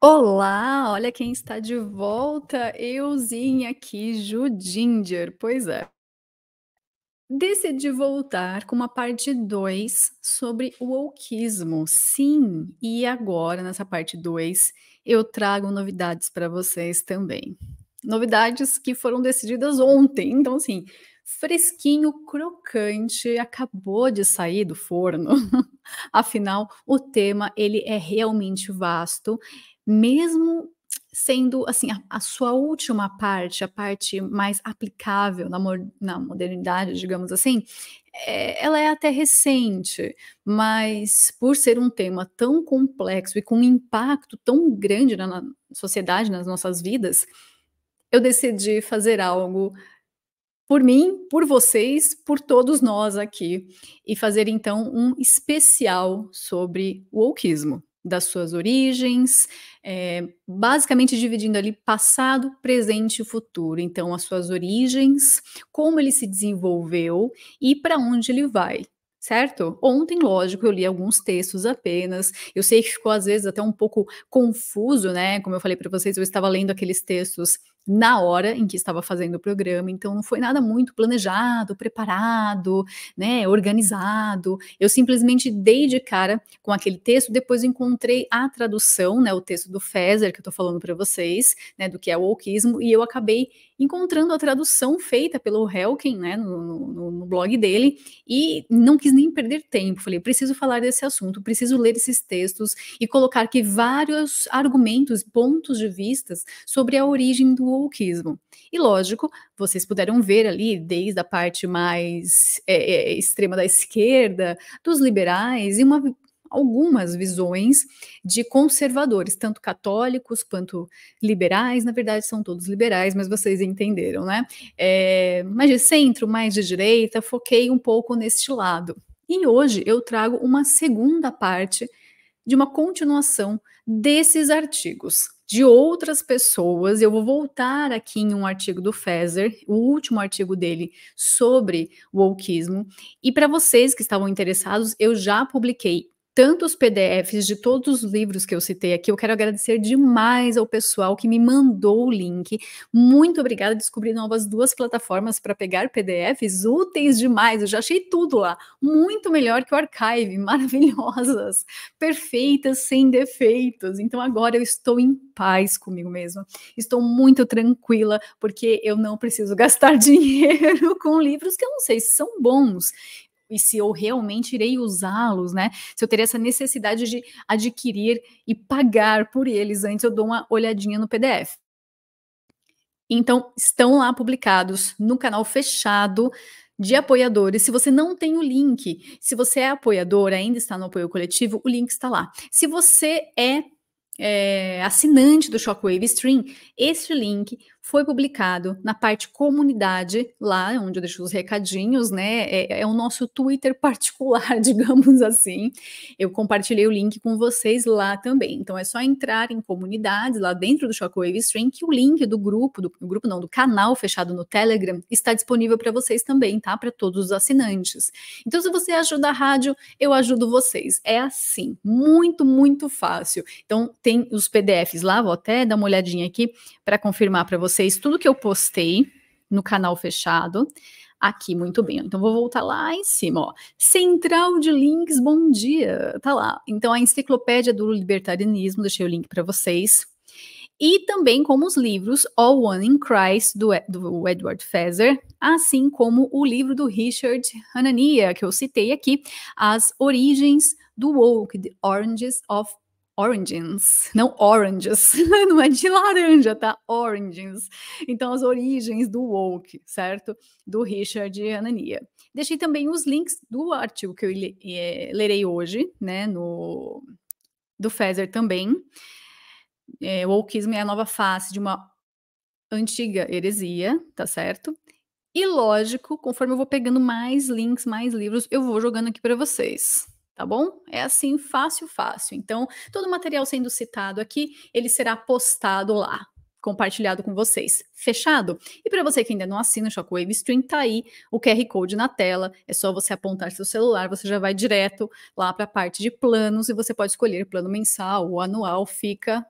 Olá, olha quem está de volta, euzinha aqui, Judinger. Pois é. Decidi voltar com uma parte 2 sobre o alquismo. Sim, e agora nessa parte 2 eu trago novidades para vocês também. Novidades que foram decididas ontem, então assim, fresquinho, crocante, acabou de sair do forno. Afinal, o tema ele é realmente vasto mesmo sendo assim a, a, sua última parte, a parte mais aplicável na, na modernidade, digamos assim, é, ela é até recente, mas por ser um tema tão complexo e com um impacto tão grande na, na sociedade, nas nossas vidas, eu decidi fazer algo por mim, por vocês, por todos nós aqui, e fazer então um especial sobre o wokeismo das suas origens, é, basicamente dividindo ali passado, presente e futuro. Então, as suas origens, como ele se desenvolveu e para onde ele vai. Certo? Ontem, lógico, eu li alguns textos apenas. Eu sei que ficou às vezes até um pouco confuso, né? Como eu falei para vocês, eu estava lendo aqueles textos na hora em que estava fazendo o programa, então não foi nada muito planejado, preparado, né, organizado. Eu simplesmente dei de cara com aquele texto, depois encontrei a tradução, né, o texto do Fezer que eu estou falando para vocês, né, do que é o wokeismo, e eu acabei encontrando a tradução feita pelo Helken, né, no, no, no, blog dele, e não quis nem perder tempo. Falei, preciso falar desse assunto, preciso ler esses textos e colocar aqui vários argumentos, pontos de vistas sobre a origem do wokeismo. E lógico, vocês puderam ver ali, desde a parte mais é, é, extrema da esquerda, dos liberais, e uma algumas visões de conservadores, tanto católicos quanto liberais. Na verdade, são todos liberais, mas vocês entenderam, né? É, mais de centro, mais de direita, foquei um pouco neste lado. E hoje eu trago uma segunda parte de uma continuação desses artigos de outras pessoas. Eu vou voltar aqui em um artigo do Fezer, o último artigo dele sobre o wokeismo. E para vocês que estavam interessados, eu já publiquei tantos PDFs de todos os livros que eu citei aqui. Eu quero agradecer demais ao pessoal que me mandou o link. Muito obrigada. Descobri novas duas plataformas para pegar PDFs úteis demais. Eu já achei tudo lá. Muito melhor que o Archive. Maravilhosas, perfeitas, sem defeitos. Então agora eu estou em paz comigo mesma. Estou muito tranquila porque eu não preciso gastar dinheiro com livros que eu não sei se são bons e se eu realmente irei usá-los, né? Se eu teria essa necessidade de adquirir e pagar por eles antes eu dou uma olhadinha no PDF. Então, estão lá publicados no canal fechado de apoiadores. Se você não tem o link, se você é apoiador, ainda está no apoio coletivo, o link está lá. Se você é, é assinante do Shockwave Stream, esse link foi publicado na parte comunidade, lá onde eu deixo os recadinhos, né? É, é, o nosso Twitter particular, digamos assim. Eu compartilhei o link com vocês lá também. Então é só entrar em comunidades lá dentro do Shockwave Stream que o link do grupo, do, do grupo não, do canal fechado no Telegram, está disponível para vocês também, tá? Para todos os assinantes. Então se você ajuda a rádio, eu ajudo vocês. É assim, muito, muito fácil. Então tem os PDFs lá, vou até dar uma olhadinha aqui para confirmar para vocês vocês tudo que eu postei no canal fechado. Aqui, muito bem. Então, vou voltar lá em cima, ó. Central de links, bom dia. Tá lá. Então, a enciclopédia do libertarianismo, deixei o link para vocês. E também como os livros All One in Christ, do, do Edward Fezer, assim como o livro do Richard Hanania, que eu citei aqui, As Origens do Woke, The Oranges of Origins, não oranges, não é de laranja, tá? Origins. Então, as origens do woke, certo? Do Richard Anania. Deixei também os links do artigo que eu eh, lerei hoje, né? No, do Fezer também. É, wokeismo é a nova face de uma antiga heresia, tá certo? E lógico, conforme eu vou pegando mais links, mais livros, eu vou jogando aqui para vocês, tá bom? É assim, fácil, fácil. Então, todo o material sendo citado aqui, ele será postado lá, compartilhado com vocês. Fechado? E para você que ainda não assina o Shockwave Stream, tá aí o QR Code na tela, é só você apontar seu celular, você já vai direto lá para a parte de planos e você pode escolher plano mensal ou anual, fica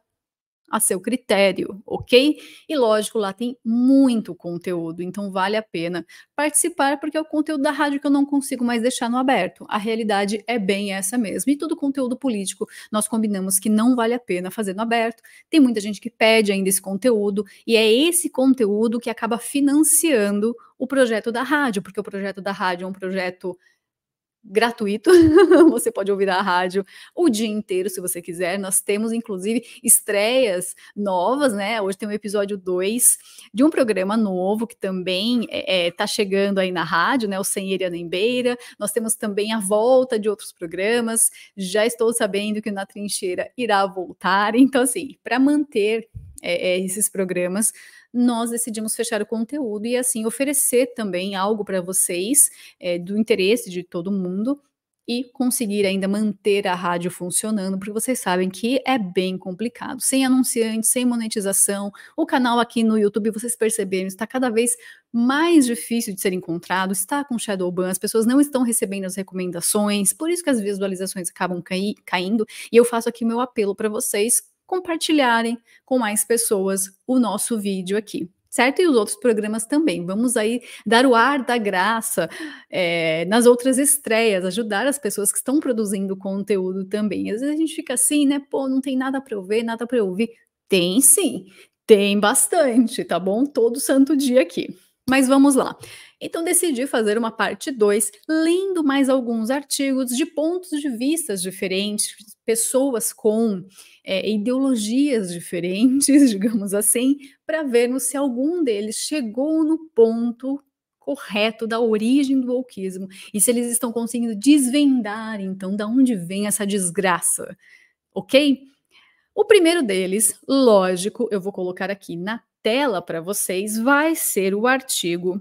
a seu critério, ok? E lógico, lá tem muito conteúdo, então vale a pena participar, porque é o conteúdo da rádio que eu não consigo mais deixar no aberto. A realidade é bem essa mesmo. E todo conteúdo político nós combinamos que não vale a pena fazer no aberto. Tem muita gente que pede ainda esse conteúdo, e é esse conteúdo que acaba financiando o projeto da rádio, porque o projeto da rádio é um projeto gratuito. você pode ouvir a rádio o dia inteiro, se você quiser. Nós temos, inclusive, estreias novas, né? Hoje tem um episódio 2 de um programa novo que também está é, é tá chegando aí na rádio, né? O Sem Eira Nem Beira. Nós temos também a volta de outros programas. Já estou sabendo que Na Trincheira irá voltar. Então, assim, para manter é, é, esses programas, nós decidimos fechar o conteúdo e assim oferecer também algo para vocês é, do interesse de todo mundo e conseguir ainda manter a rádio funcionando, porque vocês sabem que é bem complicado. Sem anunciantes sem monetização, o canal aqui no YouTube, vocês perceberam, está cada vez mais difícil de ser encontrado, está com Shadowban, as pessoas não estão recebendo as recomendações, por isso que as visualizações acabam cai caindo, e eu faço aqui meu apelo para vocês compartilharem com mais pessoas o nosso vídeo aqui certo? E os outros programas também. Vamos aí dar o ar da graça é, nas outras estreias, ajudar as pessoas que estão produzindo conteúdo também. Às vezes a gente fica assim, né? Pô, não tem nada para eu ver, nada para eu ouvir. Tem sim, tem bastante, tá bom? Todo santo dia aqui. Mas vamos lá. Então decidi fazer uma parte 2, lendo mais alguns artigos de pontos de vistas diferentes, pessoas com é, ideologias diferentes, digamos assim, para vermos se algum deles chegou no ponto correto da origem do wokeismo e se eles estão conseguindo desvendar, então, da onde vem essa desgraça, ok? O primeiro deles, lógico, eu vou colocar aqui na tela para vocês, vai ser o artigo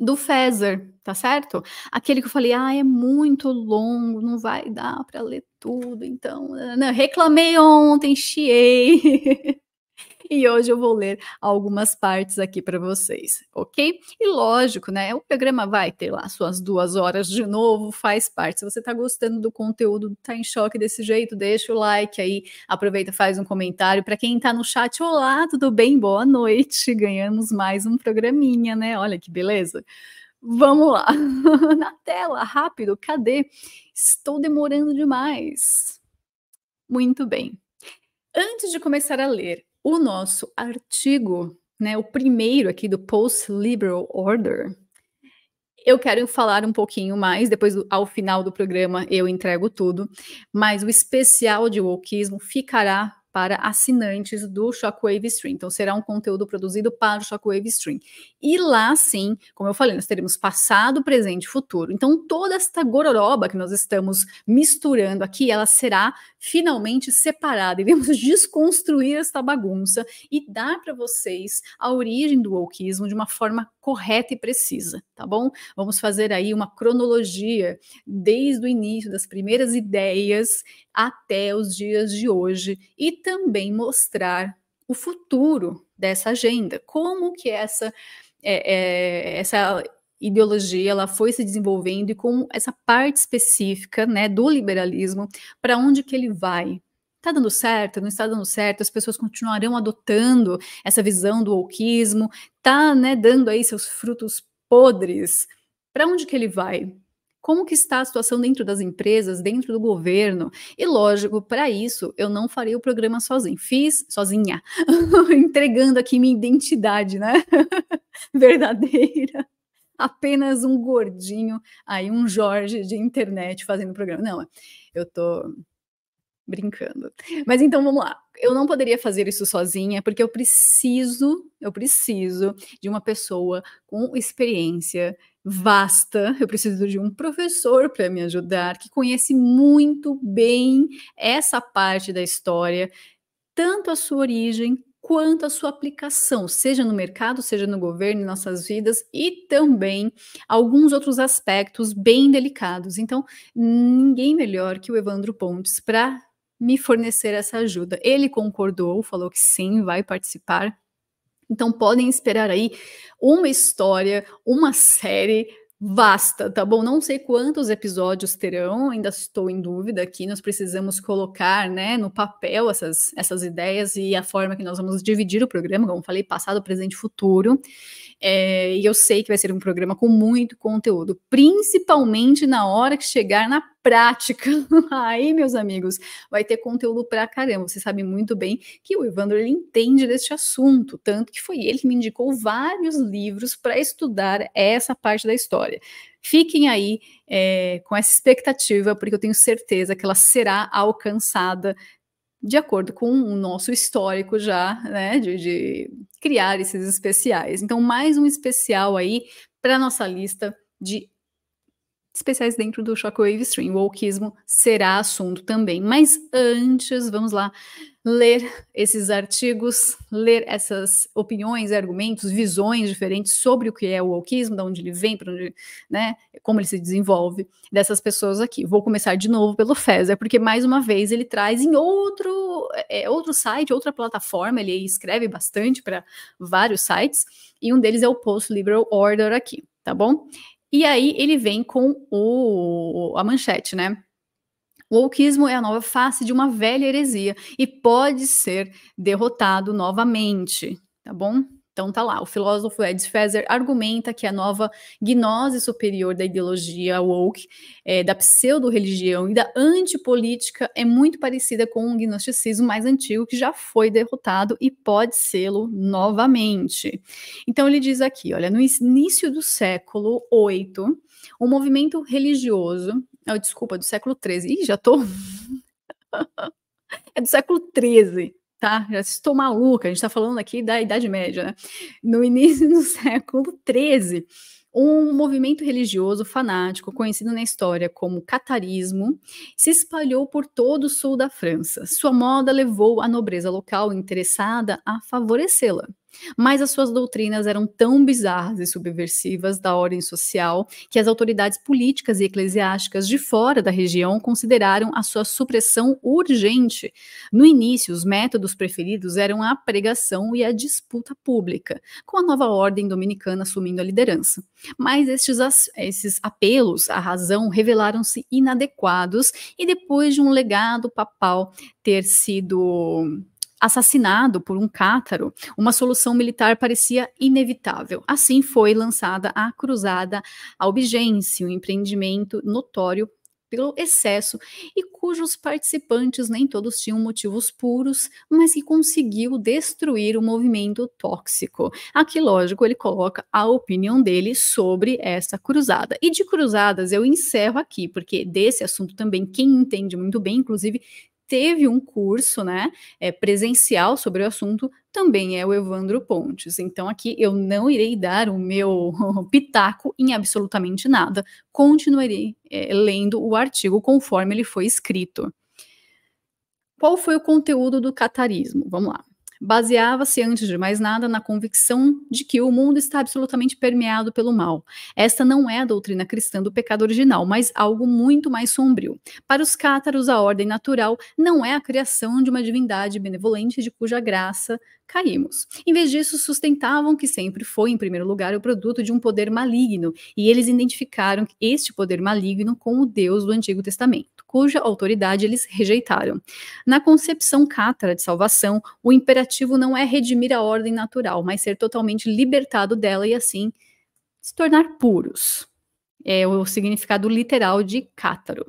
do Fezer, tá certo? Aquele que eu falei, ah, é muito longo, não vai dar para ler tudo, então, não, reclamei ontem, chiei. e hoje eu vou ler algumas partes aqui para vocês, ok? E lógico, né? O programa vai ter lá suas duas horas de novo, faz parte. Se você está gostando do conteúdo, está em choque desse jeito, deixa o like aí, aproveita, faz um comentário. Para quem está no chat, olá, tudo bem? Boa noite. Ganhamos mais um programinha, né? Olha que beleza. Vamos lá. Na tela, rápido, cadê? Estou demorando demais. Muito bem. Antes de começar a ler o nosso artigo, né, o primeiro aqui do Post Liberal Order, eu quero falar um pouquinho mais, depois ao final do programa eu entrego tudo, mas o especial de wokismo ficará para assinantes do Shockwave Stream. Então, será um conteúdo produzido para o Shockwave Stream. E lá sim, como eu falei, nós teremos passado, presente e futuro. Então, toda esta gororoba que nós estamos misturando aqui, ela será finalmente separada. Iremos desconstruir esta bagunça e dar para vocês a origem do wokeismo de uma forma correta e precisa tá bom? Vamos fazer aí uma cronologia desde o início das primeiras ideias até os dias de hoje e também mostrar o futuro dessa agenda, como que essa é, é, essa ideologia ela foi se desenvolvendo e como essa parte específica né, do liberalismo para onde que ele vai está dando certo, não está dando certo, as pessoas continuarão adotando essa visão do wokeismo, está né, dando aí seus frutos podres, para onde que ele vai? Como que está a situação dentro das empresas, dentro do governo? E lógico, para isso eu não farei o programa sozinho. Fiz sozinha, entregando aqui minha identidade, né? Verdadeira apenas um gordinho, aí um Jorge de internet fazendo programa. Não, eu tô brincando. Mas então vamos lá. Eu não poderia fazer isso sozinha, porque eu preciso, eu preciso de uma pessoa com experiência vasta. Eu preciso de um professor para me ajudar que conhece muito bem essa parte da história, tanto a sua origem quanto a sua aplicação, seja no mercado, seja no governo, em nossas vidas e também alguns outros aspectos bem delicados. Então, ninguém melhor que o Evandro Pontes para me fornecer essa ajuda. Ele concordou, falou que sim, vai participar. Então podem esperar aí uma história, uma série vasta, tá bom? Não sei quantos episódios terão, ainda estou em dúvida aqui. Nós precisamos colocar, né, no papel essas, essas ideias e a forma que nós vamos dividir o programa, como falei, passado, presente e futuro. É, e eu sei que vai ser um programa com muito conteúdo, principalmente na hora que chegar na prática. Aí, meus amigos, vai ter conteúdo pra caramba. Você sabe muito bem que o Evandro ele entende deste assunto, tanto que foi ele que me indicou vários livros para estudar essa parte da história história. Fiquem aí é, com essa expectativa, porque eu tenho certeza que ela será alcançada de acordo com o nosso histórico já, né, de, de criar esses especiais. Então, mais um especial aí para nossa lista de especiais dentro do Shockwave Stream. O wokeismo será assunto também. Mas antes, vamos lá ler esses artigos, ler essas opiniões, argumentos, visões diferentes sobre o que é o wokeismo, de onde ele vem, para onde, né, como ele se desenvolve dessas pessoas aqui. Vou começar de novo pelo Fezer, é porque mais uma vez ele traz em outro é, é outro site, outra plataforma, ele escreve bastante para vários sites, e um deles é o Post Liberal Order aqui, tá bom? E aí ele vem com o, a manchete, né? O wokeismo é a nova face de uma velha heresia e pode ser derrotado novamente, tá bom? Então tá lá, o filósofo Ed Fezer argumenta que a nova gnose superior da ideologia woke, é, da pseudo-religião e da antipolítica é muito parecida com o um gnosticismo mais antigo que já foi derrotado e pode sê-lo novamente. Então ele diz aqui, olha, no início do século VIII, o movimento religioso não, desculpa, do século XIII. Ih, já tô. é do século XIII, tá? Já estou maluca, a gente está falando aqui da Idade Média, né? No início do século XIII, um movimento religioso fanático, conhecido na história como catarismo, se espalhou por todo o sul da França. Sua moda levou a nobreza local interessada a favorecê-la. Mas as suas doutrinas eram tão bizarras e subversivas da ordem social que as autoridades políticas e eclesiásticas de fora da região consideraram a sua supressão urgente. No início, os métodos preferidos eram a pregação e a disputa pública, com a nova ordem dominicana assumindo a liderança. Mas estes, esses apelos à razão revelaram-se inadequados e depois de um legado papal ter sido assassinado por um cátaro, uma solução militar parecia inevitável. Assim foi lançada a Cruzada Albigense, um empreendimento notório pelo excesso e cujos participantes nem todos tinham motivos puros, mas que conseguiu destruir o movimento tóxico. Aqui, lógico, ele coloca a opinião dele sobre essa cruzada. E de cruzadas eu encerro aqui, porque desse assunto também quem entende muito bem, inclusive teve um curso né, é, presencial sobre o assunto também é o Evandro Pontes. Então aqui eu não irei dar o meu pitaco em absolutamente nada, continuarei é, lendo o artigo conforme ele foi escrito. Qual foi o conteúdo do catarismo? Vamos lá baseava-se, antes de mais nada, na convicção de que o mundo está absolutamente permeado pelo mal. Esta não é a doutrina cristã do pecado original, mas algo muito mais sombrio. Para os cátaros, a ordem natural não é a criação de uma divindade benevolente de cuja graça caímos. Em vez disso, sustentavam que sempre foi, em primeiro lugar, o produto de um poder maligno, e eles identificaram este poder maligno com o Deus do Antigo Testamento cuja autoridade eles rejeitaram. Na concepção cátara de salvação, o imperativo não é redimir a ordem natural, mas ser totalmente libertado dela e assim se tornar puros. É o significado literal de cátaro.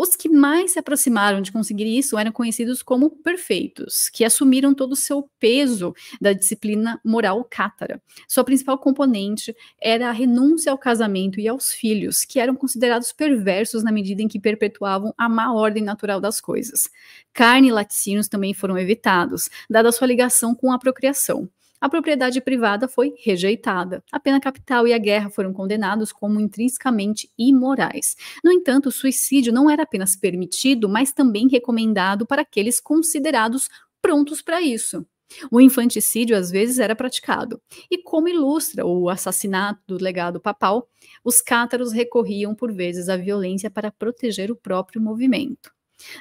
Os que mais se aproximaram de conseguir isso eram conhecidos como perfeitos, que assumiram todo o seu peso da disciplina moral cátara. Sua principal componente era a renúncia ao casamento e aos filhos, que eram considerados perversos na medida em que perpetuavam a má ordem natural das coisas. Carne e laticínios também foram evitados, dada sua ligação com a procriação. A propriedade privada foi rejeitada. A pena capital e a guerra foram condenados como intrinsecamente imorais. No entanto, o suicídio não era apenas permitido, mas também recomendado para aqueles considerados prontos para isso. O infanticídio às vezes era praticado. E como ilustra o assassinato do legado papal, os cátaros recorriam por vezes à violência para proteger o próprio movimento.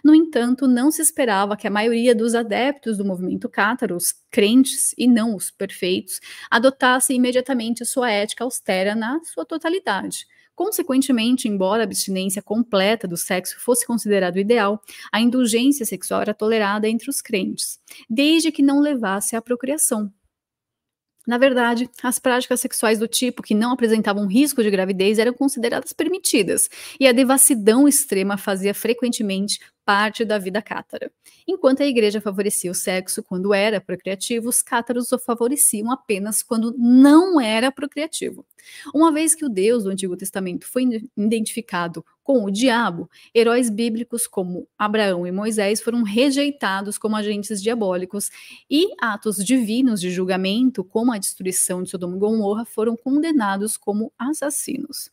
No entanto, não se esperava que a maioria dos adeptos do movimento cátaro, os crentes e não os perfeitos, adotasse imediatamente sua ética austera na sua totalidade. Consequentemente, embora a abstinência completa do sexo fosse considerado ideal, a indulgência sexual era tolerada entre os crentes, desde que não levasse à procriação. Na verdade, as práticas sexuais do tipo que não apresentavam risco de gravidez eram consideradas permitidas, e a devassidão extrema fazia frequentemente parte da vida cátara. Enquanto a igreja favorecia o sexo quando era procriativo, os cátaros o favoreciam apenas quando não era procriativo. Uma vez que o Deus do Antigo Testamento foi identificado com o diabo, heróis bíblicos como Abraão e Moisés foram rejeitados como agentes diabólicos e atos divinos de julgamento, como a destruição de Sodoma e Gomorra, foram condenados como assassinos.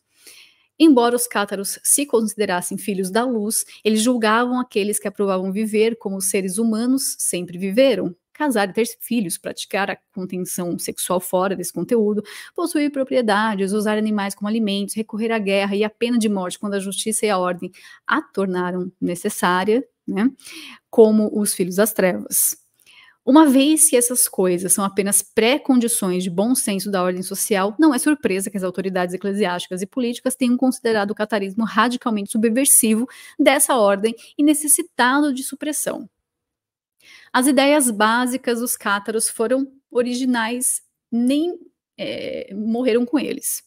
Embora os cátaros se considerassem filhos da luz, eles julgavam aqueles que aprovavam viver como os seres humanos sempre viveram, casar e ter filhos, praticar a contenção sexual fora desse conteúdo, possuir propriedades, usar animais como alimentos, recorrer à guerra e à pena de morte quando a justiça e a ordem a tornaram necessária, né? Como os filhos das trevas. Uma vez que essas coisas são apenas pré-condições de bom senso da ordem social, não é surpresa que as autoridades eclesiásticas e políticas tenham considerado o catarismo radicalmente subversivo dessa ordem e necessitado de supressão. As ideias básicas dos cátaros foram originais, nem é, morreram com eles.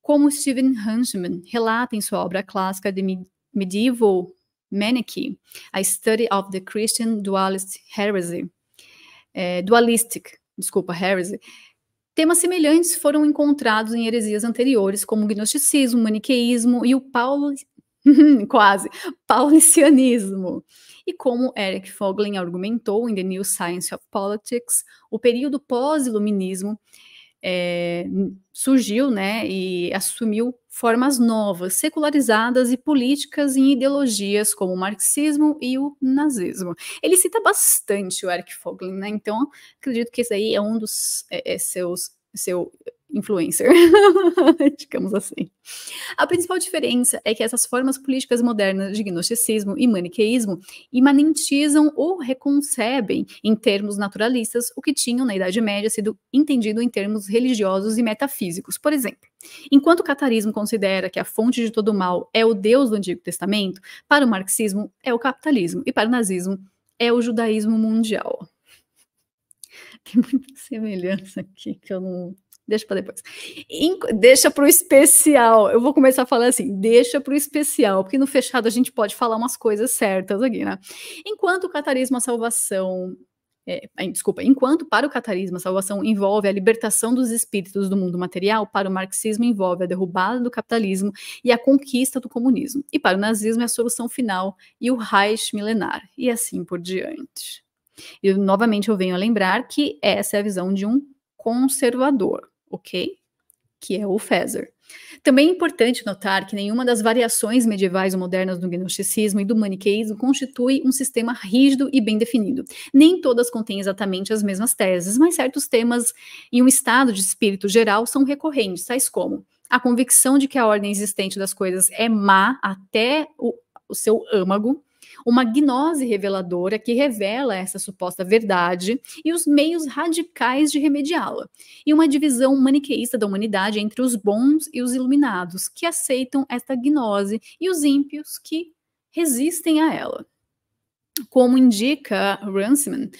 Como Stephen Huntsman relata em sua obra clássica de Medieval Manichae, A Study of the Christian Dualist Heresy, é, Dualistic, desculpa, Heresy. Temas semelhantes foram encontrados em heresias anteriores, como o gnosticismo, o maniqueísmo e o paulo, quase, paulicianismo. E como Eric Foglin argumentou em The New Science of Politics, o período pós-iluminismo é, surgiu né, e assumiu formas novas, secularizadas e políticas em ideologias como o marxismo e o nazismo. Ele cita bastante o Eric Foglin, né? Então acredito que esse aí é um dos é, é seus seu influencer, digamos assim. A principal diferença é que essas formas políticas modernas de gnosticismo e maniqueísmo imanentizam ou reconcebem, em termos naturalistas, o que tinham na Idade Média sido entendido em termos religiosos e metafísicos. Por exemplo, enquanto o catarismo considera que a fonte de todo mal é o Deus do Antigo Testamento, para o marxismo é o capitalismo e para o nazismo é o judaísmo mundial. Tem muita semelhança aqui que eu não Deixa para depois. In, deixa para o especial. Eu vou começar a falar assim, deixa para o especial, porque no fechado a gente pode falar umas coisas certas aqui, né? Enquanto o catarismo, a salvação é, desculpa, enquanto para o catarismo a salvação envolve a libertação dos espíritos do mundo material, para o marxismo envolve a derrubada do capitalismo e a conquista do comunismo. E para o nazismo é a solução final e o Reich milenar, e assim por diante. E novamente eu venho a lembrar que essa é a visão de um conservador ok? Que é o Fezer. Também é importante notar que nenhuma das variações medievais ou modernas do gnosticismo e do maniqueísmo constitui um sistema rígido e bem definido. Nem todas contêm exatamente as mesmas teses, mas certos temas e um estado de espírito geral são recorrentes, tais como a convicção de que a ordem existente das coisas é má até o, o seu âmago, uma gnose reveladora que revela essa suposta verdade e os meios radicais de remediá-la, e uma divisão maniqueísta da humanidade entre os bons e os iluminados, que aceitam esta gnose, e os ímpios que resistem a ela. Como indica Runciman,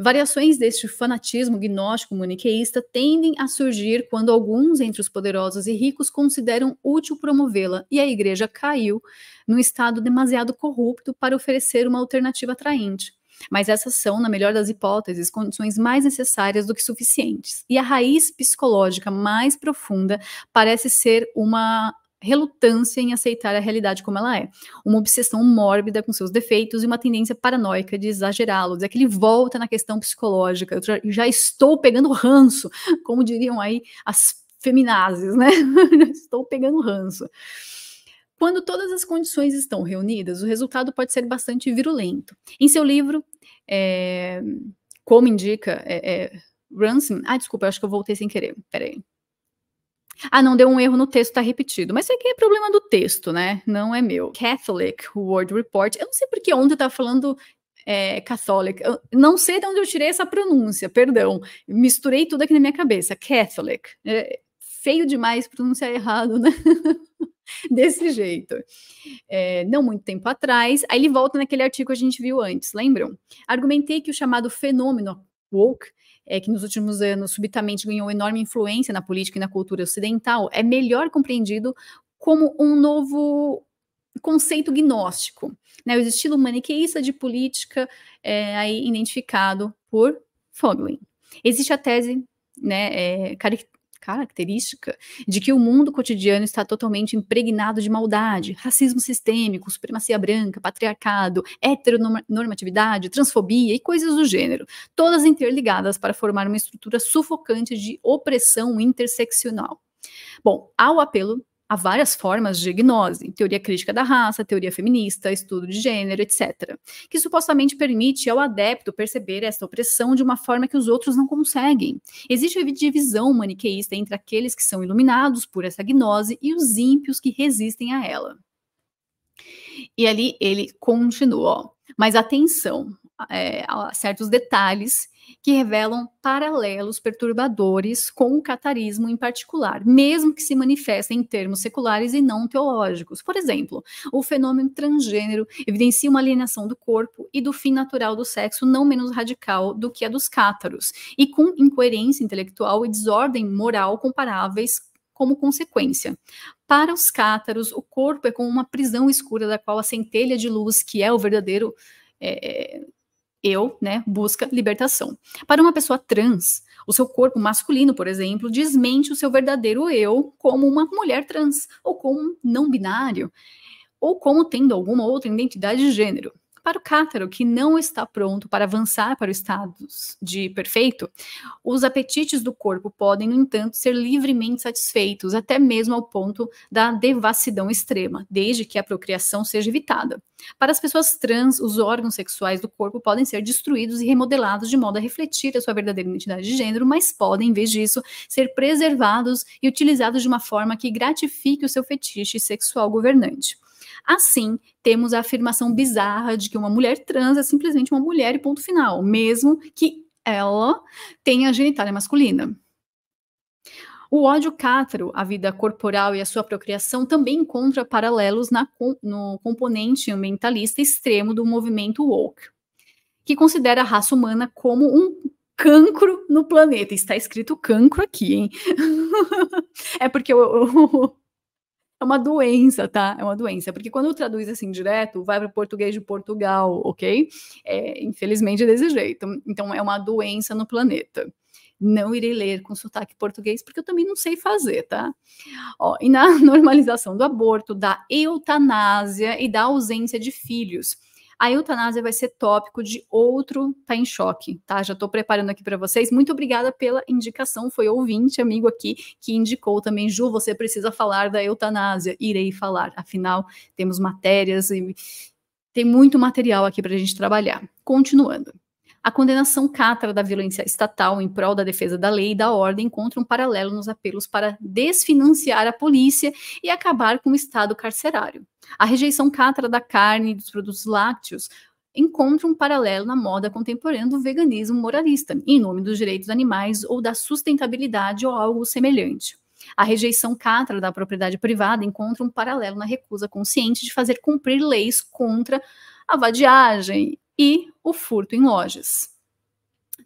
Variações deste fanatismo gnóstico maniqueísta tendem a surgir quando alguns entre os poderosos e ricos consideram útil promovê-la e a igreja caiu num estado demasiado corrupto para oferecer uma alternativa atraente. Mas essas são, na melhor das hipóteses, condições mais necessárias do que suficientes. E a raiz psicológica mais profunda parece ser uma relutância em aceitar a realidade como ela é, uma obsessão mórbida com seus defeitos e uma tendência paranoica de exagerá-los. É que ele volta na questão psicológica. Eu já, estou pegando ranço, como diriam aí as feminazes, né? estou pegando ranço. Quando todas as condições estão reunidas, o resultado pode ser bastante virulento. Em seu livro, é, como indica é, é Ransom, ah, desculpa, acho que eu voltei sem querer. Peraí. Ah, não, deu um erro no texto, tá repetido. Mas isso aqui é problema do texto, né? Não é meu. Catholic World Report. Eu não sei porque onde eu tava falando é, Catholic. Eu não sei de onde eu tirei essa pronúncia, perdão. Misturei tudo aqui na minha cabeça. Catholic. É, feio demais pronunciar errado, né? Desse jeito. É, não muito tempo atrás. Aí ele volta naquele artigo que a gente viu antes, lembram? Argumentei que o chamado fenômeno woke é, que nos últimos anos subitamente ganhou enorme influência na política e na cultura ocidental, é melhor compreendido como um novo conceito gnóstico, né, o estilo maniqueísta de política é, aí identificado por Fogling. Existe a tese né, é, característica de que o mundo cotidiano está totalmente impregnado de maldade, racismo sistêmico, supremacia branca, patriarcado, heteronormatividade, transfobia e coisas do gênero, todas interligadas para formar uma estrutura sufocante de opressão interseccional. Bom, ao apelo há várias formas de gnose, teoria crítica da raça, teoria feminista, estudo de gênero, etc., que supostamente permite ao adepto perceber essa opressão de uma forma que os outros não conseguem. Existe uma divisão maniqueísta entre aqueles que são iluminados por essa gnose e os ímpios que resistem a ela. E ali ele continua, ó. Mas atenção, é, certos detalhes que revelam paralelos perturbadores com o catarismo em particular, mesmo que se manifestem em termos seculares e não teológicos. Por exemplo, o fenômeno transgênero evidencia uma alienação do corpo e do fim natural do sexo não menos radical do que a dos cátaros, e com incoerência intelectual e desordem moral comparáveis como consequência. Para os cátaros, o corpo é como uma prisão escura da qual a centelha de luz, que é o verdadeiro é, é eu, né, busca libertação. Para uma pessoa trans, o seu corpo masculino, por exemplo, desmente o seu verdadeiro eu como uma mulher trans, ou como um não binário, ou como tendo alguma outra identidade de gênero para o cátaro, que não está pronto para avançar para o estado de perfeito, os apetites do corpo podem, no entanto, ser livremente satisfeitos, até mesmo ao ponto da devassidão extrema, desde que a procriação seja evitada. Para as pessoas trans, os órgãos sexuais do corpo podem ser destruídos e remodelados de modo a refletir a sua verdadeira identidade de gênero, mas podem, em vez disso, ser preservados e utilizados de uma forma que gratifique o seu fetiche sexual governante. Assim, temos a afirmação bizarra de que uma mulher trans é simplesmente uma mulher e ponto final, mesmo que ela tenha genitália masculina. O ódio cátaro à vida corporal e à sua procriação também encontra paralelos na, no componente ambientalista extremo do movimento woke, que considera a raça humana como um cancro no planeta. Está escrito cancro aqui, hein? é porque o, o, é uma doença, tá? É uma doença, porque quando traduz assim direto, vai para o português de Portugal, ok? É, infelizmente é desse jeito. Então é uma doença no planeta. Não irei ler com sotaque português, porque eu também não sei fazer, tá? Ó, e na normalização do aborto, da eutanásia e da ausência de filhos a eutanásia vai ser tópico de outro Tá em Choque, tá? Já estou preparando aqui para vocês. Muito obrigada pela indicação, foi ouvinte, amigo aqui, que indicou também, Ju, você precisa falar da eutanásia. Irei falar, afinal, temos matérias e tem muito material aqui para a gente trabalhar. Continuando. A condenação cátara da violência estatal em prol da defesa da lei e da ordem encontra um paralelo nos apelos para desfinanciar a polícia e acabar com o estado carcerário. A rejeição cátara da carne e dos produtos lácteos encontra um paralelo na moda contemporânea do veganismo moralista, em nome dos direitos animais ou da sustentabilidade ou algo semelhante. A rejeição cátara da propriedade privada encontra um paralelo na recusa consciente de fazer cumprir leis contra a vadiagem e o furto em lojas.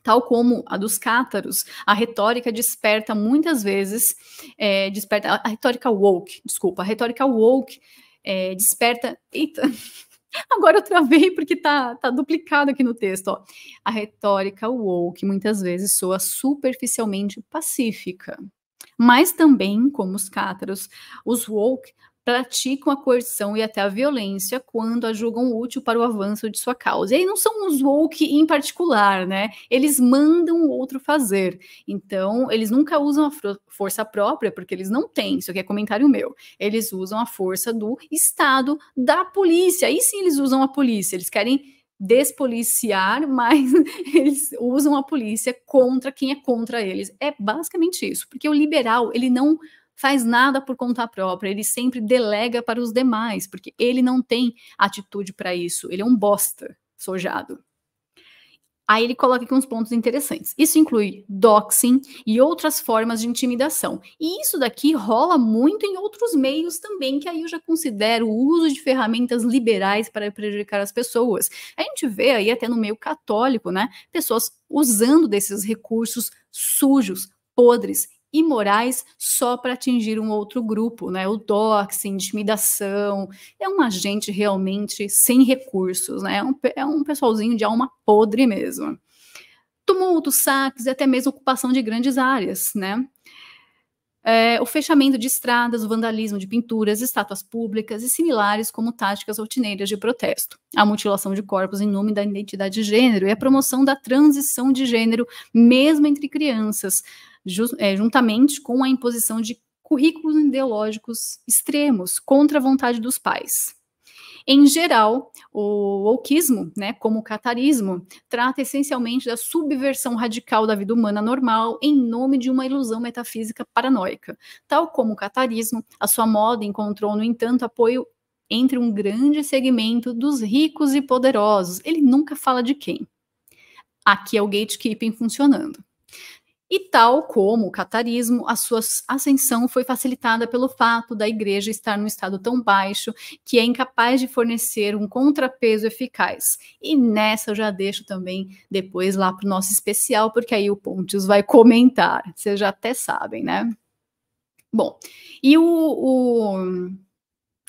Tal como a dos cátaros, a retórica desperta muitas vezes, é, desperta, a retórica woke, desculpa, a retórica woke é, desperta, eita, Agora eu travei porque tá, tá duplicado aqui no texto. Ó. A retórica woke muitas vezes soa superficialmente pacífica. Mas também, como os cátaros, os woke praticam a coerção e até a violência quando a julgam útil para o avanço de sua causa. E aí não são os woke em particular, né? Eles mandam o outro fazer. Então, eles nunca usam a força própria, porque eles não têm, isso aqui é comentário meu. Eles usam a força do Estado, da polícia. Aí sim eles usam a polícia, eles querem despoliciar, mas eles usam a polícia contra quem é contra eles. É basicamente isso, porque o liberal, ele não faz nada por conta própria, ele sempre delega para os demais, porque ele não tem atitude para isso, ele é um bosta sojado. Aí ele coloca aqui uns pontos interessantes. Isso inclui doxing e outras formas de intimidação. E isso daqui rola muito em outros meios também, que aí eu já considero o uso de ferramentas liberais para prejudicar as pessoas. A gente vê aí até no meio católico, né, pessoas usando desses recursos sujos, podres imorais só para atingir um outro grupo, né? O doxing, intimidação, é um agente realmente sem recursos, né? É um, é um pessoalzinho de alma podre mesmo. Tumultos, saques e até mesmo ocupação de grandes áreas, né? É, o fechamento de estradas, o vandalismo de pinturas, estátuas públicas e similares como táticas rotineiras de protesto, a mutilação de corpos em nome da identidade de gênero e a promoção da transição de gênero, mesmo entre crianças, é, juntamente com a imposição de currículos ideológicos extremos contra a vontade dos pais. Em geral, o wokeismo, né, como o catarismo, trata essencialmente da subversão radical da vida humana normal em nome de uma ilusão metafísica paranoica. Tal como o catarismo, a sua moda encontrou, no entanto, apoio entre um grande segmento dos ricos e poderosos. Ele nunca fala de quem. Aqui é o gatekeeping funcionando. E tal como o catarismo, a sua ascensão foi facilitada pelo fato da igreja estar num estado tão baixo que é incapaz de fornecer um contrapeso eficaz. E nessa eu já deixo também depois lá para o nosso especial, porque aí o Pontius vai comentar. Vocês já até sabem, né? Bom, e o, o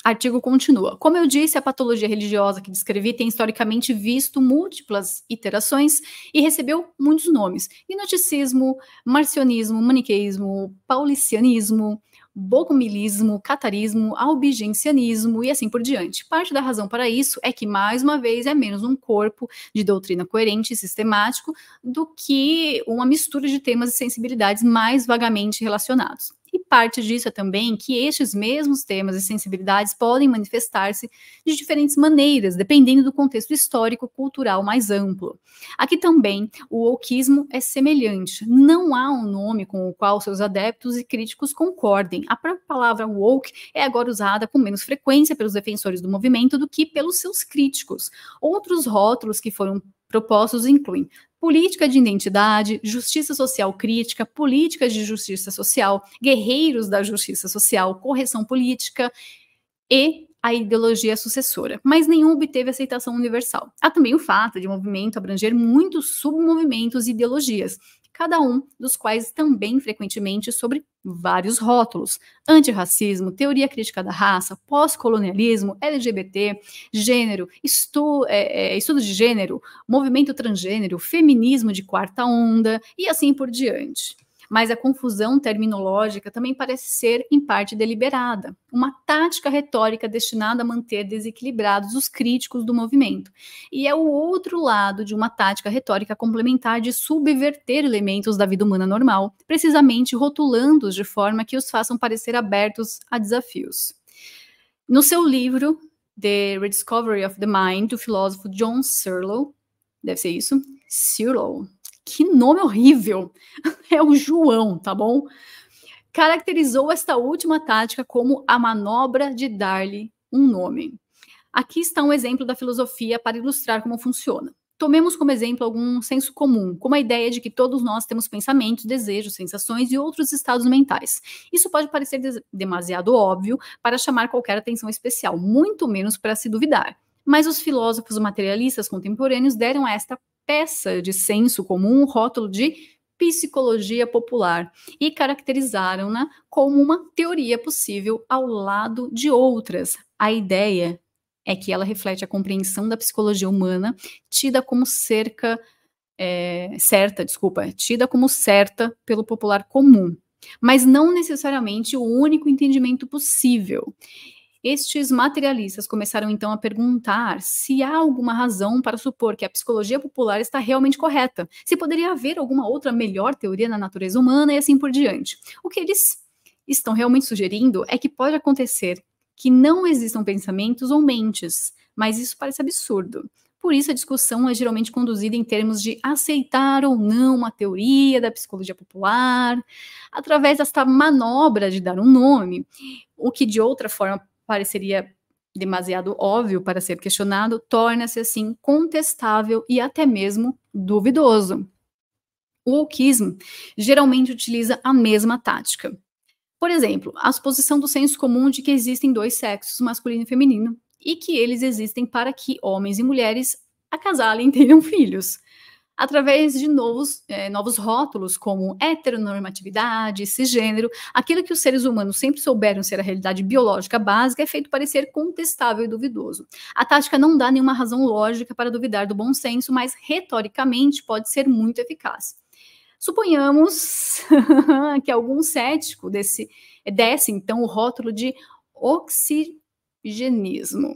Artigo continua. Como eu disse, a patologia religiosa que descrevi tem historicamente visto múltiplas iterações e recebeu muitos nomes: gnoticismo, marcionismo, maniqueísmo, paulicianismo, bogomilismo, catarismo, albigensianismo e assim por diante. Parte da razão para isso é que, mais uma vez, é menos um corpo de doutrina coerente e sistemático do que uma mistura de temas e sensibilidades mais vagamente relacionados. E parte disso é também que estes mesmos temas e sensibilidades podem manifestar-se de diferentes maneiras, dependendo do contexto histórico cultural mais amplo. Aqui também o wokeismo é semelhante. Não há um nome com o qual seus adeptos e críticos concordem. A própria palavra woke é agora usada com menos frequência pelos defensores do movimento do que pelos seus críticos. Outros rótulos que foram Propostos incluem política de identidade, justiça social crítica, políticas de justiça social, guerreiros da justiça social, correção política e a ideologia sucessora, mas nenhum obteve aceitação universal. Há também o fato de o movimento abranger muitos submovimentos e ideologias, cada um dos quais também frequentemente sobre vários rótulos: antirracismo, teoria crítica da raça, pós-colonialismo, LGBT, gênero, estu, é, é, estudo de gênero, movimento transgênero, feminismo de quarta onda e assim por diante mas a confusão terminológica também parece ser, em parte, deliberada, uma tática retórica destinada a manter desequilibrados os críticos do movimento. E é o outro lado de uma tática retórica complementar de subverter elementos da vida humana normal, precisamente rotulando-os de forma que os façam parecer abertos a desafios. No seu livro, The Rediscovery of the Mind, do filósofo John Searle, deve ser isso? Searle, que nome horrível! É o João, tá bom? Caracterizou esta última tática como a manobra de dar-lhe um nome. Aqui está um exemplo da filosofia para ilustrar como funciona. Tomemos como exemplo algum senso comum, como a ideia de que todos nós temos pensamentos, desejos, sensações e outros estados mentais. Isso pode parecer demasiado óbvio para chamar qualquer atenção especial, muito menos para se duvidar. Mas os filósofos materialistas contemporâneos deram a esta peça de senso comum rótulo de psicologia popular e caracterizaram-na como uma teoria possível ao lado de outras. A ideia é que ela reflete a compreensão da psicologia humana tida como cerca é, certa, desculpa, tida como certa pelo popular comum, mas não necessariamente o único entendimento possível. Estes materialistas começaram então a perguntar se há alguma razão para supor que a psicologia popular está realmente correta, se poderia haver alguma outra melhor teoria na natureza humana e assim por diante. O que eles estão realmente sugerindo é que pode acontecer que não existam pensamentos ou mentes, mas isso parece absurdo. Por isso, a discussão é geralmente conduzida em termos de aceitar ou não uma teoria da psicologia popular, através desta manobra de dar um nome, o que de outra forma pareceria demasiado óbvio para ser questionado, torna-se assim contestável e até mesmo duvidoso. O wokeismo geralmente utiliza a mesma tática. Por exemplo, a suposição do senso comum de que existem dois sexos, masculino e feminino, e que eles existem para que homens e mulheres acasalem e tenham filhos através de novos, é, novos rótulos, como heteronormatividade, cisgênero, aquilo que os seres humanos sempre souberam ser a realidade biológica básica é feito parecer contestável e duvidoso. A tática não dá nenhuma razão lógica para duvidar do bom senso, mas retoricamente pode ser muito eficaz. Suponhamos que algum cético desse, desse então o rótulo de oxigenismo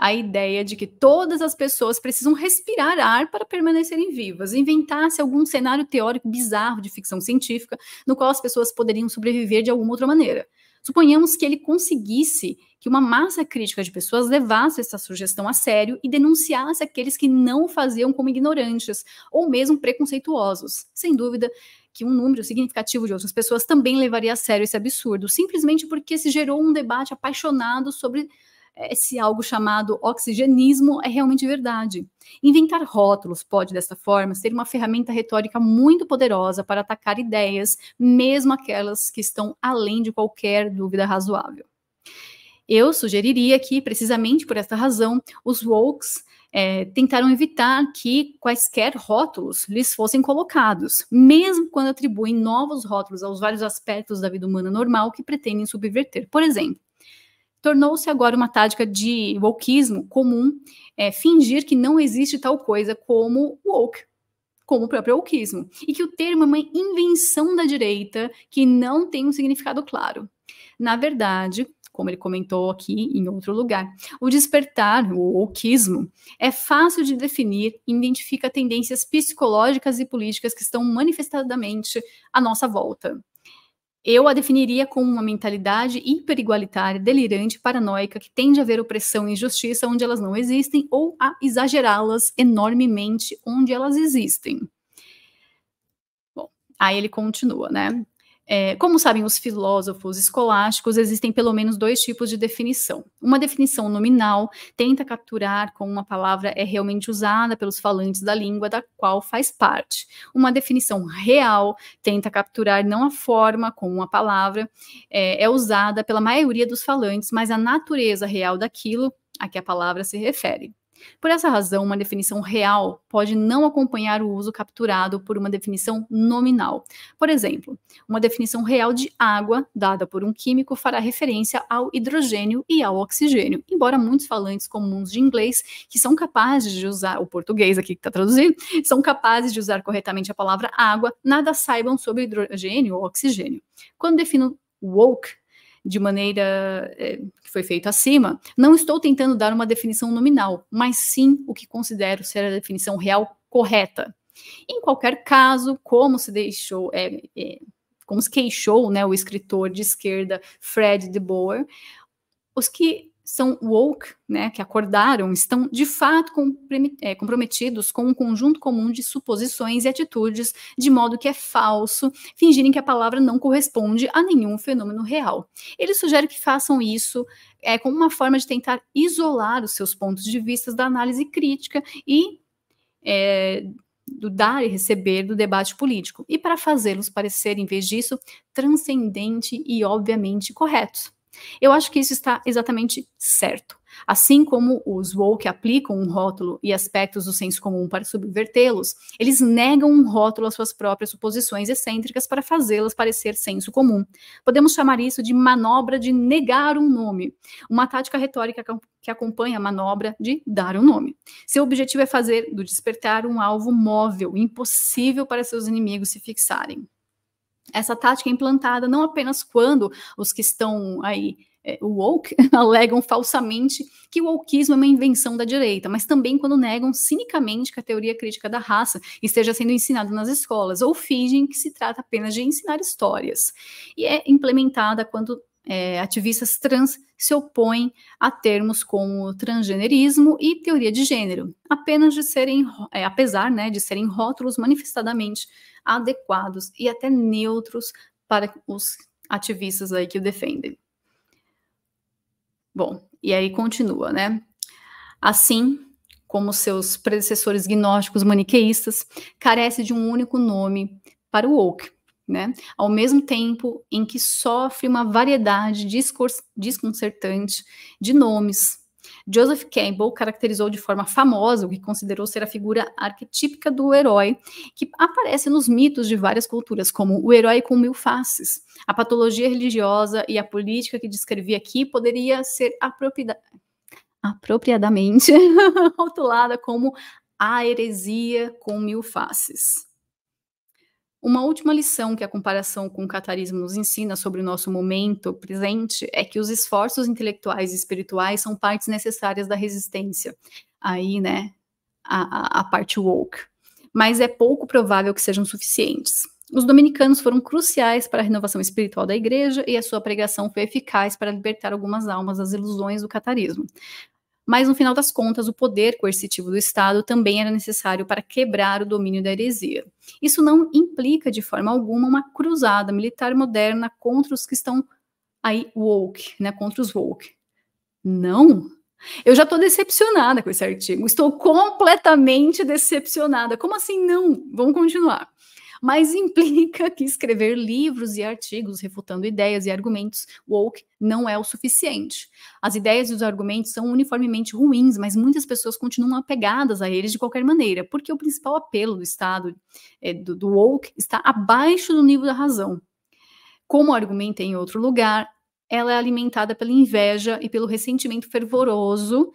a ideia de que todas as pessoas precisam respirar ar para permanecerem vivas, inventasse algum cenário teórico bizarro de ficção científica no qual as pessoas poderiam sobreviver de alguma outra maneira. Suponhamos que ele conseguisse que uma massa crítica de pessoas levasse essa sugestão a sério e denunciasse aqueles que não o faziam como ignorantes ou mesmo preconceituosos. Sem dúvida que um número significativo de outras pessoas também levaria a sério esse absurdo, simplesmente porque se gerou um debate apaixonado sobre esse é, algo chamado oxigenismo é realmente verdade. Inventar rótulos pode, dessa forma, ser uma ferramenta retórica muito poderosa para atacar ideias, mesmo aquelas que estão além de qualquer dúvida razoável. Eu sugeriria que, precisamente por esta razão, os wokes é, tentaram evitar que quaisquer rótulos lhes fossem colocados, mesmo quando atribuem novos rótulos aos vários aspectos da vida humana normal que pretendem subverter. Por exemplo, tornou-se agora uma tática de wokeismo comum é, fingir que não existe tal coisa como woke, como o próprio wokeismo, e que o termo é uma invenção da direita que não tem um significado claro. Na verdade, como ele comentou aqui em outro lugar, o despertar, o wokeismo, é fácil de definir e identifica tendências psicológicas e políticas que estão manifestadamente à nossa volta. Eu a definiria como uma mentalidade hiperigualitária, delirante, paranoica, que tende a ver opressão e injustiça onde elas não existem ou a exagerá-las enormemente onde elas existem. Bom, aí ele continua, né? É, como sabem os filósofos escolásticos, existem pelo menos dois tipos de definição. Uma definição nominal tenta capturar como uma palavra é realmente usada pelos falantes da língua da qual faz parte. Uma definição real tenta capturar não a forma como uma palavra é, é usada pela maioria dos falantes, mas a natureza real daquilo a que a palavra se refere. Por essa razão, uma definição real pode não acompanhar o uso capturado por uma definição nominal. Por exemplo, uma definição real de água, dada por um químico, fará referência ao hidrogênio e ao oxigênio, embora muitos falantes comuns de inglês, que são capazes de usar, o português aqui que está traduzido, são capazes de usar corretamente a palavra água, nada saibam sobre hidrogênio ou oxigênio. Quando defino woke, de maneira é, que foi feito acima, não estou tentando dar uma definição nominal, mas sim o que considero ser a definição real correta. Em qualquer caso, como se deixou, é, é, como se queixou né, o escritor de esquerda Fred de Boer, os que são woke, né, que acordaram, estão de fato é, comprometidos com um conjunto comum de suposições e atitudes, de modo que é falso fingirem que a palavra não corresponde a nenhum fenômeno real. Ele sugere que façam isso é, como uma forma de tentar isolar os seus pontos de vista da análise crítica e é, do dar e receber do debate político, e para fazê-los parecer, em vez disso, transcendente e obviamente corretos. Eu acho que isso está exatamente certo. Assim como os woke aplicam um rótulo e aspectos do senso comum para subvertê-los, eles negam um rótulo às suas próprias suposições excêntricas para fazê-las parecer senso comum. Podemos chamar isso de manobra de negar um nome, uma tática retórica que acompanha a manobra de dar um nome. Seu objetivo é fazer do despertar um alvo móvel, impossível para seus inimigos se fixarem. Essa tática é implantada não apenas quando os que estão aí é, woke alegam falsamente que o wokeismo é uma invenção da direita, mas também quando negam cinicamente que a teoria crítica da raça esteja sendo ensinada nas escolas, ou fingem que se trata apenas de ensinar histórias. E é implementada quando é, ativistas trans se opõem a termos como transgênerismo e teoria de gênero, apenas de serem, é, apesar né, de serem rótulos manifestadamente adequados e até neutros para os ativistas aí que o defendem. Bom, e aí continua, né? Assim como seus predecessores gnósticos maniqueístas, carece de um único nome para o woke, né? Ao mesmo tempo em que sofre uma variedade desconcertante de nomes. Joseph Campbell caracterizou de forma famosa o que considerou ser a figura arquetípica do herói, que aparece nos mitos de várias culturas, como o herói com mil faces. A patologia religiosa e a política que descrevi aqui poderia ser apropriadamente rotulada como a heresia com mil faces. Uma última lição que a comparação com o catarismo nos ensina sobre o nosso momento presente é que os esforços intelectuais e espirituais são partes necessárias da resistência. Aí, né, a, a parte woke. Mas é pouco provável que sejam suficientes. Os dominicanos foram cruciais para a renovação espiritual da igreja e a sua pregação foi eficaz para libertar algumas almas das ilusões do catarismo mas no final das contas, o poder coercitivo do Estado também era necessário para quebrar o domínio da heresia. Isso não implica de forma alguma uma cruzada militar moderna contra os que estão aí woke, né, contra os woke. Não, eu já estou decepcionada com esse artigo. Estou completamente decepcionada. Como assim não? Vamos continuar mas implica que escrever livros e artigos refutando ideias e argumentos woke não é o suficiente. As ideias e os argumentos são uniformemente ruins, mas muitas pessoas continuam apegadas a eles de qualquer maneira, porque o principal apelo do Estado, é, do, do woke, está abaixo do nível da razão. Como argumenta é em outro lugar, ela é alimentada pela inveja e pelo ressentimento fervoroso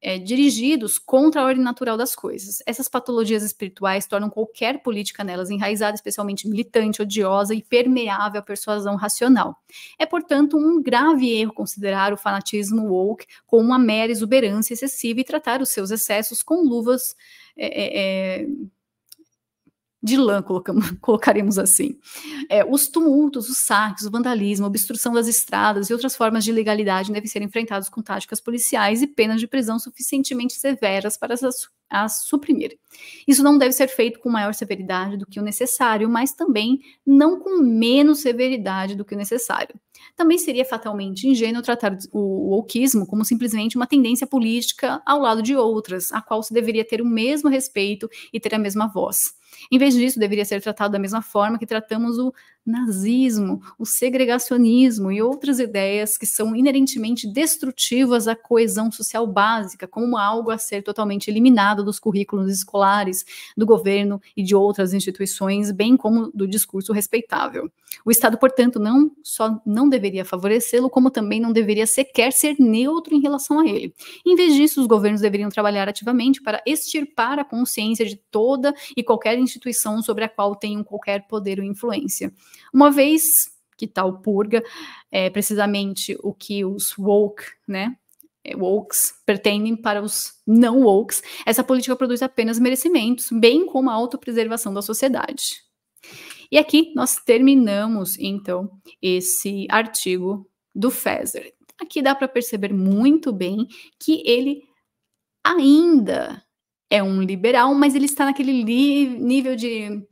é, dirigidos contra a ordem natural das coisas. Essas patologias espirituais tornam qualquer política nelas enraizada, especialmente militante, odiosa e permeável à persuasão racional. É, portanto, um grave erro considerar o fanatismo woke como uma mera exuberância excessiva e tratar os seus excessos com luvas. É, é, é de lã, colocaremos assim. É, os tumultos, os saques, o vandalismo, a obstrução das estradas e outras formas de ilegalidade devem ser enfrentados com táticas policiais e penas de prisão suficientemente severas para as, as suprimir. Isso não deve ser feito com maior severidade do que o necessário, mas também não com menos severidade do que o necessário. Também seria fatalmente ingênuo tratar o wokeismo como simplesmente uma tendência política ao lado de outras, a qual se deveria ter o mesmo respeito e ter a mesma voz. Em vez disso, deveria ser tratado da mesma forma que tratamos o nazismo, o segregacionismo e outras ideias que são inerentemente destrutivas à coesão social básica, como algo a ser totalmente eliminado dos currículos escolares, do governo e de outras instituições, bem como do discurso respeitável. O Estado, portanto, não só não deveria favorecê-lo, como também não deveria sequer ser neutro em relação a ele. Em vez disso, os governos deveriam trabalhar ativamente para extirpar a consciência de toda e qualquer qualquer instituição sobre a qual tenham qualquer poder ou influência. Uma vez que tal tá purga é precisamente o que os woke, né, é, wokes pretendem para os não wokes, essa política produz apenas merecimentos, bem como a autopreservação da sociedade. E aqui nós terminamos, então, esse artigo do Fezer. Aqui dá para perceber muito bem que ele ainda é um liberal, mas ele está naquele nível de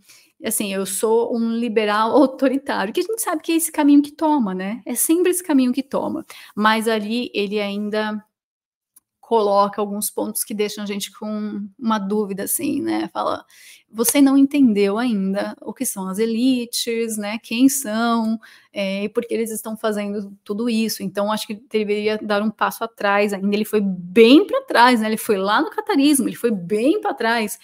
assim, eu sou um liberal autoritário, que a gente sabe que é esse caminho que toma, né? É sempre esse caminho que toma. Mas ali ele ainda coloca alguns pontos que deixam a gente com uma dúvida, assim, né? Fala, você não entendeu ainda o que são as elites, né? Quem são é, e por que eles estão fazendo tudo isso. Então, acho que deveria dar um passo atrás. Ainda ele foi bem para trás, né? Ele foi lá no catarismo, ele foi bem para trás.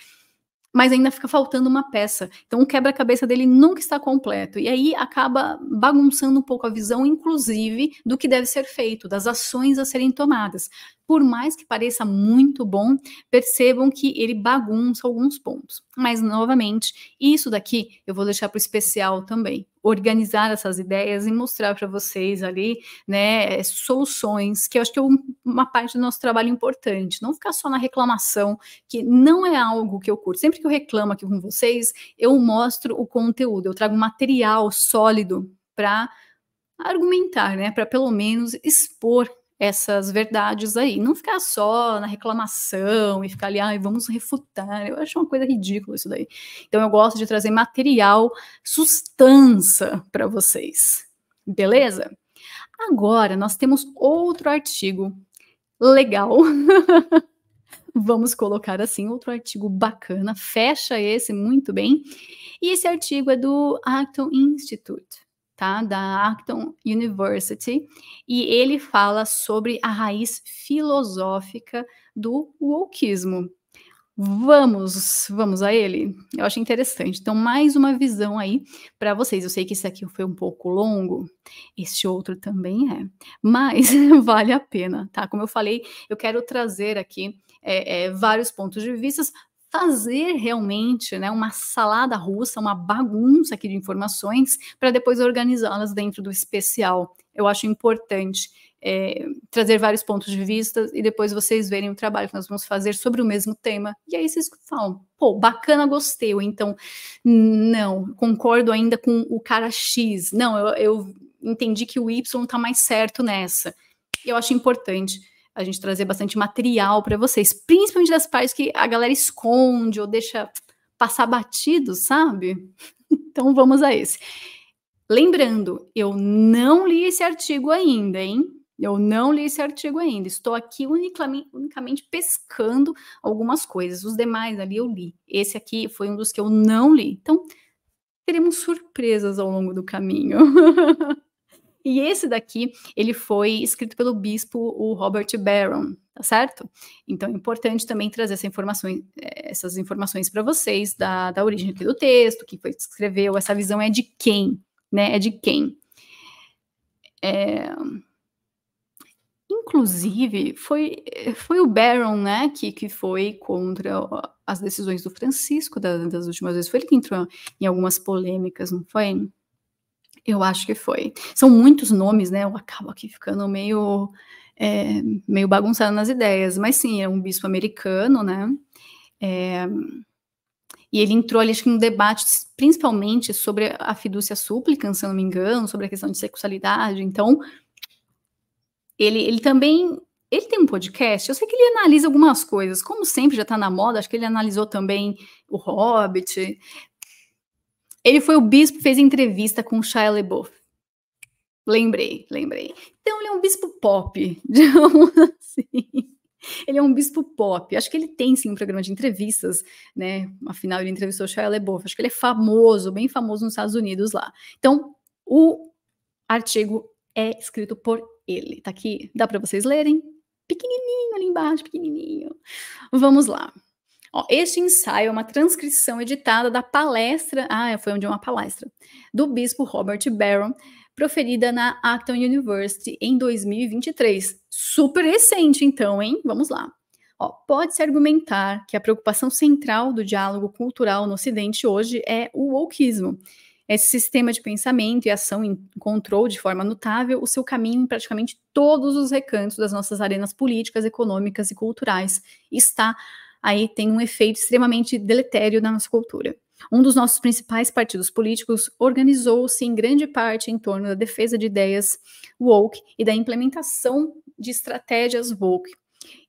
Mas ainda fica faltando uma peça. Então, o quebra-cabeça dele nunca está completo. E aí acaba bagunçando um pouco a visão, inclusive, do que deve ser feito, das ações a serem tomadas por mais que pareça muito bom, percebam que ele bagunça alguns pontos. Mas, novamente, isso daqui eu vou deixar para o especial também. Organizar essas ideias e mostrar para vocês ali, né, soluções, que eu acho que é uma parte do nosso trabalho importante. Não ficar só na reclamação, que não é algo que eu curto. Sempre que eu reclamo aqui com vocês, eu mostro o conteúdo, eu trago material sólido para argumentar, né, para pelo menos expor essas verdades aí. Não ficar só na reclamação e ficar ali, ai, vamos refutar. Eu acho uma coisa ridícula isso daí. Então eu gosto de trazer material, sustância para vocês. Beleza? Agora nós temos outro artigo legal. vamos colocar assim, outro artigo bacana, fecha esse muito bem. E esse artigo é do Acton Institute tá? Da Acton University, e ele fala sobre a raiz filosófica do wokeismo. Vamos, vamos a ele. Eu acho interessante. Então, mais uma visão aí para vocês. Eu sei que esse aqui foi um pouco longo, este outro também é, mas vale a pena, tá? Como eu falei, eu quero trazer aqui é, é, vários pontos de vista, fazer realmente né, uma salada russa, uma bagunça aqui de informações, para depois organizá-las dentro do especial. Eu acho importante é, trazer vários pontos de vista e depois vocês verem o trabalho que nós vamos fazer sobre o mesmo tema. E aí vocês falam, pô, bacana, gostei. Ou então, não, concordo ainda com o cara X. Não, eu, eu entendi que o Y está mais certo nessa. Eu acho importante a gente trazer bastante material para vocês, principalmente das partes que a galera esconde ou deixa passar batido, sabe? Então vamos a esse. Lembrando, eu não li esse artigo ainda, hein? Eu não li esse artigo ainda. Estou aqui unicamente pescando algumas coisas. Os demais ali eu li. Esse aqui foi um dos que eu não li. Então, teremos surpresas ao longo do caminho. E esse daqui, ele foi escrito pelo bispo o Robert Barron, tá certo? Então é importante também trazer essa é, essas informações para vocês da, da origem aqui do texto, quem foi que escreveu, essa visão é de quem, né? É de quem. É... Inclusive, foi, foi o Barron, né, que, que foi contra as decisões do Francisco da, das últimas vezes. Foi ele que entrou em algumas polêmicas, não foi? Eu acho que foi. São muitos nomes, né? Eu acabo aqui ficando meio, é, meio bagunçado nas ideias. Mas sim, é um bispo americano, né? É, e ele entrou ali, acho que, num debate, principalmente sobre a fidúcia súplica, se eu não me engano, sobre a questão de sexualidade. Então, ele, ele também. Ele tem um podcast, eu sei que ele analisa algumas coisas, como sempre já está na moda, acho que ele analisou também o Hobbit, ele foi o bispo fez entrevista com Shia LaBeouf. Lembrei, lembrei. Então ele é um bispo pop, digamos assim. Ele é um bispo pop. Acho que ele tem sim um programa de entrevistas, né? Afinal, ele entrevistou Shia LaBeouf. Acho que ele é famoso, bem famoso nos Estados Unidos lá. Então, o artigo é escrito por ele. Tá aqui, dá para vocês lerem? Pequenininho ali embaixo, pequenininho. Vamos lá. Ó, este ensaio é uma transcrição editada da palestra, ah, é, foi onde uma palestra, do bispo Robert Barron, proferida na Acton University em 2023. Super recente, então, hein? Vamos lá. Pode-se argumentar que a preocupação central do diálogo cultural no Ocidente hoje é o wokeismo. Esse sistema de pensamento e ação encontrou de forma notável o seu caminho em praticamente todos os recantos das nossas arenas políticas, econômicas e culturais. Está aí tem um efeito extremamente deletério na nossa cultura. Um dos nossos principais partidos políticos organizou-se em grande parte em torno da defesa de ideias woke e da implementação de estratégias woke.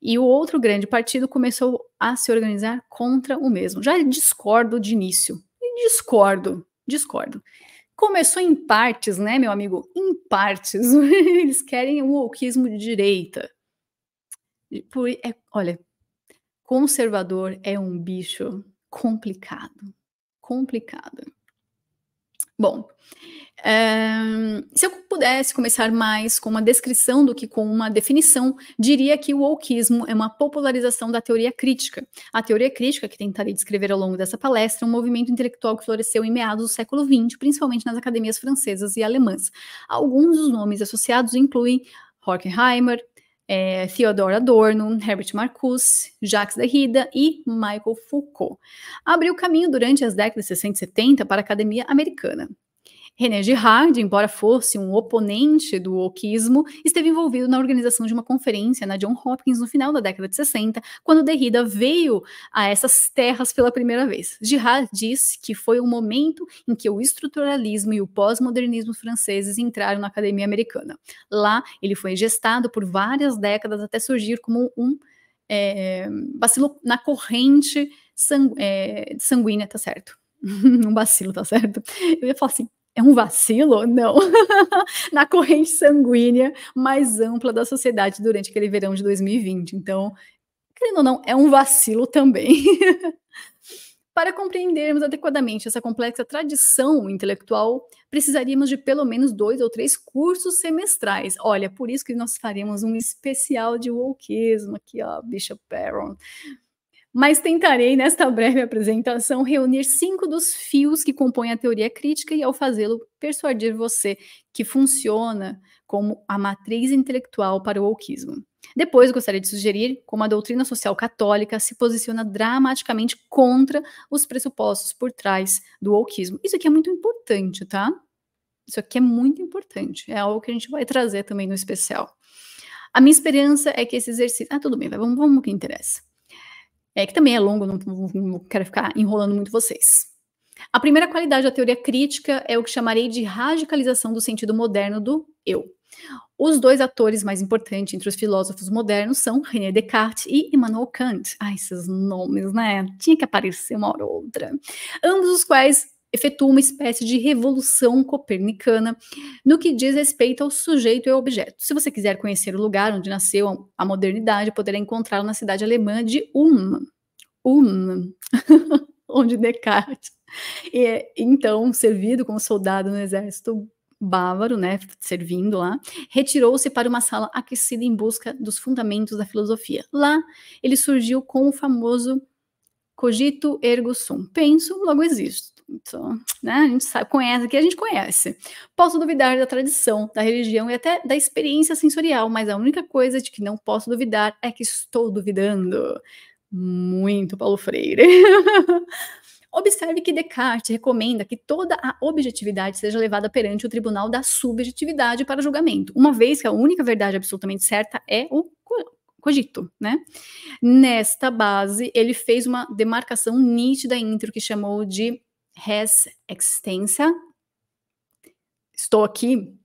E o outro grande partido começou a se organizar contra o mesmo. Já discordo de início. Discordo, discordo. Começou em partes, né, meu amigo? Em partes. Eles querem o wokeismo de direita. Por, é, olha, Conservador é um bicho complicado. Complicado. Bom, um, eh, se eu pudesse começar mais com uma descrição do que com uma definição, diria que o wokeismo é uma popularização da teoria crítica. A teoria crítica, que tentarei descrever ao longo dessa palestra, é um movimento intelectual que floresceu em meados do século XX, principalmente nas academias francesas e alemãs. Alguns dos nomes associados incluem Horkheimer, é, Theodor Adorno, Herbert Marcuse, Jacques Derrida e Michael Foucault. Abriu caminho durante as décadas 60 e 70 para a academia americana. René Girard, embora fosse um oponente do oquismo, esteve envolvido na organização de uma conferência na John Hopkins no final da década de 60, quando Derrida veio a essas terras pela primeira vez. Girard diz que foi o um momento em que o estruturalismo e o pós-modernismo franceses entraram na academia americana. Lá, ele foi gestado por várias décadas até surgir como um é, bacilo na corrente sangu é, sanguínea, tá certo? um bacilo, tá certo? Eu ia falar assim, é um vacilo? Não. Na corrente sanguínea mais ampla da sociedade durante aquele verão de 2020. Então, querendo ou não, é um vacilo também. Para compreendermos adequadamente essa complexa tradição intelectual, precisaríamos de pelo menos dois ou três cursos semestrais. Olha, por isso que nós faremos um especial de wokeismo aqui, ó, Bishop Barron mas tentarei, nesta breve apresentação, reunir cinco dos fios que compõem a teoria crítica e, ao fazê-lo, persuadir você que funciona como a matriz intelectual para o wokeismo. Depois, gostaria de sugerir como a doutrina social católica se posiciona dramaticamente contra os pressupostos por trás do wokeismo. Isso aqui é muito importante, tá? Isso aqui é muito importante. É algo que a gente vai trazer também no especial. A minha esperança é que esse exercício. Ah, tudo bem, Vamos, vamos, vamos que interessa é, que também é longo, não, não quero ficar enrolando muito vocês. A primeira qualidade da teoria crítica é o que chamarei de radicalização do sentido moderno do eu. Os dois atores mais importantes entre os filósofos modernos são René Descartes e Immanuel Kant. Ai, esses nomes, né? Tinha que aparecer uma hora ou outra. Ambos os quais efetua uma espécie de revolução copernicana no que diz respeito ao sujeito e ao objeto. Se você quiser conhecer o lugar onde nasceu a modernidade, poderá encontrá-lo na cidade alemã de Ulm, Ulm onde Descartes é, então servido como soldado no exército bávaro, né, servindo lá, retirou-se para uma sala aquecida em busca dos fundamentos da filosofia. Lá, ele surgiu com o famoso cogito ergo sum, penso, logo existo né? A gente sabe, conhece, que a gente conhece. Posso duvidar da tradição, da religião e até da experiência sensorial, mas a única coisa de que não posso duvidar é que estou duvidando. Muito Paulo Freire. Observe que Descartes recomenda que toda a objetividade seja levada perante o tribunal da subjetividade para julgamento, uma vez que a única verdade absolutamente certa é o cogito, né? Nesta base, ele fez uma demarcação nítida entre o que chamou de res extensa. Estou aqui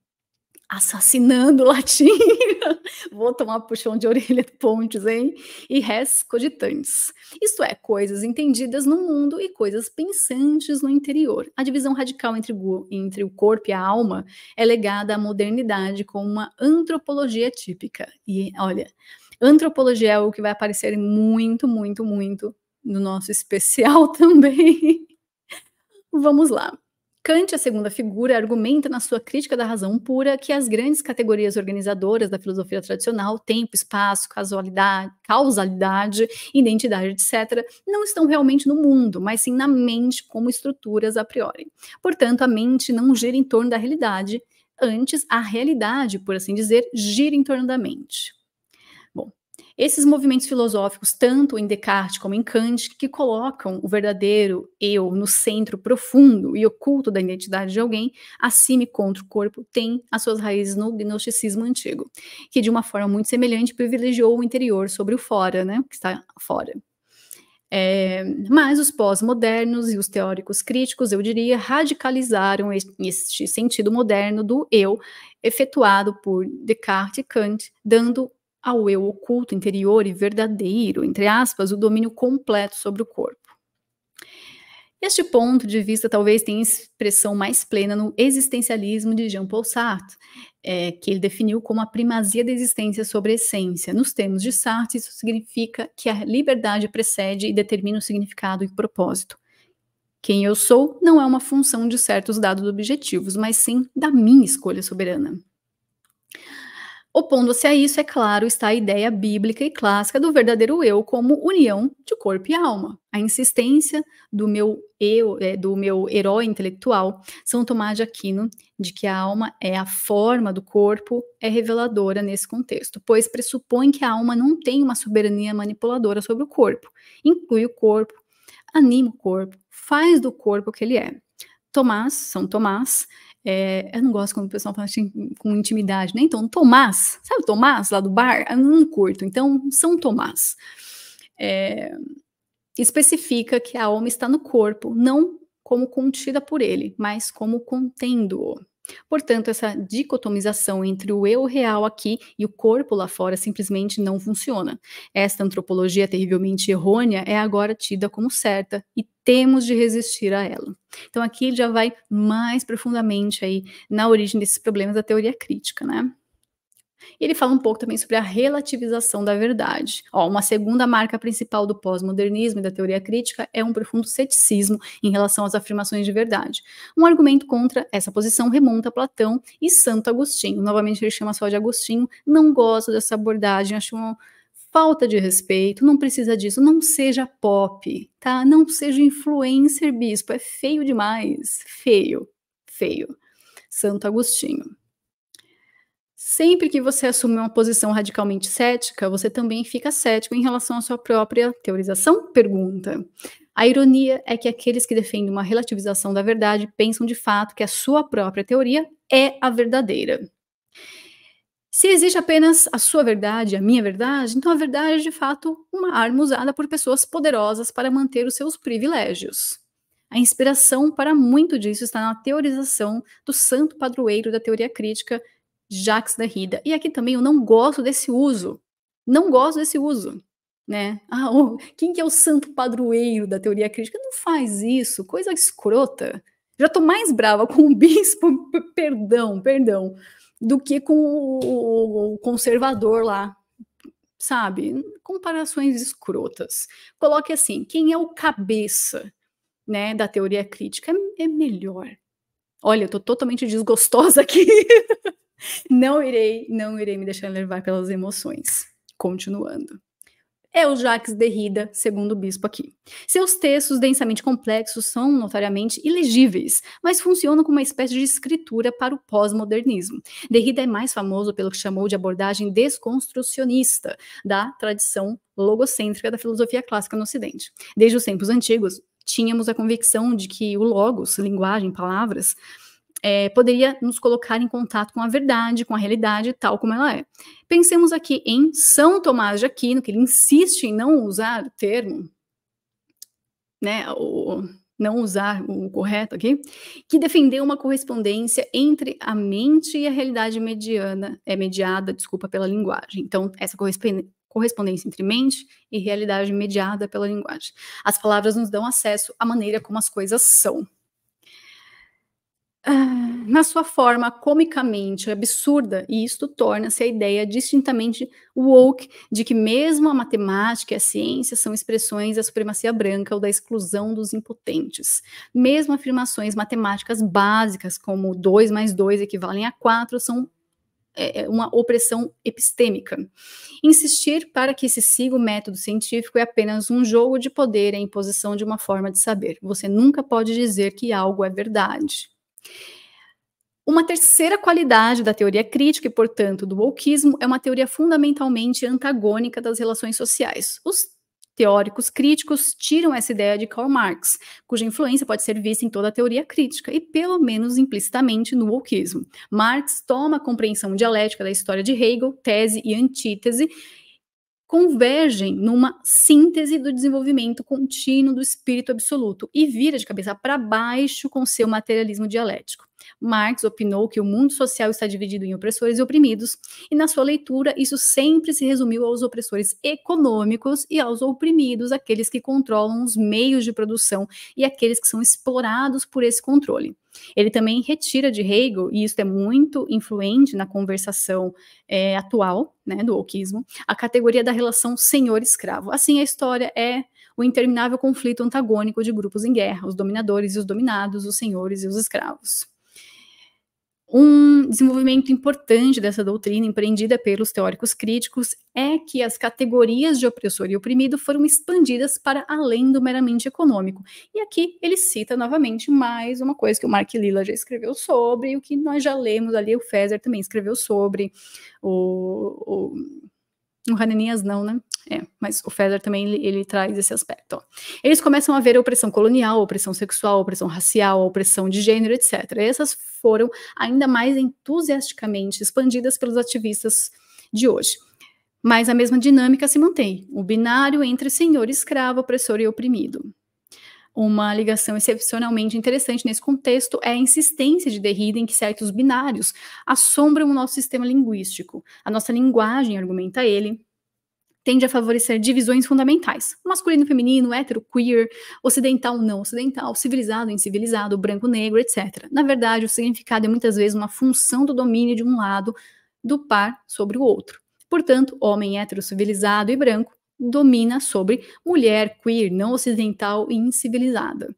assassinando latim. Vou tomar puxão de orelha Pontes, hein? E res cogitantes. Isto é, coisas entendidas no mundo e coisas pensantes no interior. A divisão radical entre, entre o corpo e a alma é legada à modernidade com uma antropologia típica. E olha, antropologia é o que vai aparecer muito, muito, muito no nosso especial também. Vamos lá. Kant, a segunda figura, argumenta na sua crítica da razão pura que as grandes categorias organizadoras da filosofia tradicional, tempo, espaço, casualidade, causalidade, identidade, etc., não estão realmente no mundo, mas sim na mente como estruturas a priori. Portanto, a mente não gira em torno da realidade, antes a realidade, por assim dizer, gira em torno da mente. Esses movimentos filosóficos, tanto em Descartes como em Kant, que colocam o verdadeiro eu no centro profundo e oculto da identidade de alguém, acima e contra o corpo, têm as suas raízes no gnosticismo antigo, que de uma forma muito semelhante privilegiou o interior sobre o fora, né, que está fora. É, mas os pós-modernos e os teóricos críticos, eu diria, radicalizaram este sentido moderno do eu, efetuado por Descartes e Kant, dando ao eu oculto, interior e verdadeiro, entre aspas, o domínio completo sobre o corpo. Este ponto de vista talvez tenha expressão mais plena no existencialismo de Jean-Paul Sartre, é, que ele definiu como a primazia da existência sobre a essência. Nos termos de Sartre, isso significa que a liberdade precede e determina o significado e propósito. Quem eu sou não é uma função de certos dados objetivos, mas sim da minha escolha soberana. Opondo-se a isso, é claro, está a ideia bíblica e clássica do verdadeiro eu como união de corpo e alma. A insistência do meu eu, é, do meu herói intelectual, São Tomás de Aquino, de que a alma é a forma do corpo, é reveladora nesse contexto, pois pressupõe que a alma não tem uma soberania manipuladora sobre o corpo, inclui o corpo, anima o corpo, faz do corpo o que ele é. Tomás, São Tomás, é, eu não gosto quando o pessoal fala assim, com intimidade, né? Então, Tomás, sabe o Tomás lá do bar? Eu não curto. Então, São Tomás. É, especifica que a alma está no corpo, não como contida por ele, mas como contendo-o. Portanto, essa dicotomização entre o eu real aqui e o corpo lá fora simplesmente não funciona. Esta antropologia terrivelmente errônea é agora tida como certa e temos de resistir a ela. Então aqui ele já vai mais profundamente aí na origem desses problemas da teoria crítica, né? E ele fala um pouco também sobre a relativização da verdade. Ó, uma segunda marca principal do pós-modernismo e da teoria crítica é um profundo ceticismo em relação às afirmações de verdade. Um argumento contra essa posição remonta a Platão e Santo Agostinho. Novamente, ele chama só de Agostinho. Não gosto dessa abordagem, acho uma falta de respeito, não precisa disso, não seja pop, tá? Não seja influencer, bispo, é feio demais, feio, feio. Santo Agostinho. Sempre que você assume uma posição radicalmente cética, você também fica cético em relação à sua própria teorização? Pergunta. A ironia é que aqueles que defendem uma relativização da verdade pensam de fato que a sua própria teoria é a verdadeira. Se existe apenas a sua verdade, a minha verdade, então a verdade é de fato uma arma usada por pessoas poderosas para manter os seus privilégios. A inspiração para muito disso está na teorização do santo padroeiro da teoria crítica, Jacques Derrida. E aqui também eu não gosto desse uso. Não gosto desse uso. Né? Ah, oh, quem que é o santo padroeiro da teoria crítica? Não faz isso, coisa escrota. Já tô mais brava com o bispo, perdão, perdão, do que com o conservador lá, sabe? Comparações escrotas. Coloque assim, quem é o cabeça, né, da teoria crítica é, é melhor. Olha, eu tô totalmente desgostosa aqui. Não irei, não irei me deixar levar pelas emoções. Continuando. É o Jacques Derrida, segundo o bispo aqui. Seus textos densamente complexos são notoriamente ilegíveis, mas funcionam como uma espécie de escritura para o pós-modernismo. Derrida é mais famoso pelo que chamou de abordagem desconstrucionista da tradição logocêntrica da filosofia clássica no Ocidente. Desde os tempos antigos, tínhamos a convicção de que o logos, linguagem, palavras, é, poderia nos colocar em contato com a verdade, com a realidade, tal como ela é. Pensemos aqui em São Tomás de Aquino, que ele insiste em não usar o termo, né, o, não usar o correto aqui, que defendeu uma correspondência entre a mente e a realidade mediana, é mediada, desculpa, pela linguagem. Então, essa correspondência correspondência entre mente e realidade mediada pela linguagem. As palavras nos dão acesso à maneira como as coisas são. Ah, na sua forma comicamente absurda, e isto torna-se a ideia distintamente woke de que mesmo a matemática e a ciência são expressões da supremacia branca ou da exclusão dos impotentes. Mesmo afirmações matemáticas básicas, como 2 mais 2 equivalem a 4, são é, é, uma opressão epistêmica. Insistir para que se siga o método científico é apenas um jogo de poder e a imposição de uma forma de saber. Você nunca pode dizer que algo é verdade. Uma terceira qualidade da teoria crítica e, portanto, do wokeismo é uma teoria fundamentalmente antagônica das relações sociais. Os teóricos críticos tiram essa ideia de Karl Marx, cuja influência pode ser vista em toda a teoria crítica e, pelo menos implicitamente, no wokeismo. Marx toma a compreensão dialética da história de Hegel, tese e antítese, convergem numa síntese do desenvolvimento contínuo do espírito absoluto e vira de cabeça para baixo com seu materialismo dialético. Marx opinou que o mundo social está dividido em opressores e oprimidos, e na sua leitura isso sempre se resumiu aos opressores econômicos e aos oprimidos, aqueles que controlam os meios de produção e aqueles que são explorados por esse controle. Ele também retira de Hegel, e isso é muito influente na conversação é, atual né, do wokismo, a categoria da relação senhor-escravo. Assim, a história é o interminável conflito antagônico de grupos em guerra, os dominadores e os dominados, os senhores e os escravos. Um desenvolvimento importante dessa doutrina empreendida pelos teóricos críticos é que as categorias de opressor e oprimido foram expandidas para além do meramente econômico. E aqui ele cita novamente mais uma coisa que o Mark Lilla já escreveu sobre, o que nós já lemos ali, o Fezer também escreveu sobre, o, o, o Hananias não, né? É, mas o Feder também ele, ele, traz esse aspecto. Ó. Eles começam a ver a opressão colonial, a opressão sexual, a opressão racial, a opressão de gênero, etc. E essas foram ainda mais entusiasticamente expandidas pelos ativistas de hoje. Mas a mesma dinâmica se mantém: o binário entre senhor, escravo, opressor e oprimido. Uma ligação excepcionalmente interessante nesse contexto é a insistência de Derrida em que certos binários assombram o nosso sistema linguístico. A nossa linguagem, argumenta ele, tende a favorecer divisões fundamentais: masculino, feminino, hétero, queer, ocidental, não ocidental, civilizado, incivilizado, branco, negro, etc. Na verdade, o significado é muitas vezes uma função do domínio de um lado do par sobre o outro. Portanto, homem hétero, civilizado e branco domina sobre mulher queer, não ocidental e incivilizada.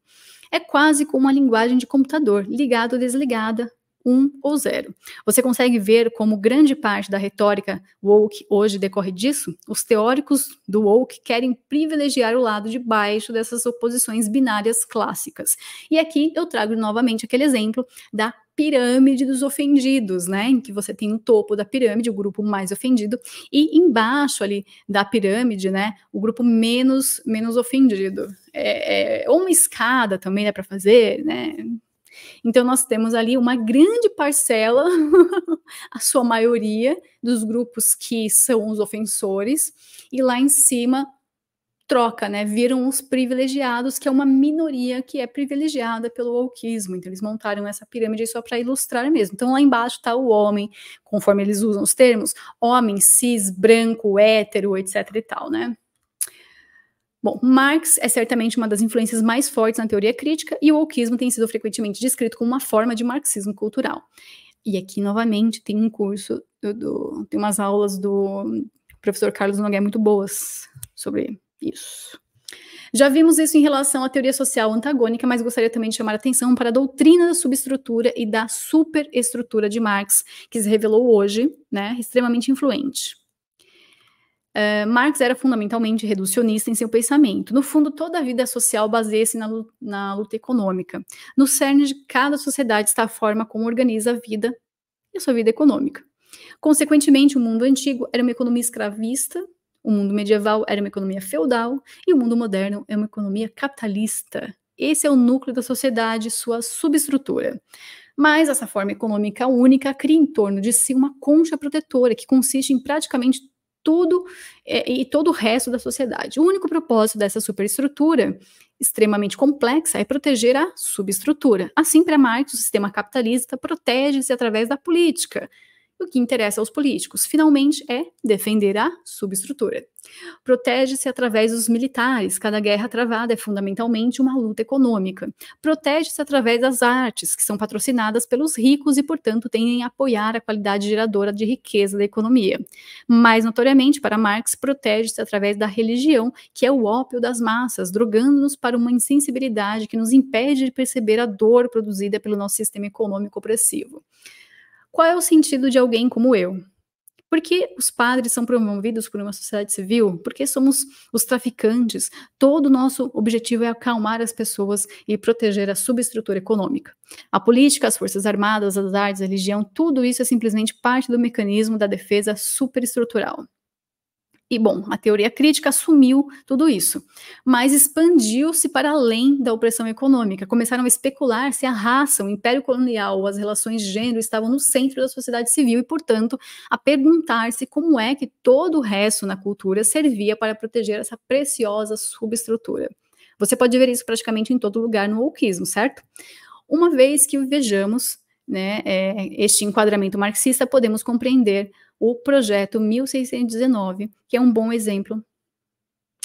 É quase como uma linguagem de computador, ligada ou desligada, um ou zero. Você consegue ver como grande parte da retórica woke hoje decorre disso? Os teóricos do woke querem privilegiar o lado de baixo dessas oposições binárias clássicas. E aqui eu trago novamente aquele exemplo da pirâmide dos ofendidos, né? Em que você tem o topo da pirâmide, o grupo mais ofendido, e embaixo ali da pirâmide, né? O grupo menos menos ofendido. É, é, ou uma escada também dá para fazer, né? Então, nós temos ali uma grande parcela, a sua maioria, dos grupos que são os ofensores, e lá em cima troca, né? Viram os privilegiados, que é uma minoria que é privilegiada pelo alquismo. Então, eles montaram essa pirâmide só para ilustrar mesmo. Então, lá embaixo está o homem, conforme eles usam os termos, homem, cis, branco, hétero, etc e tal, né? Bom, Marx é certamente uma das influências mais fortes na teoria crítica e o wokismo tem sido frequentemente descrito como uma forma de marxismo cultural. E aqui, novamente, tem um curso, do, do, tem umas aulas do professor Carlos Nogueira muito boas sobre isso. Já vimos isso em relação à teoria social antagônica, mas gostaria também de chamar a atenção para a doutrina da subestrutura e da superestrutura de Marx, que se revelou hoje, né, extremamente influente. Uh, Marx era fundamentalmente reducionista em seu pensamento. No fundo, toda a vida social baseia-se na, na, luta econômica. No cerne de cada sociedade está a forma como organiza a vida e a sua vida econômica. Consequentemente, o mundo antigo era uma economia escravista, o mundo medieval era uma economia feudal e o mundo moderno é uma economia capitalista. Esse é o núcleo da sociedade, sua subestrutura. Mas essa forma econômica única cria em torno de si uma concha protetora que consiste em praticamente tudo é, e todo o resto da sociedade. O único propósito dessa superestrutura extremamente complexa é proteger a subestrutura. Assim, para Marx, o sistema capitalista protege-se através da política, o que interessa aos políticos, finalmente, é defender a subestrutura. Protege-se através dos militares. Cada guerra travada é fundamentalmente uma luta econômica. Protege-se através das artes, que são patrocinadas pelos ricos e, portanto, tendem a apoiar a qualidade geradora de riqueza da economia. Mais notoriamente, para Marx, protege-se através da religião, que é o ópio das massas, drogando-nos para uma insensibilidade que nos impede de perceber a dor produzida pelo nosso sistema econômico opressivo. Qual é o sentido de alguém como eu? Por que os padres são promovidos por uma sociedade civil? Porque somos os traficantes. Todo o nosso objetivo é acalmar as pessoas e proteger a subestrutura econômica. A política, as forças armadas, as artes, a religião, tudo isso é simplesmente parte do mecanismo da defesa superestrutural. E, bom, a teoria crítica assumiu tudo isso, mas expandiu-se para além da opressão econômica. Começaram a especular se a raça, o império colonial ou as relações de gênero estavam no centro da sociedade civil e, portanto, a perguntar-se como é que todo o resto na cultura servia para proteger essa preciosa subestrutura. Você pode ver isso praticamente em todo lugar no wokeismo, certo? Uma vez que vejamos né, é, este enquadramento marxista, podemos compreender o projeto 1619, que é um bom exemplo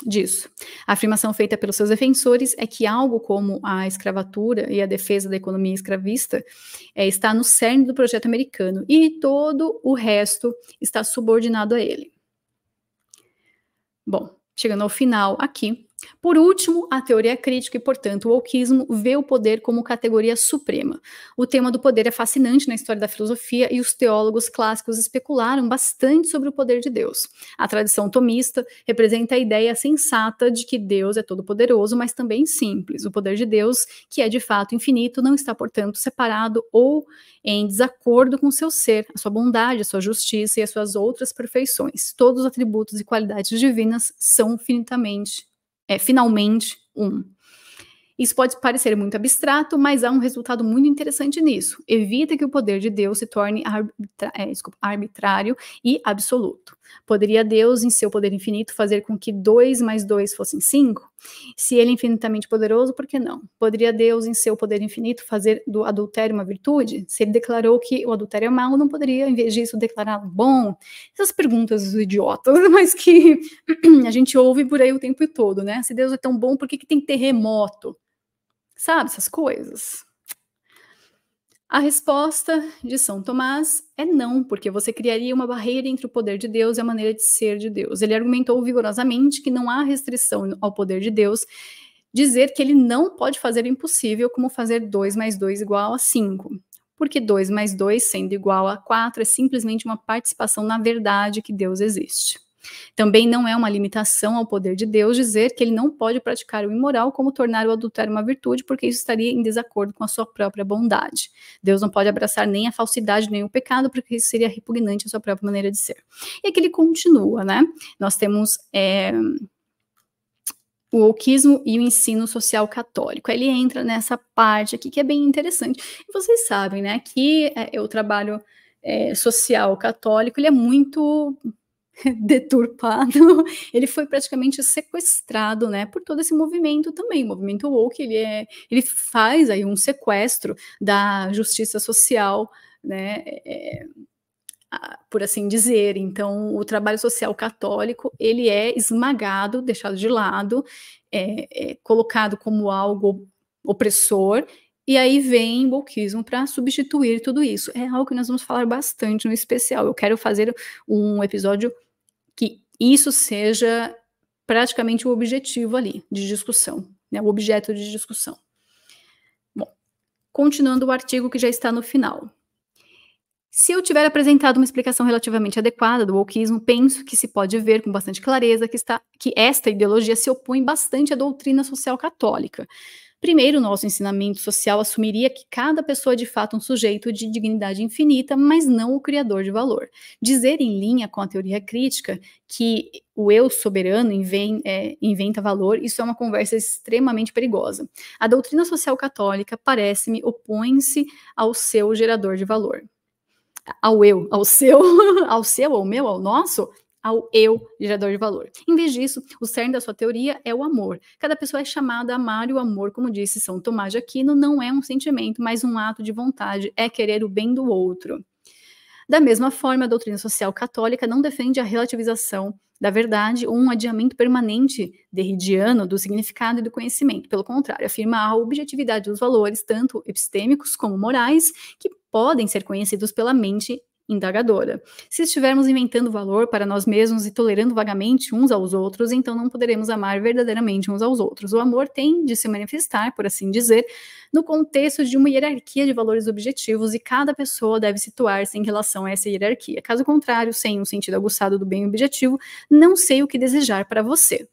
disso. A afirmação feita pelos seus defensores é que algo como a escravatura e a defesa da economia escravista é, está no cerne do projeto americano e todo o resto está subordinado a ele. Bom, chegando ao final aqui, por último, a teoria é crítica e, portanto, o alquismo vê o poder como categoria suprema. O tema do poder é fascinante na história da filosofia e os teólogos clássicos especularam bastante sobre o poder de Deus. A tradição tomista representa a ideia sensata de que Deus é todo-poderoso, mas também simples. O poder de Deus, que é de fato infinito, não está, portanto, separado ou em desacordo com seu ser, a sua bondade, a sua justiça e as suas outras perfeições. Todos os atributos e qualidades divinas são finitamente é finalmente um. Isso pode parecer muito abstrato, mas há um resultado muito interessante nisso. Evita que o poder de Deus se torne arbitra é, desculpa, arbitrário e absoluto. Poderia Deus, em seu poder infinito, fazer com que dois mais dois fossem cinco? Se ele é infinitamente poderoso, por que não? Poderia Deus, em seu poder infinito, fazer do adultério uma virtude? Se ele declarou que o adultério é mal, não poderia, em vez disso, declarar bom? Essas perguntas idiotas, mas que a gente ouve por aí o tempo todo, né? Se Deus é tão bom, por que, que tem terremoto? Sabe, essas coisas. A resposta de São Tomás é não, porque você criaria uma barreira entre o poder de Deus e a maneira de ser de Deus. Ele argumentou vigorosamente que não há restrição ao poder de Deus, dizer que ele não pode fazer o impossível, como fazer 2 mais 2 igual a 5. Porque 2 mais 2 sendo igual a 4 é simplesmente uma participação na verdade que Deus existe. Também não é uma limitação ao poder de Deus dizer que ele não pode praticar o imoral, como tornar o adultério uma virtude, porque isso estaria em desacordo com a sua própria bondade. Deus não pode abraçar nem a falsidade, nem o pecado, porque isso seria repugnante à sua própria maneira de ser. E aqui ele continua, né? Nós temos. É o oquismo e o ensino social católico. Ele entra nessa parte aqui que é bem interessante. E vocês sabem, né, que é, o trabalho é, social católico ele é muito deturpado, ele foi praticamente sequestrado, né, por todo esse movimento também, o movimento woke, ele, é, ele faz aí um sequestro da justiça social, né, é, por assim dizer. Então, o trabalho social católico ele é esmagado, deixado de lado, é, é colocado como algo opressor. E aí vem o wokeismo para substituir tudo isso. É algo que nós vamos falar bastante no especial. Eu quero fazer um episódio isso seja praticamente o objetivo ali de discussão, né, o objeto de discussão. Bom, continuando o artigo que já está no final. Se eu tiver apresentado uma explicação relativamente adequada do wokeismo, penso que se pode ver com bastante clareza que, está, que esta ideologia se opõe bastante à doutrina social católica, Primeiro, nosso ensinamento social assumiria que cada pessoa é de fato um sujeito de dignidade infinita, mas não o criador de valor. Dizer em linha com a teoria crítica que o eu soberano é, inventa valor, isso é uma conversa extremamente perigosa. A doutrina social católica, parece-me, opõe-se ao seu gerador de valor. Ao eu, ao seu, ao seu, ao meu, ao nosso, ao eu gerador de valor. Em vez disso, o cerne da sua teoria é o amor. Cada pessoa é chamada a amar e o amor, como disse São Tomás de Aquino, não é um sentimento, mas um ato de vontade, é querer o bem do outro. Da mesma forma, a doutrina social católica não defende a relativização da verdade ou um adiamento permanente derridiano do significado e do conhecimento. Pelo contrário, afirma a objetividade dos valores, tanto epistêmicos como morais, que podem ser conhecidos pela mente Indagadora. Se estivermos inventando valor para nós mesmos e tolerando vagamente uns aos outros, então não poderemos amar verdadeiramente uns aos outros. O amor tem de se manifestar, por assim dizer, no contexto de uma hierarquia de valores objetivos e cada pessoa deve situar-se em relação a essa hierarquia. Caso contrário, sem um sentido aguçado do bem objetivo, não sei o que desejar para você.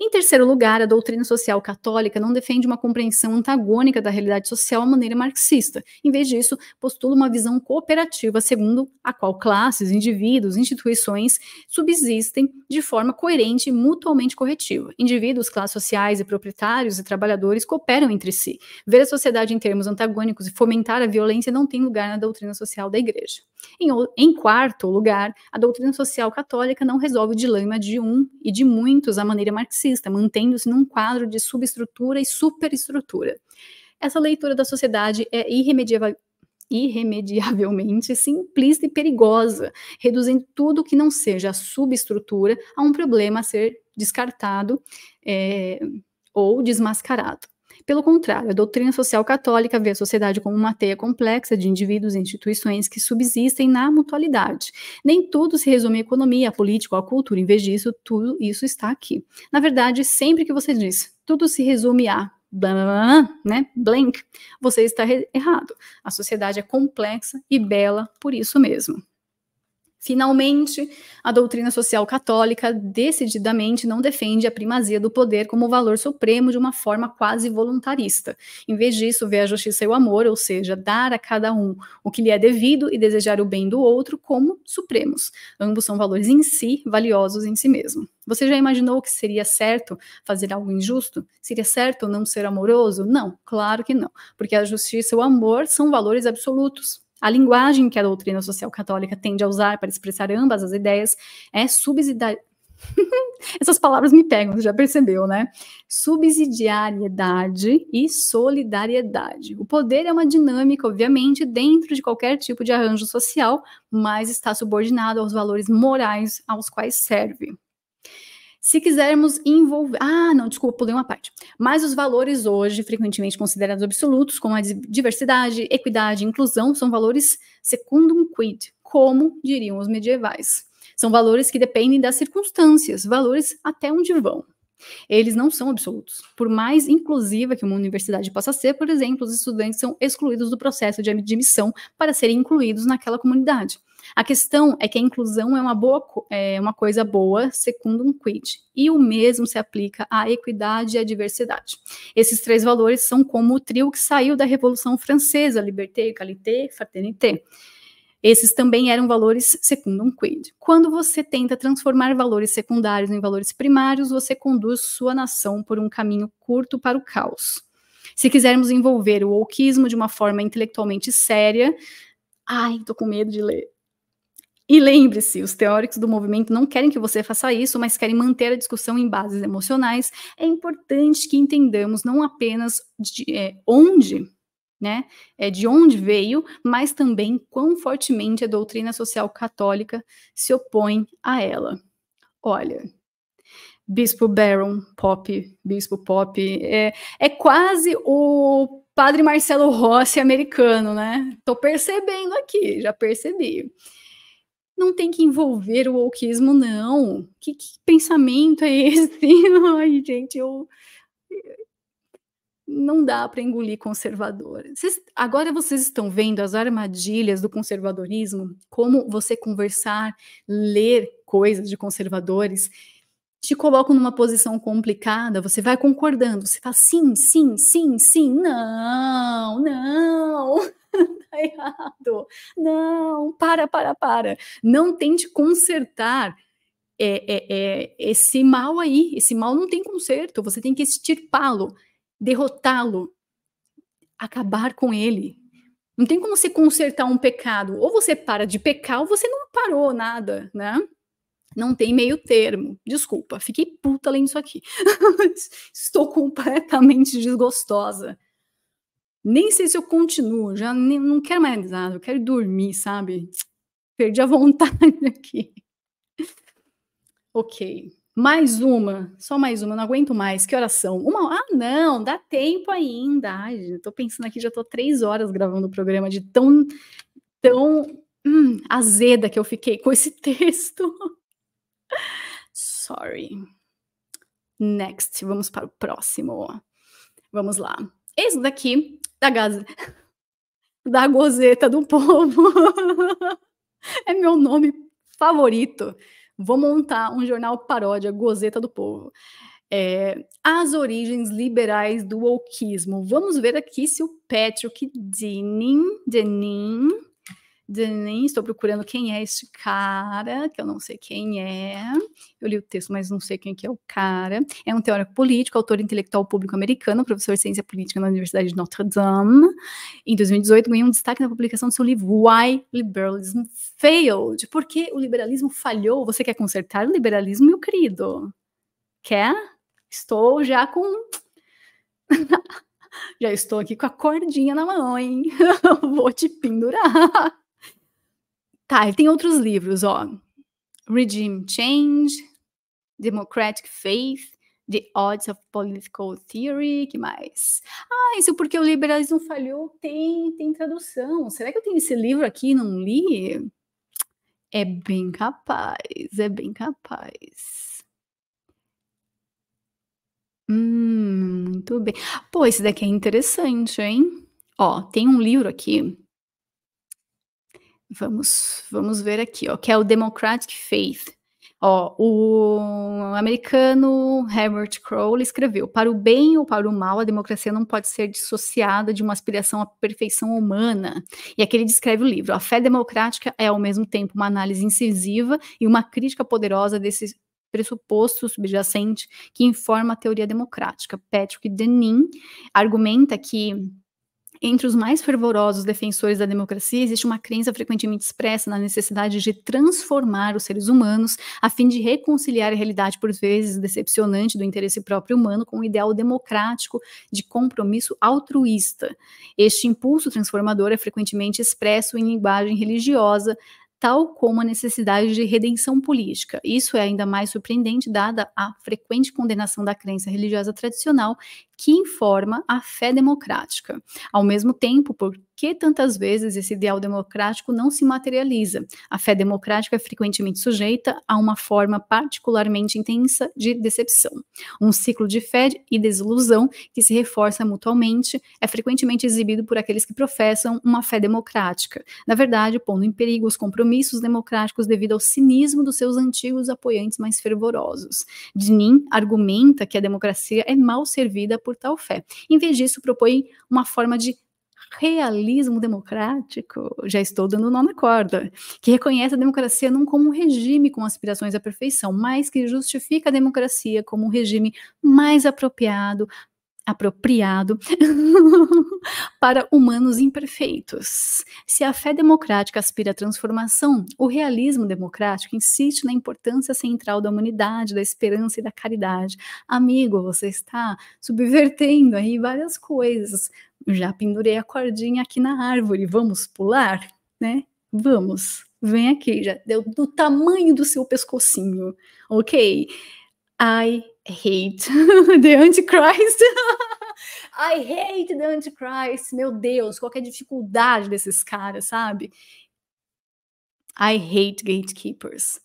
Em terceiro lugar, a doutrina social católica não defende uma compreensão antagônica da realidade social à maneira marxista. Em vez disso, postula uma visão cooperativa segundo a qual classes, indivíduos, instituições subsistem de forma coerente e mutuamente corretiva. Indivíduos, classes sociais e proprietários e trabalhadores cooperam entre si. Ver a sociedade em termos antagônicos e fomentar a violência não tem lugar na doutrina social da Igreja. Em, em quarto lugar, a doutrina social católica não resolve o dilema de um e de muitos à maneira marxista, mantendo-se num quadro de subestrutura e superestrutura. Essa leitura da sociedade é irremediável, irremediavelmente simplista e perigosa, reduzindo tudo que não seja a subestrutura a um problema a ser descartado é, ou desmascarado. Pelo contrário, a doutrina social católica vê a sociedade como uma teia complexa de indivíduos e instituições que subsistem na mutualidade. Nem tudo se resume à economia, à política, à cultura. Em vez disso, tudo isso está aqui. Na verdade, sempre que você diz tudo se resume a blá, blá, blá, né, blank, você está errado. A sociedade é complexa e bela por isso mesmo. Finalmente, a doutrina social católica decididamente não defende a primazia do poder como valor supremo de uma forma quase voluntarista. Em vez disso, vê a justiça e o amor, ou seja, dar a cada um o que lhe é devido e desejar o bem do outro, como supremos. Ambos são valores em si, valiosos em si mesmo. Você já imaginou que seria certo fazer algo injusto? Seria certo não ser amoroso? Não, claro que não, porque a justiça e o amor são valores absolutos a linguagem que a doutrina social católica tende a usar para expressar ambas as ideias é subsidiar. Essas palavras me pegam, já percebeu, né? Subsidiariedade e solidariedade. O poder é uma dinâmica, obviamente, dentro de qualquer tipo de arranjo social, mas está subordinado aos valores morais aos quais serve. Se quisermos envolver. Ah, não, desculpa, pulei uma parte. Mas os valores hoje, frequentemente considerados absolutos, como a diversidade, equidade, inclusão, são valores secundum quid, como diriam os medievais. São valores que dependem das circunstâncias, valores até onde vão. Eles não são absolutos. Por mais inclusiva que uma universidade possa ser, por exemplo, os estudantes são excluídos do processo de admissão para serem incluídos naquela comunidade. A questão é que a inclusão é uma, boa, é uma coisa boa, segundo um quid, e o mesmo se aplica à equidade e à diversidade. Esses três valores são como o trio que saiu da Revolução Francesa, liberté, qualité, fraternité. Esses também eram valores segundo um quid. Quando você tenta transformar valores secundários em valores primários, você conduz sua nação por um caminho curto para o caos. Se quisermos envolver o wokeismo de uma forma intelectualmente séria, ai, tô com medo de ler. E lembre-se, os teóricos do movimento não querem que você faça isso, mas querem manter a discussão em bases emocionais. É importante que entendamos não apenas de, é, onde, né, é, de onde veio, mas também quão fortemente a doutrina social católica se opõe a ela. Olha, Bispo Baron Pop, Bispo Pop, é, é quase o Padre Marcelo Rossi americano, né? Tô percebendo aqui, já percebi não tem que envolver o wokeismo, não. Que, que pensamento é esse? Ai, gente, eu. Não dá para engolir conservador. agora vocês estão vendo as armadilhas do conservadorismo, como você conversar, ler coisas de conservadores te coloca numa posição complicada, você vai concordando, você fala sim, sim, sim, sim, não, não. tá errado. Não, para, para, para. Não tente consertar é, é, é, esse mal aí. Esse mal não tem conserto. Você tem que extirpá-lo, derrotá-lo, acabar com ele. Não tem como você consertar um pecado. Ou você para de pecar, ou você não parou nada, né? Não tem meio termo. Desculpa, fiquei puta lendo isso aqui. Estou completamente desgostosa nem sei se eu continuo, já nem, não quero mais nada, eu quero dormir, sabe? Perdi a vontade aqui. ok. Mais uma, só mais uma, não aguento mais. Que oração? Uma? Ah, não, dá tempo ainda. Ai, tô pensando aqui, já tô três horas gravando o programa de tão, tão hum, azeda que eu fiquei com esse texto. Sorry. Next, vamos para o próximo. Vamos lá. Esse daqui da Gaza, da Gozeta do Povo. é meu nome favorito. Vou montar um jornal paródia, Gozeta do Povo. É, as origens liberais do wokeismo. Vamos ver aqui se o Patrick Dinin, Denin nem estou procurando quem é este cara, que eu não sei quem é. Eu li o texto, mas não sei quem que é o cara. É um teórico político, autor intelectual público americano, professor de ciência política na Universidade de Notre Dame. Em 2018, ganhou um destaque na publicação do seu livro Why Liberalism Failed. Por que o liberalismo falhou? Você quer consertar o liberalismo, meu querido? Quer? Estou já com. já estou aqui com a cordinha na mão, hein? Vou te pendurar. Tá, ele tem outros livros, ó. Regime Change, Democratic Faith, The Odds of Political Theory, que mais? Ah, isso porque o liberalismo falhou tem, tem tradução. Será que eu tenho esse livro aqui e não li? É bem capaz, é bem capaz. Hum, muito bem. Pô, esse daqui é interessante, hein? Ó, tem um livro aqui Vamos, vamos ver aqui, ó, que é o Democratic Faith. Ó, o americano Herbert Crowley escreveu: para o bem ou para o mal, a democracia não pode ser dissociada de uma aspiração à perfeição humana. E aqui ele descreve o livro: a fé democrática é ao mesmo tempo uma análise incisiva e uma crítica poderosa desse pressuposto subjacente que informa a teoria democrática. Patrick Denin argumenta que entre os mais fervorosos defensores da democracia, existe uma crença frequentemente expressa na necessidade de transformar os seres humanos a fim de reconciliar a realidade, por vezes decepcionante, do interesse próprio humano com o ideal democrático de compromisso altruísta. Este impulso transformador é frequentemente expresso em linguagem religiosa, tal como a necessidade de redenção política. Isso é ainda mais surpreendente, dada a frequente condenação da crença religiosa tradicional, que informa a fé democrática. Ao mesmo tempo, por que tantas vezes esse ideal democrático não se materializa? A fé democrática é frequentemente sujeita a uma forma particularmente intensa de decepção. Um ciclo de fé e desilusão que se reforça mutualmente é frequentemente exibido por aqueles que professam uma fé democrática, na verdade, pondo em perigo os compromissos democráticos devido ao cinismo dos seus antigos apoiantes mais fervorosos. Dinin argumenta que a democracia é mal servida por tal fé. Em vez disso, propõe uma forma de realismo democrático, já estou dando nome na corda, que reconhece a democracia não como um regime com aspirações à perfeição, mas que justifica a democracia como um regime mais apropriado apropriado para humanos imperfeitos. Se a fé democrática aspira à transformação, o realismo democrático insiste na importância central da humanidade, da esperança e da caridade. Amigo, você está subvertendo aí várias coisas. Já pendurei a cordinha aqui na árvore, vamos pular, né? Vamos. Vem aqui, já deu do tamanho do seu pescocinho, ok? Ai, hate the Antichrist. I hate the Antichrist. Meu Deus, qual é a dificuldade desses caras, sabe? I hate gatekeepers.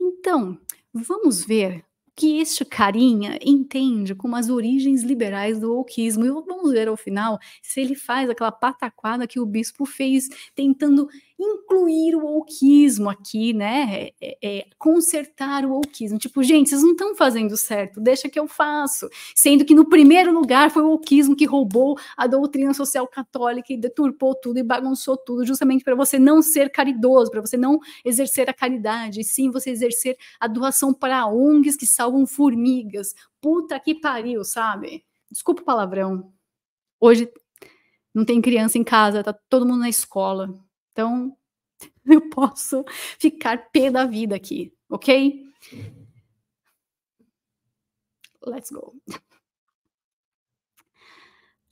Então, vamos ver que este carinha entende como as origens liberais do wokismo. E vamos ver ao final se ele faz aquela pataquada que o bispo fez, tentando incluir o wokismo aqui, né? É, é, é consertar o wokismo. Tipo, gente, vocês não estão fazendo certo, deixa que eu faço. Sendo que, no primeiro lugar, foi o wokismo que roubou a doutrina social católica e deturpou tudo e bagunçou tudo, justamente para você não ser caridoso, para você não exercer a caridade, e sim você exercer a doação para ONGs que salvam salvam formigas. Puta que pariu, sabe? Desculpa o palavrão. Hoje não tem criança em casa, tá todo mundo na escola. Então, eu posso ficar pé da vida aqui, ok? Let's go.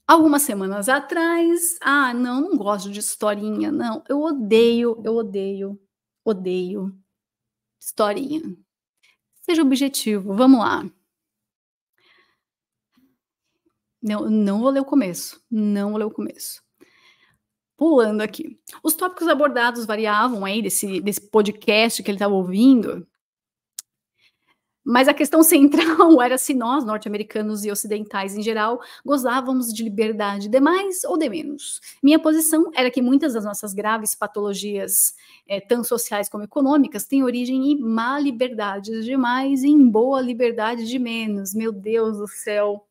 Algumas semanas atrás, ah, não, não gosto de historinha, não. Eu odeio, eu odeio, odeio historinha. Seja objetivo. Vamos lá. Não, não vou ler o começo. Não vou ler o começo. Pulando aqui. Os tópicos abordados variavam aí desse, desse podcast que ele estava ouvindo mas a questão central era se nós, norte-americanos e ocidentais em geral, gozávamos de liberdade de mais ou de menos. Minha posição era que muitas das nossas graves patologias, é, eh, tanto sociais como econômicas, têm origem em má liberdade de mais e em boa liberdade de menos. Meu Deus do céu!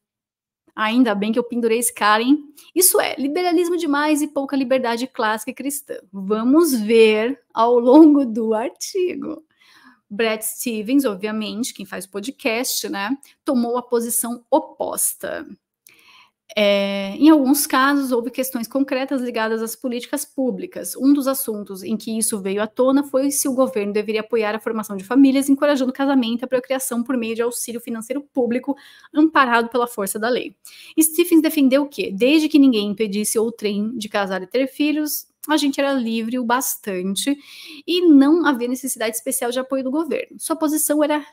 Ainda bem que eu pendurei esse cara, hein? Isso é, liberalismo demais e pouca liberdade clássica e cristã. Vamos ver ao longo do artigo. Brad Stevens, obviamente, quem faz o podcast, né, tomou a posição oposta. É, em alguns casos, houve questões concretas ligadas às políticas públicas. Um dos assuntos em que isso veio à tona foi se o governo deveria apoiar a formação de famílias, encorajando o casamento e a procriação por meio de auxílio financeiro público, amparado pela força da lei. Stephens defendeu que, desde que ninguém impedisse outrem de casar e ter filhos, a gente era livre o bastante e não havia necessidade especial de apoio do governo. Sua posição era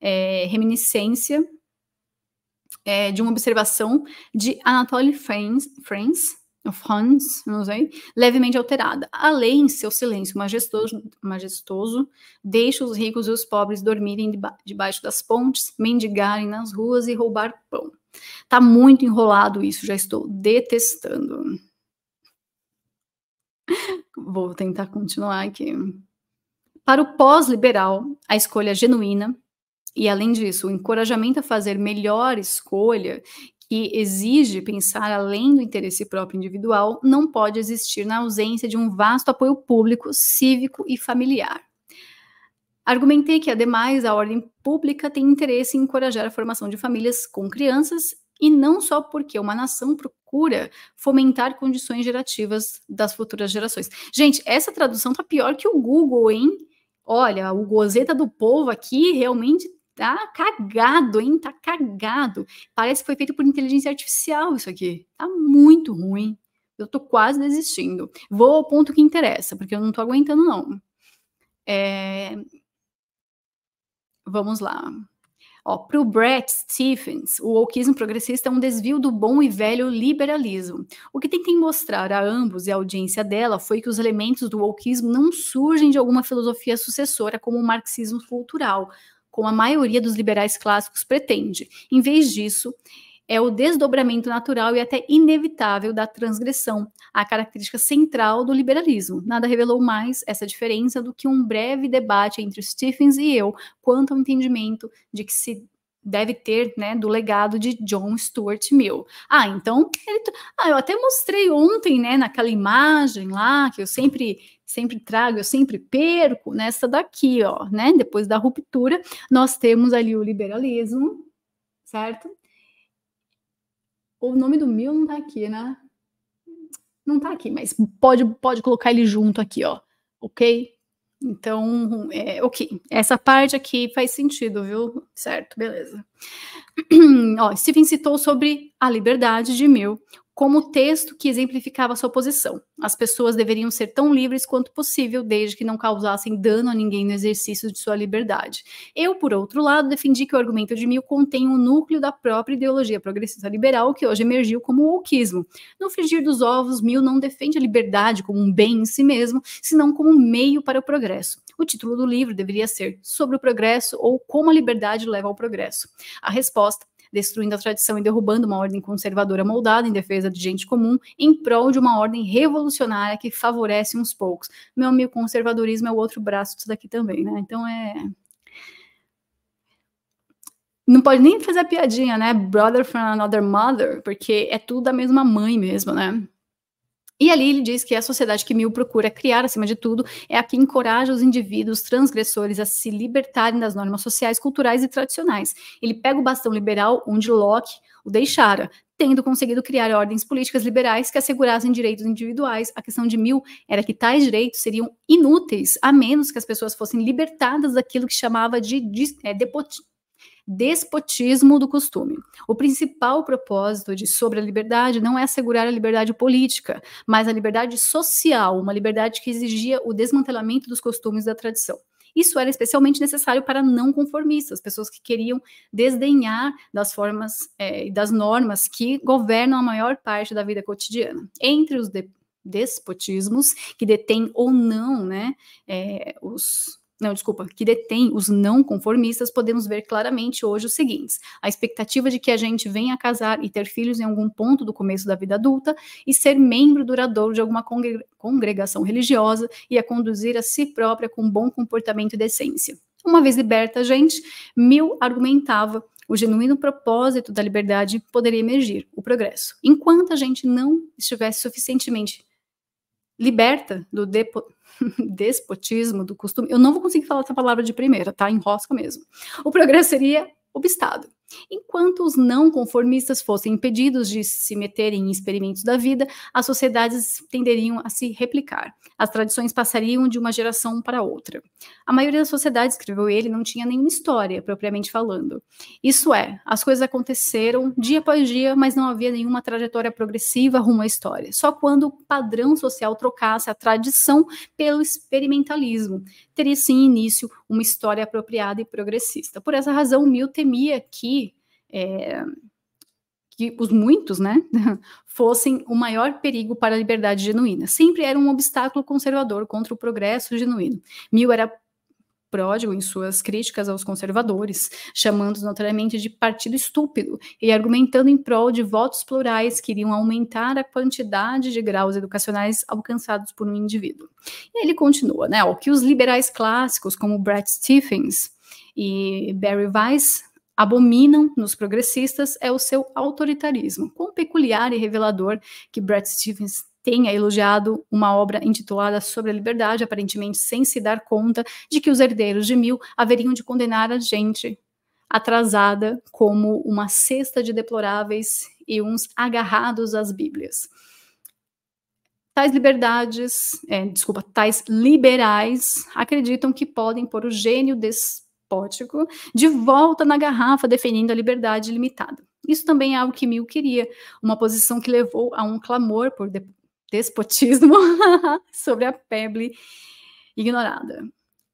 é, reminiscência é, de uma observação de Anatoly France, France of Hans, não sei, levemente alterada. Além, seu silêncio majestoso, majestoso deixa os ricos e os pobres dormirem debaixo das pontes, mendigarem nas ruas e roubar pão. Tá muito enrolado isso, já estou detestando. Vou tentar continuar aqui. Para o pós-liberal, a escolha genuína e, além disso, o encorajamento a fazer melhor escolha que exige pensar além do interesse próprio individual não pode existir na ausência de um vasto apoio público, cívico e familiar. Argumentei que, ademais, a ordem pública tem interesse em encorajar a formação de famílias com crianças e não só porque uma nação procura fomentar condições gerativas das futuras gerações. Gente, essa tradução tá pior que o Google, hein? Olha, o Gozeta do Povo aqui realmente tá cagado, hein? Tá cagado. Parece que foi feito por inteligência artificial isso aqui. Tá muito ruim. Eu tô quase desistindo. Vou ao ponto que interessa, porque eu não tô aguentando, não. É... Vamos lá. Para o Brett Stephens, o wokeismo progressista é um desvio do bom e velho liberalismo. O que tentem mostrar a ambos e a audiência dela foi que os elementos do wokeismo não surgem de alguma filosofia sucessora como o marxismo cultural, como a maioria dos liberais clássicos pretende. Em vez disso, é o desdobramento natural e até inevitável da transgressão, a característica central do liberalismo. Nada revelou mais essa diferença do que um breve debate entre Stephens e eu quanto ao entendimento de que se deve ter, né, do legado de John Stuart Mill. Ah, então, ele... ah, eu até mostrei ontem, né, naquela imagem lá que eu sempre sempre trago, eu sempre perco, nessa daqui, ó, né? Depois da ruptura, nós temos ali o liberalismo, certo? O nome do Mil não tá aqui, né? Não tá aqui, mas pode, pode colocar ele junto aqui, ó. Ok? Então, é, ok. Essa parte aqui faz sentido, viu? Certo, beleza. Ó, Stephen citou sobre a liberdade de Mill como texto que exemplificava sua posição. As pessoas deveriam ser tão livres quanto possível, desde que não causassem dano a ninguém no exercício de sua liberdade. Eu, por outro lado, defendi que o argumento de Mill contém o um núcleo da própria ideologia progressista liberal que hoje emergiu como o wokeismo. No frigir dos ovos, Mill não defende a liberdade como um bem em si mesmo, senão como um meio para o progresso. O título do livro deveria ser Sobre o Progresso ou Como a Liberdade Leva ao Progresso. A resposta destruindo a tradição e derrubando uma ordem conservadora moldada em defesa de gente comum, em prol de uma ordem revolucionária que favorece uns poucos. Meu amigo, conservadorismo é o outro braço disso daqui também, né? Então é. Não pode nem fazer a piadinha, né? Brother from another mother, porque é tudo da mesma mãe mesmo, né? E ali ele diz que a sociedade que Mill procura criar, acima de tudo, é a que encoraja os indivíduos transgressores a se libertarem das normas sociais, culturais e tradicionais. Ele pega o bastão liberal onde Locke o deixara, tendo conseguido criar ordens políticas liberais que assegurassem direitos individuais. A questão de Mill era que tais direitos seriam inúteis, a menos que as pessoas fossem libertadas daquilo que chamava de, de é, depotismo despotismo do costume. O principal propósito de Sobre a Liberdade não é assegurar a liberdade política, mas a liberdade social, uma liberdade que exigia o desmantelamento dos costumes da tradição. Isso era especialmente necessário para não conformistas, pessoas que queriam desdenhar das formas é, e é, das normas que governam a maior parte da vida cotidiana. Entre os de despotismos que detêm ou não né, é, os não, desculpa, que detém os não conformistas, podemos ver claramente hoje os seguintes: a expectativa de que a gente venha a casar e ter filhos em algum ponto do começo da vida adulta e ser membro duradouro de alguma congregação religiosa e a conduzir a si própria com bom comportamento e decência. Uma vez liberta, a gente, Mill argumentava o genuíno propósito da liberdade poderia emergir, o progresso. Enquanto a gente não estivesse suficientemente liberta do depo... despotismo, do costume. Eu não vou conseguir falar essa palavra de primeira, tá? Enrosca mesmo. O progresso seria obstado. Enquanto os não conformistas fossem impedidos de se meterem em experimentos da vida, as sociedades tenderiam a se replicar. As tradições passariam de uma geração para outra. A maioria das sociedades, escreveu ele, não tinha nenhuma história, propriamente falando. Isso é, as coisas aconteceram dia após dia, mas não havia nenhuma trajetória progressiva rumo à história. Só quando o padrão social trocasse a tradição pelo experimentalismo, teria sim início uma história apropriada e progressista. Por essa razão, Mill temia que é, que os muitos, né, fossem o maior perigo para a liberdade genuína. Sempre era um obstáculo conservador contra o progresso genuíno. Mill era pródigo em suas críticas aos conservadores, chamando-os notoriamente de partido estúpido e argumentando em prol de votos plurais que iriam aumentar a quantidade de graus educacionais alcançados por um indivíduo. E ele continua, né? O que os liberais clássicos, como Brad Stephens e Barry Weiss, abominam nos progressistas é o seu autoritarismo, quão peculiar e revelador que Brad Stevens tenha elogiado uma obra intitulada Sobre a Liberdade, aparentemente sem se dar conta de que os herdeiros de Mill haveriam de condenar a gente atrasada como uma cesta de deploráveis e uns agarrados às Bíblias. Tais liberdades, é, desculpa, tais liberais acreditam que podem pôr o gênio des de volta na garrafa, defendendo a liberdade limitada. Isso também é algo que Mill queria, uma posição que levou a um clamor por despotismo sobre a Peble ignorada.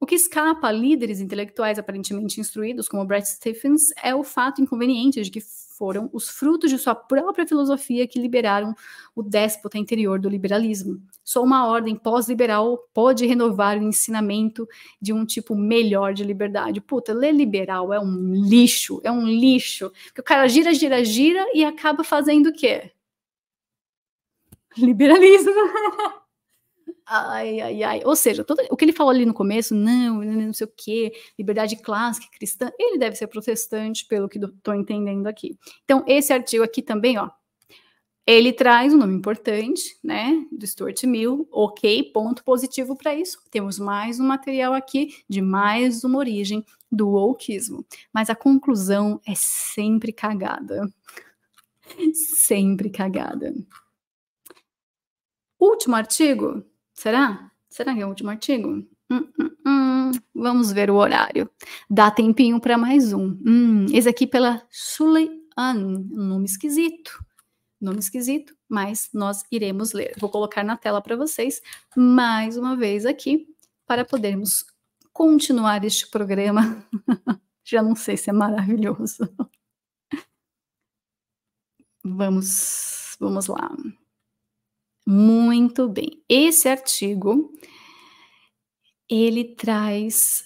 O que escapa a líderes intelectuais aparentemente instruídos, como Brad Stephens, é o fato inconveniente de que foram os frutos de sua própria filosofia que liberaram o déspota interior do liberalismo. Só uma ordem pós-liberal pode renovar o ensinamento de um tipo melhor de liberdade. Puta, ler liberal é um lixo, é um lixo. Porque o cara gira, gira, gira e acaba fazendo o quê? Liberalismo. Ai, ai, ai. Ou seja, todo, o que ele falou ali no começo, não, né, né, não sei o quê, liberdade clássica, cristã, ele deve ser protestante, pelo que estou entendendo aqui. Então, esse artigo aqui também, ó, ele traz um nome importante, né, do Stuart Mill, ok, ponto positivo para isso. Temos mais um material aqui de mais uma origem do wokeismo. Mas a conclusão é sempre cagada. sempre cagada. Último artigo, Será? Será que é o último artigo? Hum, hum, hum. Vamos ver o horário. Dá tempinho para mais um. Hum, esse aqui pela Suley nome esquisito. Nome esquisito, mas nós iremos ler. Vou colocar na tela para vocês mais uma vez aqui para podermos continuar este programa. Já não sei se é maravilhoso. Vamos, vamos lá. Muito bem. Esse artigo ele traz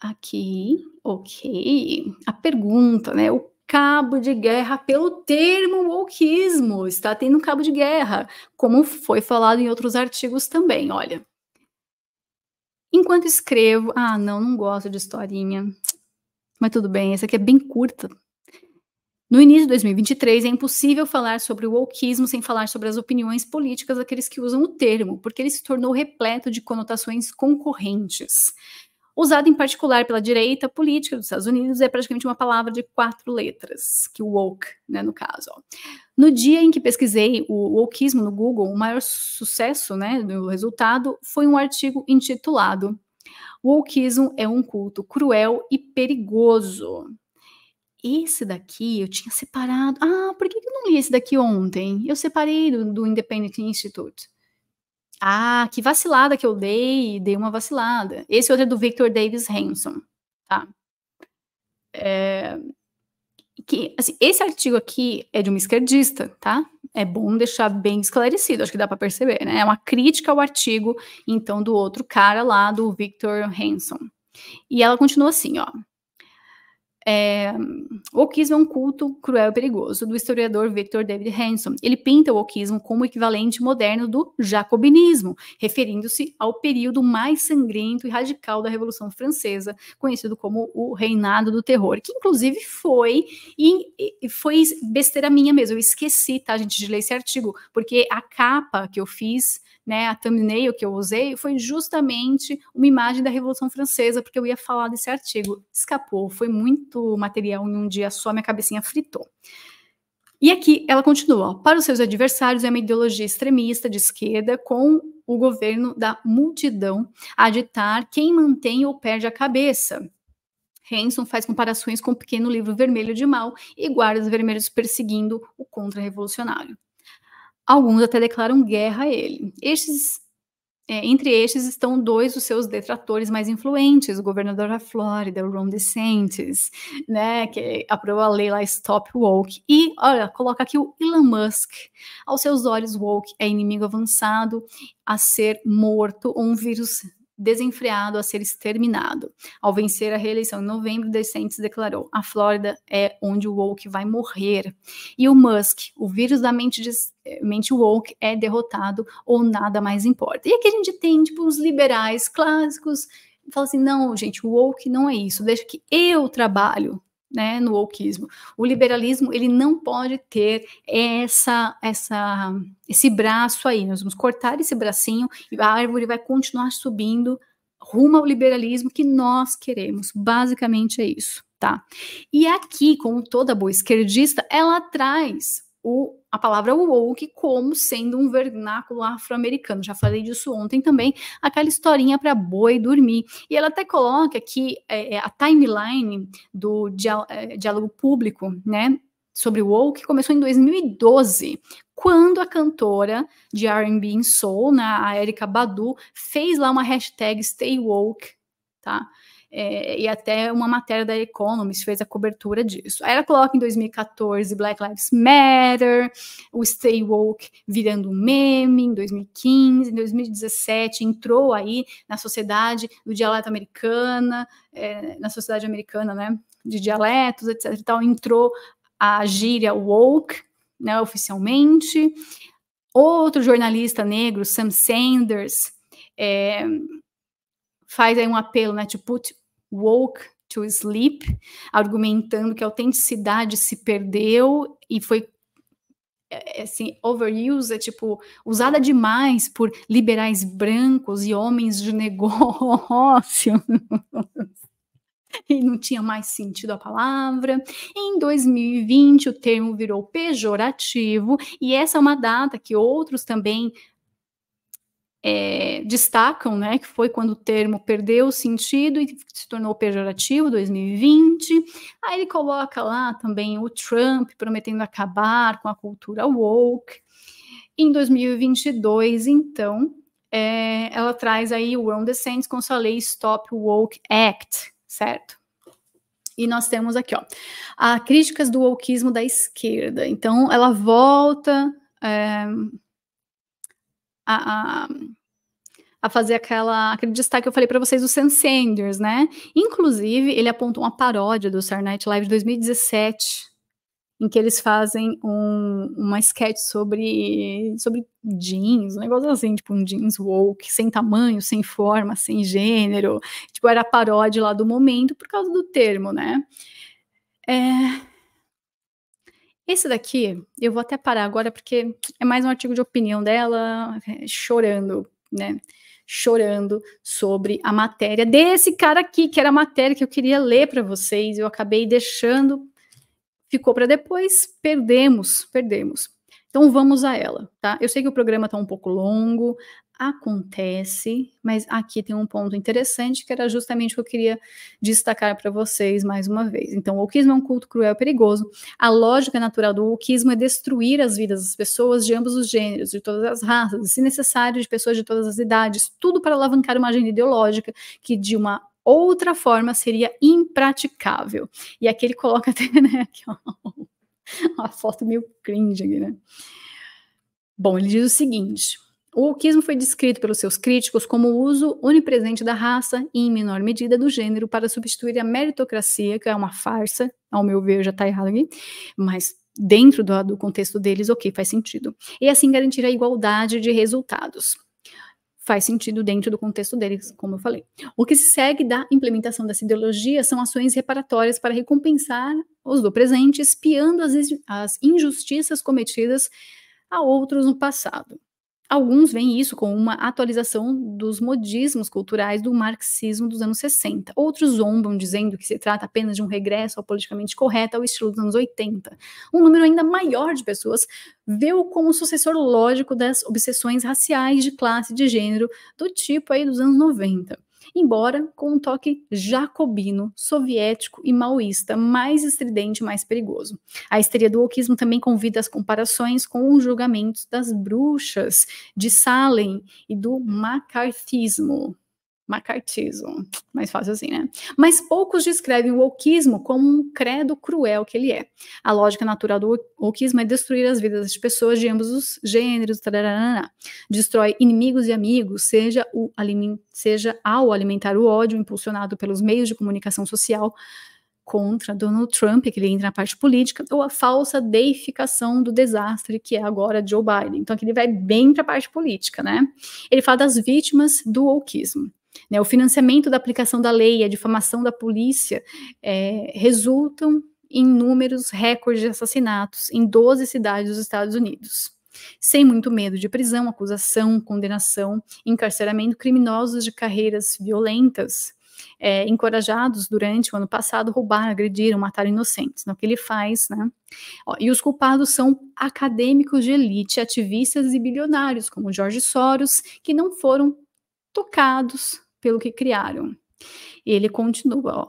aqui, ok, a pergunta, né? O cabo de guerra pelo termo wokeismo. Está tendo um cabo de guerra, como foi falado em outros artigos também, olha. Enquanto escrevo, ah, não, não gosto de historinha. Mas tudo bem, essa aqui é bem curta, no início de 2023, é impossível falar sobre o wokeismo sem falar sobre as opiniões políticas daqueles que usam o termo, porque ele se tornou repleto de conotações concorrentes. Usado em particular pela direita política dos Estados Unidos, é praticamente uma palavra de quatro letras, que o woke, né, no caso. No dia em que pesquisei o wokeismo no Google, o maior sucesso, né, do resultado, foi um artigo intitulado Wokeismo é um culto cruel e perigoso esse daqui eu tinha separado. Ah, por que eu não li esse daqui ontem? Eu separei do, do Independent Institute. Ah, que vacilada que eu dei, dei uma vacilada. Esse outro é do Victor Davis Hanson, tá? É, que, assim, esse artigo aqui é de uma esquerdista, tá? É bom deixar bem esclarecido, acho que dá para perceber, né? É uma crítica ao artigo, então, do outro cara lá, do Victor Hanson. E ela continua assim, ó. É, o oquismo é um culto cruel e perigoso, do historiador Victor David Hanson. Ele pinta o oquismo como o equivalente moderno do jacobinismo, referindo-se ao período mais sangrento e radical da Revolução Francesa, conhecido como o Reinado do Terror, que inclusive foi, e, e foi besteira minha mesmo, eu esqueci, tá, gente, de ler esse artigo, porque a capa que eu fiz né, a thumbnail que eu usei foi justamente uma imagem da Revolução Francesa, porque eu ia falar desse artigo. Escapou, foi muito material em um dia só, minha cabecinha fritou. E aqui ela continua: para os seus adversários, é uma ideologia extremista de esquerda com o governo da multidão a ditar quem mantém ou perde a cabeça. Hanson faz comparações com o pequeno livro vermelho de Mal e guardas vermelhos perseguindo o contra-revolucionário. Alguns até declaram guerra a ele. Estes, é, entre estes estão dois dos seus detratores mais influentes, o governador da Flórida, o Ron DeSantis, né, que aprovou a lei lá Stop Woke, e, olha, coloca aqui o Elon Musk. Aos seus olhos, woke é inimigo avançado a ser morto ou um vírus desenfreado a ser exterminado. Ao vencer a reeleição em novembro, DeSantis declarou: "A Flórida é onde o woke vai morrer". E o Musk, o vírus da mente de eh, mente woke é derrotado ou nada mais importa. E aqui a gente tem tipo os liberais clássicos, fala assim: "Não, gente, o woke não é isso. Deixa que eu trabalho né, no wokeismo. O liberalismo ele não pode ter essa, essa, esse braço aí. Nós vamos cortar esse bracinho e a árvore vai continuar subindo rumo ao liberalismo que nós queremos. Basicamente é isso, tá? E aqui, como toda boa esquerdista, ela traz o, a palavra woke como sendo um vernáculo afro-americano. Já falei disso ontem também, aquela historinha para boi dormir. E ela até coloca que é, é a timeline do é, diálogo público, né, sobre o woke começou em 2012, quando a cantora de R&B em soul, né, a Erika Badu, fez lá uma hashtag Stay Woke, tá? é, e até uma matéria da Economist fez a cobertura disso. Aí ela coloca em 2014 Black Lives Matter, o Stay Woke virando um meme em 2015, em 2017 entrou aí na sociedade do dialeto americana, é, na sociedade americana, né, de dialetos, etc e tal, entrou a gíria woke, né, oficialmente. Outro jornalista negro, Sam Sanders, é, faz aí um apelo, né, to tipo, put woke to sleep, argumentando que a autenticidade se perdeu e foi é, assim, overuse é tipo usada demais por liberais brancos e homens de negócio. e não tinha mais sentido a palavra. Em 2020, o termo virou pejorativo, e essa é uma data que outros também é, destacam, né, que foi quando o termo perdeu o sentido e se tornou pejorativo, 2020. Aí ele coloca lá também o Trump prometendo acabar com a cultura woke. Em 2022, então, é, ela traz aí o Ron DeSantis com sua lei Stop Woke Act, certo? E nós temos aqui, ó, a críticas do wokeismo da esquerda. Então, ela volta... É, a, a, a fazer aquela, aquele destaque que eu falei para vocês do Sam Sanders, né? Inclusive, ele apontou uma paródia do Saturday Night Live de 2017, em que eles fazem um, uma sketch sobre, sobre jeans, um negócio assim, tipo um jeans woke, sem tamanho, sem forma, sem gênero. Tipo, era a paródia lá do momento por causa do termo, né? É, esse daqui, eu vou até parar agora porque é mais um artigo de opinião dela, é, chorando, né? Chorando sobre a matéria desse cara aqui, que era a matéria que eu queria ler para vocês, eu acabei deixando, ficou para depois, perdemos, perdemos. Então vamos a ela, tá? Eu sei que o programa está um pouco longo, acontece, mas aqui tem um ponto interessante que era justamente o que eu queria destacar para vocês mais uma vez. Então, o wokismo é um culto cruel e perigoso. A lógica natural do wokismo é destruir as vidas das pessoas de ambos os gêneros, de todas as raças, e, se necessário, de pessoas de todas as idades, tudo para alavancar uma agenda ideológica que, de uma outra forma, seria impraticável. E aqui ele coloca até, né, aqui, ó, uma foto meio cringe aqui, né? Bom, ele diz o seguinte o wokismo foi descrito pelos seus críticos como o uso onipresente da raça e, em menor medida, do gênero para substituir a meritocracia, que é uma farsa, ao meu ver, já está errado aqui, mas dentro do, do contexto deles, ok, faz sentido. E assim garantir a igualdade de resultados faz sentido dentro do contexto deles, como eu falei. O que se segue da implementação dessa ideologia são ações reparatórias para recompensar os do presente, espiando as, as injustiças cometidas a outros no passado. Alguns veem isso como uma atualização dos modismos culturais do marxismo dos anos 60. Outros zombam dizendo que se trata apenas de um regresso ao politicamente correto ao estilo dos anos 80. Um número ainda maior de pessoas vê-o como sucessor lógico das obsessões raciais, de classe, e de gênero, do tipo aí dos anos 90 embora com um toque jacobino, soviético e maoísta, mais estridente e mais perigoso. A histeria do oquismo também convida as comparações com os julgamentos das bruxas de Salem e do macartismo macartismo, mais fácil assim, né? Mas poucos descrevem o wokeismo como um credo cruel que ele é. A lógica natural do wokeismo é destruir as vidas de pessoas de ambos os gêneros, tararana. destrói inimigos e amigos, seja, o, seja ao alimentar o ódio impulsionado pelos meios de comunicação social contra Donald Trump, que ele entra na parte política, ou a falsa deificação do desastre que é agora Joe Biden. Então, aqui ele vai bem para a parte política, né? Ele fala das vítimas do wokeismo. Né, o financiamento da aplicação da lei, a difamação da polícia é, resultam em números recordes de assassinatos em 12 cidades dos Estados Unidos. Sem muito medo de prisão, acusação, condenação, encarceramento, criminosos de carreiras violentas, é, encorajados durante o ano passado, roubaram, agrediram, mataram inocentes. Não, o que ele faz, né? Ó, e os culpados são acadêmicos de elite, ativistas e bilionários, como George Soros, que não foram tocados pelo que criaram. Ele continua, ó.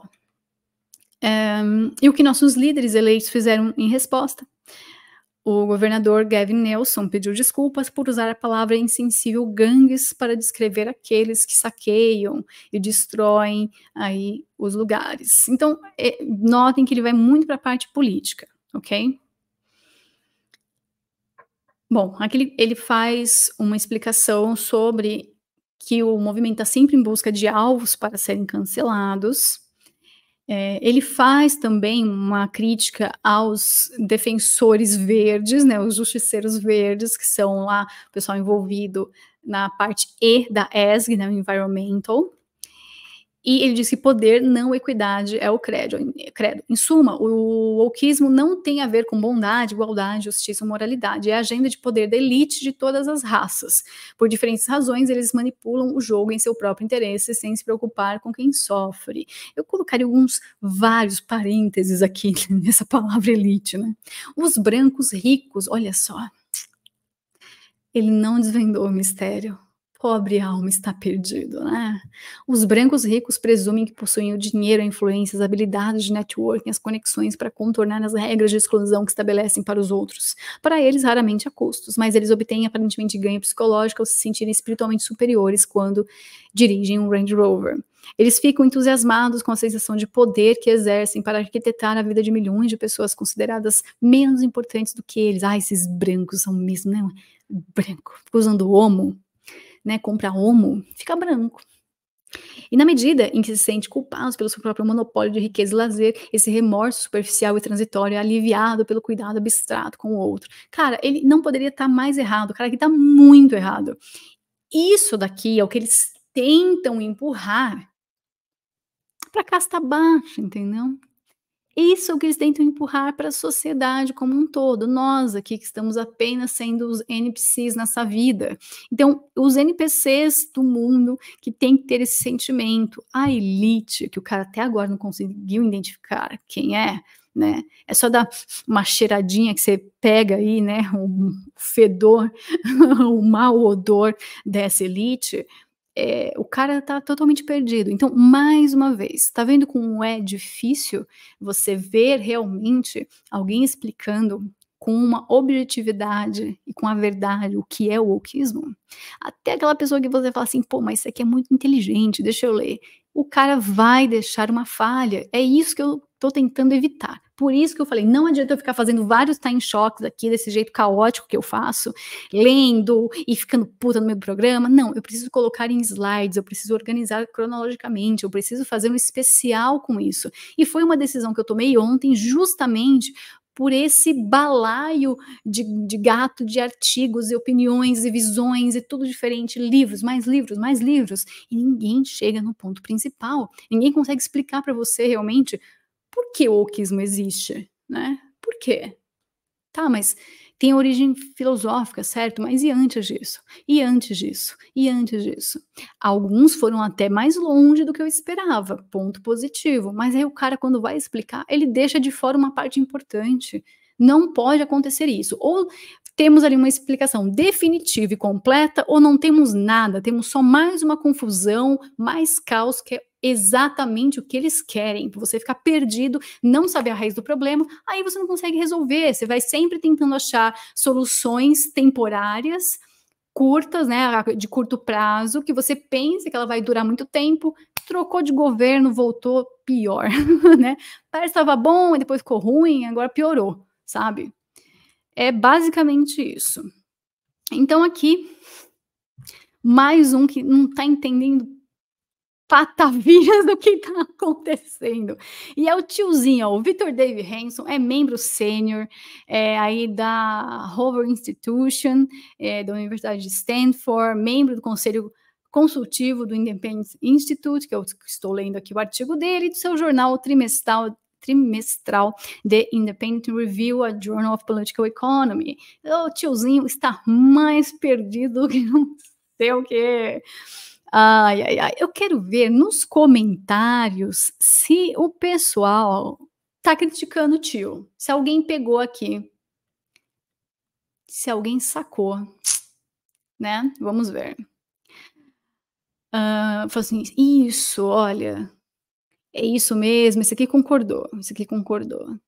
Um, e o que nossos líderes eleitos fizeram em resposta? O governador Gavin Nelson pediu desculpas por usar a palavra insensível gangues para descrever aqueles que saqueiam e destroem aí os lugares. Então, é, notem que ele vai muito para a parte política, ok? Bom, aqui ele faz uma explicação sobre que o movimento está sempre em busca de alvos para serem cancelados. É, ele faz também uma crítica aos defensores verdes, né, os justiceiros verdes, que são lá o pessoal envolvido na parte E da ESG, né, Environmental, e ele disse que poder, não equidade, é o credo. credo. Em suma, o wokeismo não tem a ver com bondade, igualdade, justiça ou moralidade. É a agenda de poder da elite de todas as raças. Por diferentes razões, eles manipulam o jogo em seu próprio interesse, sem se preocupar com quem sofre. Eu colocaria alguns vários parênteses aqui nessa palavra elite, né? Os brancos ricos, olha só. Ele não desvendou o mistério Pobre alma está perdido, né? Os brancos ricos presumem que possuem o dinheiro, a influência, as habilidades de networking, as conexões para contornar as regras de exclusão que estabelecem para os outros. Para eles, raramente há custos, mas eles obtêm aparentemente ganho psicológico ao se sentirem espiritualmente superiores quando dirigem um Range Rover. Eles ficam entusiasmados com a sensação de poder que exercem para arquitetar a vida de milhões de pessoas consideradas menos importantes do que eles. Ah, esses brancos são mesmo, né? Branco. usando homo né, compra homo, fica branco. E na medida em que se sente culpado pelo seu próprio monopólio de riqueza e lazer, esse remorso superficial e transitório é aliviado pelo cuidado abstrato com o outro. Cara, ele não poderia estar tá mais errado, cara, que está muito errado. Isso daqui é o que eles tentam empurrar para casta baixa, entendeu? Isso é o que eles tentam empurrar para a sociedade como um todo, nós aqui que estamos apenas sendo os NPCs nessa vida. Então, os NPCs do mundo que tem que ter esse sentimento, a elite, que o cara até agora não conseguiu identificar quem é, né? É só dar uma cheiradinha que você pega aí, né? O fedor, o mau odor dessa elite é, o cara tá totalmente perdido. Então, mais uma vez, tá vendo como é difícil você ver realmente alguém explicando com uma objetividade e com a verdade o que é o wokeismo? Até aquela pessoa que você fala assim, pô, mas isso aqui é muito inteligente, deixa eu ler. O cara vai deixar uma falha. É isso que eu Tô tentando evitar. Por isso que eu falei, não adianta eu ficar fazendo vários time shocks aqui, desse jeito caótico que eu faço, lendo e ficando puta no meu programa. Não, eu preciso colocar em slides, eu preciso organizar cronologicamente, eu preciso fazer um especial com isso. E foi uma decisão que eu tomei ontem, justamente por esse balaio de, de, gato de artigos e opiniões e visões e tudo diferente, livros, mais livros, mais livros, e ninguém chega no ponto principal. Ninguém consegue explicar para você realmente por que o oquismo existe, né? Por quê? Tá, mas tem origem filosófica, certo? Mas e antes disso? E antes disso? E antes disso? Alguns foram até mais longe do que eu esperava, ponto positivo. Mas aí o cara, quando vai explicar, ele deixa de fora uma parte importante. Não pode acontecer isso. Ou temos ali uma explicação definitiva e completa ou não temos nada, temos só mais uma confusão, mais caos que é exatamente o que eles querem. Você ficar perdido, não saber a raiz do problema, aí você não consegue resolver. Você vai sempre tentando achar soluções temporárias, curtas, né, de curto prazo, que você pensa que ela vai durar muito tempo, trocou de governo, voltou pior, né? Parece que estava bom depois ficou ruim, agora piorou, sabe? É basicamente isso. Então, aqui, mais um que não está entendendo patavias do que está acontecendo. E é o tiozinho, ó, o Victor Dave Hanson, é membro sênior é, aí da Hoover Institution, é, da Universidade de Stanford, membro do Conselho Consultivo do Independence Institute, que eu estou lendo aqui o artigo dele, do seu jornal trimestral trimestral The Independent Review, a Journal of Political Economy. O tiozinho está mais perdido que não sei o quê. Ai, ai, ai. Eu quero ver nos comentários se o pessoal tá criticando o tio. Se alguém pegou aqui. Se alguém sacou. Né? Vamos ver. Uh, assim, isso, olha, é isso mesmo, esse aqui concordou, esse aqui concordou.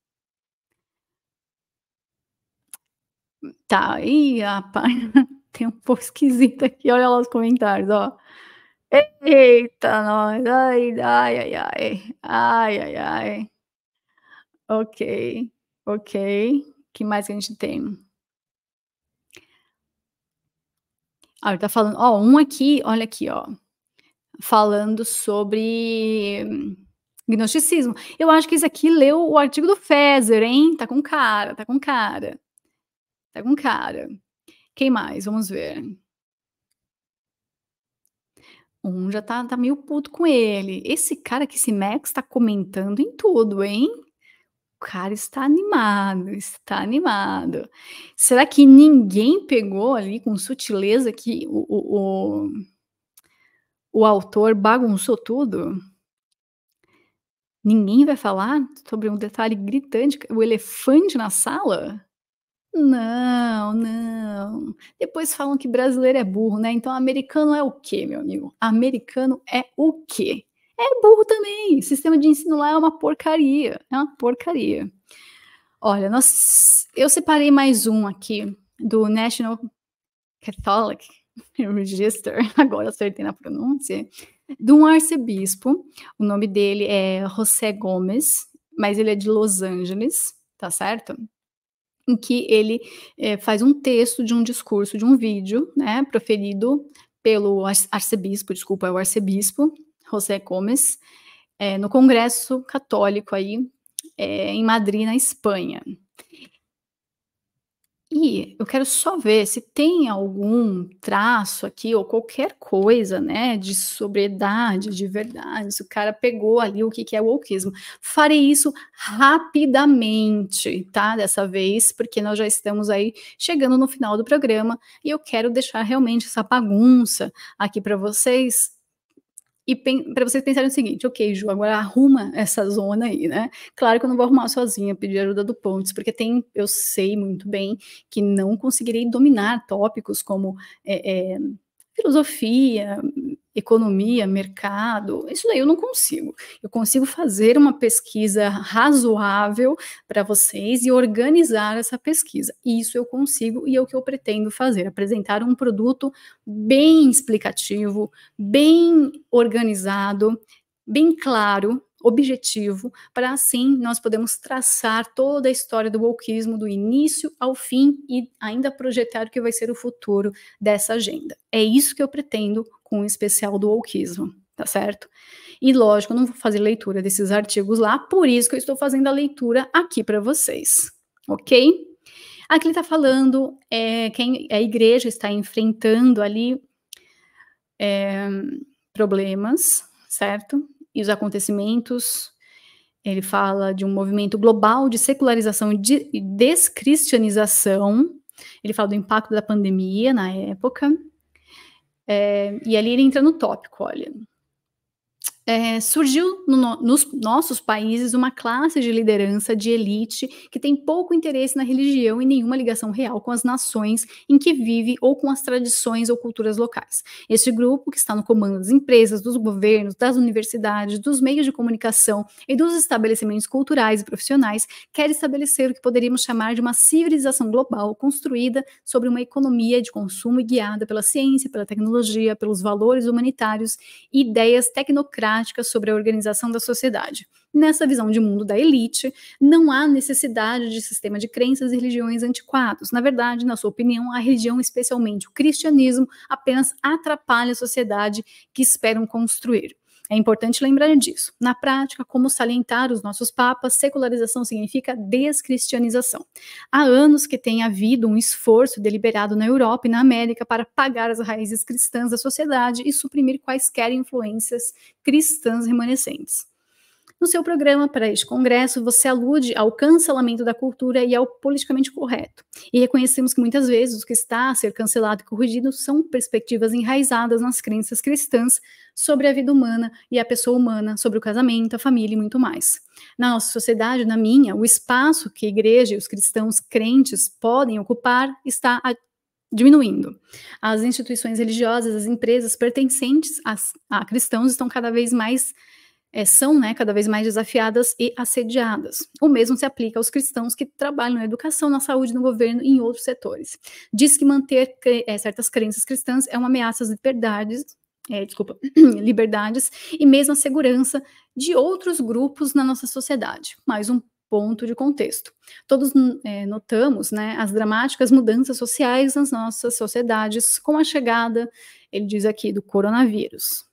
Tá, e rapaz, tem um pouco esquisito aqui, olha lá os comentários, ó. Eita, nós, ai, ai, ai, ai, ai, ai, ai. Ok, ok. O que mais que a gente tem? Ah, ele tá falando, ó, um aqui, olha aqui, ó falando sobre Gnosticismo. Eu acho que isso aqui leu o artigo do Fezer, hein? Tá com cara, tá com cara. Tá com cara. Quem mais? Vamos ver. Um já tá, tá meio puto com ele. Esse cara que esse Max tá comentando em tudo, hein? O cara está animado, está animado. Será que ninguém pegou ali com sutileza que o, o, o, o autor bagunçou tudo? Ninguém vai falar sobre um detalhe gritante, o elefante na sala? Não, não. Depois falam que brasileiro é burro, né? Então americano é o quê, meu amigo? Americano é o quê? É burro também. O sistema de ensino lá é uma porcaria. É uma porcaria. Olha, nós, eu separei mais um aqui do National Catholic Register. Agora acertei na pronúncia de um arcebispo. O nome dele é José Gomes, mas ele é de Los Angeles, tá certo? Em que ele é, faz um texto de um discurso, de um vídeo, né, proferido pelo arcebispo, desculpa, é o arcebispo José Gomes, é, no Congresso Católico aí é, em Madrid, na Espanha. E eu quero só ver se tem algum traço aqui ou qualquer coisa, né, de sobriedade, de verdade, se o cara pegou ali o que, que é o wokeismo. Farei isso rapidamente, tá, dessa vez, porque nós já estamos aí chegando no final do programa e eu quero deixar realmente essa bagunça aqui para vocês e para vocês pensarem o seguinte, ok, Ju, agora arruma essa zona aí, né? Claro que eu não vou arrumar sozinha, pedir ajuda do Pontes, porque tem, eu sei muito bem que não conseguirei dominar tópicos como é, é, filosofia, economia, mercado, isso daí eu não consigo. Eu consigo fazer uma pesquisa razoável para vocês e organizar essa pesquisa. Isso eu consigo e é o que eu pretendo fazer, apresentar um produto bem explicativo, bem organizado, bem claro objetivo, para assim nós podemos traçar toda a história do wokeismo do início ao fim e ainda projetar o que vai ser o futuro dessa agenda. É isso que eu pretendo com o especial do wokeismo, tá certo? E lógico, eu não vou fazer leitura desses artigos lá, por isso que eu estou fazendo a leitura aqui para vocês, ok? Aqui ele está falando é, quem a igreja está enfrentando ali é, problemas, certo? e os acontecimentos. Ele fala de um movimento global de secularização e de descristianização. Ele fala do impacto da pandemia na época. É, e ali ele entra no tópico, olha é, surgiu no, nos nossos países uma classe de liderança de elite que tem pouco interesse na religião e nenhuma ligação real com as nações em que vive ou com as tradições ou culturas locais. Este grupo, que está no comando das empresas, dos governos, das universidades, dos meios de comunicação e dos estabelecimentos culturais e profissionais, quer estabelecer o que poderíamos chamar de uma civilização global construída sobre uma economia de consumo e guiada pela ciência, pela tecnologia, pelos valores humanitários e ideias tecnocráticas sobre a organização da sociedade. Nessa visão de mundo da elite, não há necessidade de sistema de crenças e religiões antiquados. Na verdade, na sua opinião, a religião, especialmente o cristianismo, apenas atrapalha a sociedade que esperam construir. É importante lembrar disso. Na prática, como salientar os nossos papas, secularização significa descristianização. Há anos que tem havido um esforço deliberado na Europa e na América para pagar as raízes cristãs da sociedade e suprimir quaisquer influências cristãs remanescentes. No seu programa para este congresso, você alude ao cancelamento da cultura e ao politicamente correto. E reconhecemos que muitas vezes o que está a ser cancelado e corrigido são perspectivas enraizadas nas crenças cristãs sobre a vida humana e a pessoa humana, sobre o casamento, a família e muito mais. Na nossa sociedade, na minha, o espaço que a igreja e os cristãos crentes podem ocupar está a diminuindo. As instituições religiosas, as empresas pertencentes a, a cristãos estão cada vez mais é, são né, cada vez mais desafiadas e assediadas. O mesmo se aplica aos cristãos que trabalham na educação, na saúde, no governo e em outros setores. Diz que manter é, certas crenças cristãs é uma ameaça às liberdades, é, desculpa, liberdades e mesmo à segurança de outros grupos na nossa sociedade. Mais um ponto de contexto. Todos é, notamos né, as dramáticas mudanças sociais nas nossas sociedades com a chegada, ele diz aqui, do coronavírus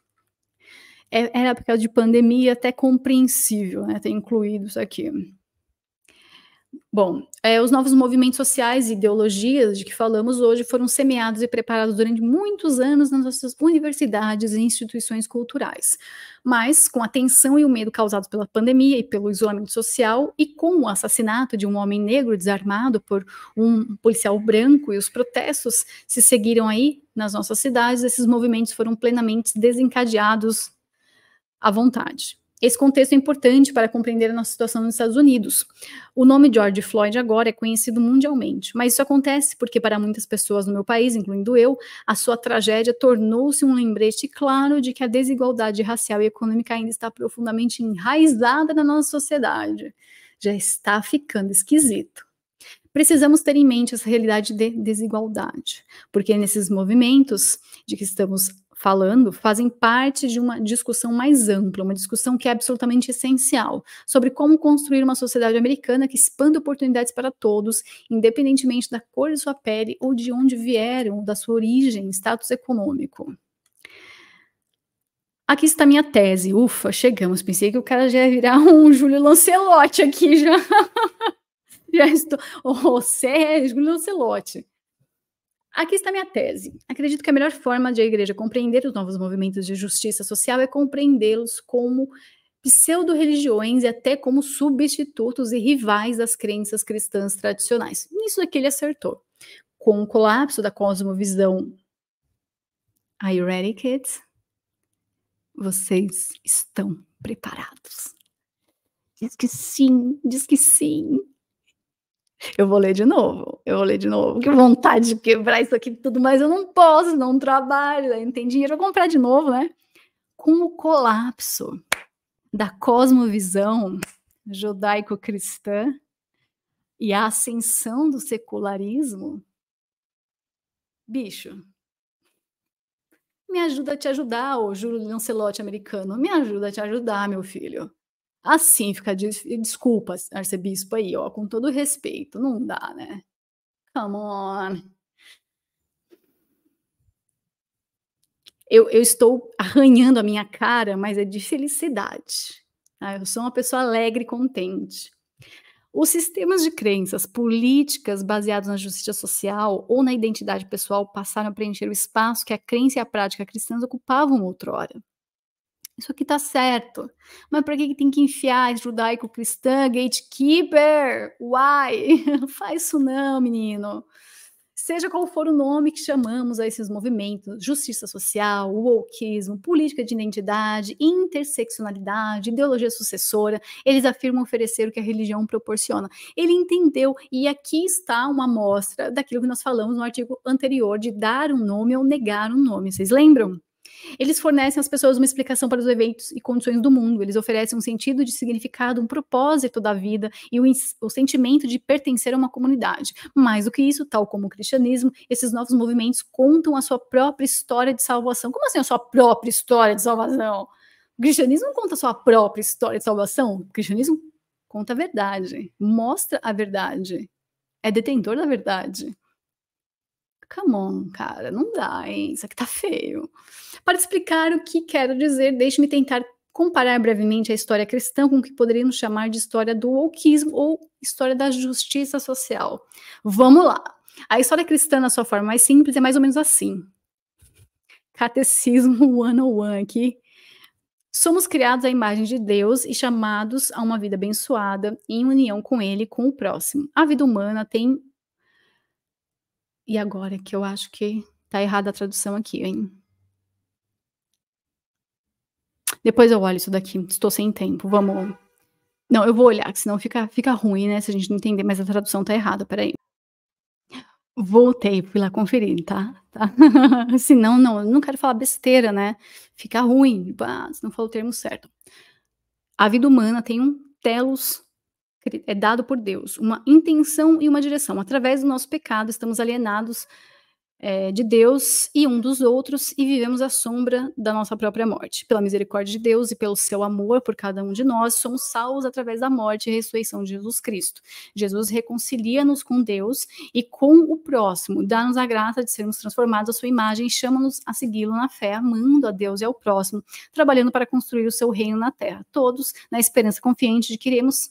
era é, era é época de pandemia, até compreensível né, ter incluído isso aqui. Bom, é, os novos movimentos sociais e ideologias de que falamos hoje foram semeados e preparados durante muitos anos nas nossas universidades e instituições culturais. Mas, com a tensão e o medo causados pela pandemia e pelo isolamento social, e com o assassinato de um homem negro desarmado por um policial branco e os protestos se seguiram aí nas nossas cidades, esses movimentos foram plenamente desencadeados à vontade. Esse contexto é importante para compreender a nossa situação nos Estados Unidos. O nome George Floyd agora é conhecido mundialmente, mas isso acontece porque, para muitas pessoas no meu país, incluindo eu, a sua tragédia tornou-se um lembrete claro de que a desigualdade racial e econômica ainda está profundamente enraizada na nossa sociedade. Já está ficando esquisito. Precisamos ter em mente essa realidade de desigualdade, porque é nesses movimentos de que estamos falando fazem parte de uma discussão mais ampla, uma discussão que é absolutamente essencial sobre como construir uma sociedade americana que expanda oportunidades para todos, independentemente da cor de sua pele ou de onde vieram, da sua origem, status econômico. Aqui está minha tese. Ufa, chegamos. Pensei que o cara já ia virar um Júlio Lancelotti aqui já. já estou. O é Júlio Lancelotti. Aqui está minha tese. Acredito que a melhor forma de a igreja compreender os novos movimentos de justiça social é compreendê-los como pseudo-religiões e até como substitutos e rivais das crenças cristãs tradicionais. Nisso aqui é ele acertou. Com o colapso da cosmovisão. Are you ready, kids? Vocês estão preparados? Diz que sim, diz que sim. Eu vou ler de novo, eu vou ler de novo. Que vontade de quebrar isso aqui tudo, mas eu não posso, não trabalho, né? não tem dinheiro para comprar de novo, né? Com o colapso da cosmovisão judaico-cristã e a ascensão do secularismo, bicho, me ajuda a te ajudar, o Júlio Lancelotti americano, me ajuda a te ajudar, meu filho. Assim, fica de, desculpa, arcebispo aí, ó, com todo respeito, não dá, né? Come on. Eu, eu estou arranhando a minha cara, mas é de felicidade. Tá? Eu sou uma pessoa alegre e contente. Os sistemas de crenças políticas baseados na justiça social ou na identidade pessoal passaram a preencher o espaço que a crença e a prática cristãs ocupavam outrora. Isso aqui tá certo. Mas para que, que tem que enfiar judaico-cristã, gatekeeper? Why? Não faz isso não, menino. Seja qual for o nome que chamamos a esses movimentos, justiça social, wokeismo, política de identidade, interseccionalidade, ideologia sucessora, eles afirmam oferecer o que a religião proporciona. Ele entendeu, e aqui está uma amostra daquilo que nós falamos no artigo anterior de dar um nome ou negar um nome. Vocês lembram? Eles fornecem às pessoas uma explicação para os eventos e condições do mundo, eles oferecem um sentido de significado, um propósito da vida e o, o sentimento de pertencer a uma comunidade. Mais do que isso, tal como o cristianismo, esses novos movimentos contam a sua própria história de salvação. Como assim a sua própria história de salvação? O cristianismo não conta a sua própria história de salvação, o cristianismo conta a verdade, mostra a verdade, é detentor da verdade. Come on, cara, não dá, hein? Isso aqui tá feio. Para explicar o que quero dizer, deixe-me tentar comparar brevemente a história cristã com o que poderíamos chamar de história do wokeismo ou história da justiça social. Vamos lá. A história cristã, na sua forma mais simples, é mais ou menos assim. Catecismo 101 aqui. Somos criados à imagem de Deus e chamados a uma vida abençoada em união com Ele e com o próximo. A vida humana tem e agora que eu acho que tá errada a tradução aqui, hein? Depois eu olho isso daqui. Estou sem tempo. Vamos. Não, eu vou olhar, senão fica, fica ruim, né? Se a gente não entender, mas a tradução tá errada. Peraí. Voltei, fui lá conferir, tá? tá? Senão, não, não quero falar besteira, né? Fica ruim, se não falou o termo certo. A vida humana tem um telos é dado por Deus, uma intenção e uma direção. Através do nosso pecado, estamos alienados é, de Deus e um dos outros e vivemos à sombra da nossa própria morte. Pela misericórdia de Deus e pelo seu amor por cada um de nós, somos salvos através da morte e ressurreição de Jesus Cristo. Jesus reconcilia-nos com Deus e com o próximo, dá-nos a graça de sermos transformados à sua imagem e chama-nos a segui-lo na fé, amando a Deus e ao próximo, trabalhando para construir o seu reino na terra. Todos na esperança confiante de que iremos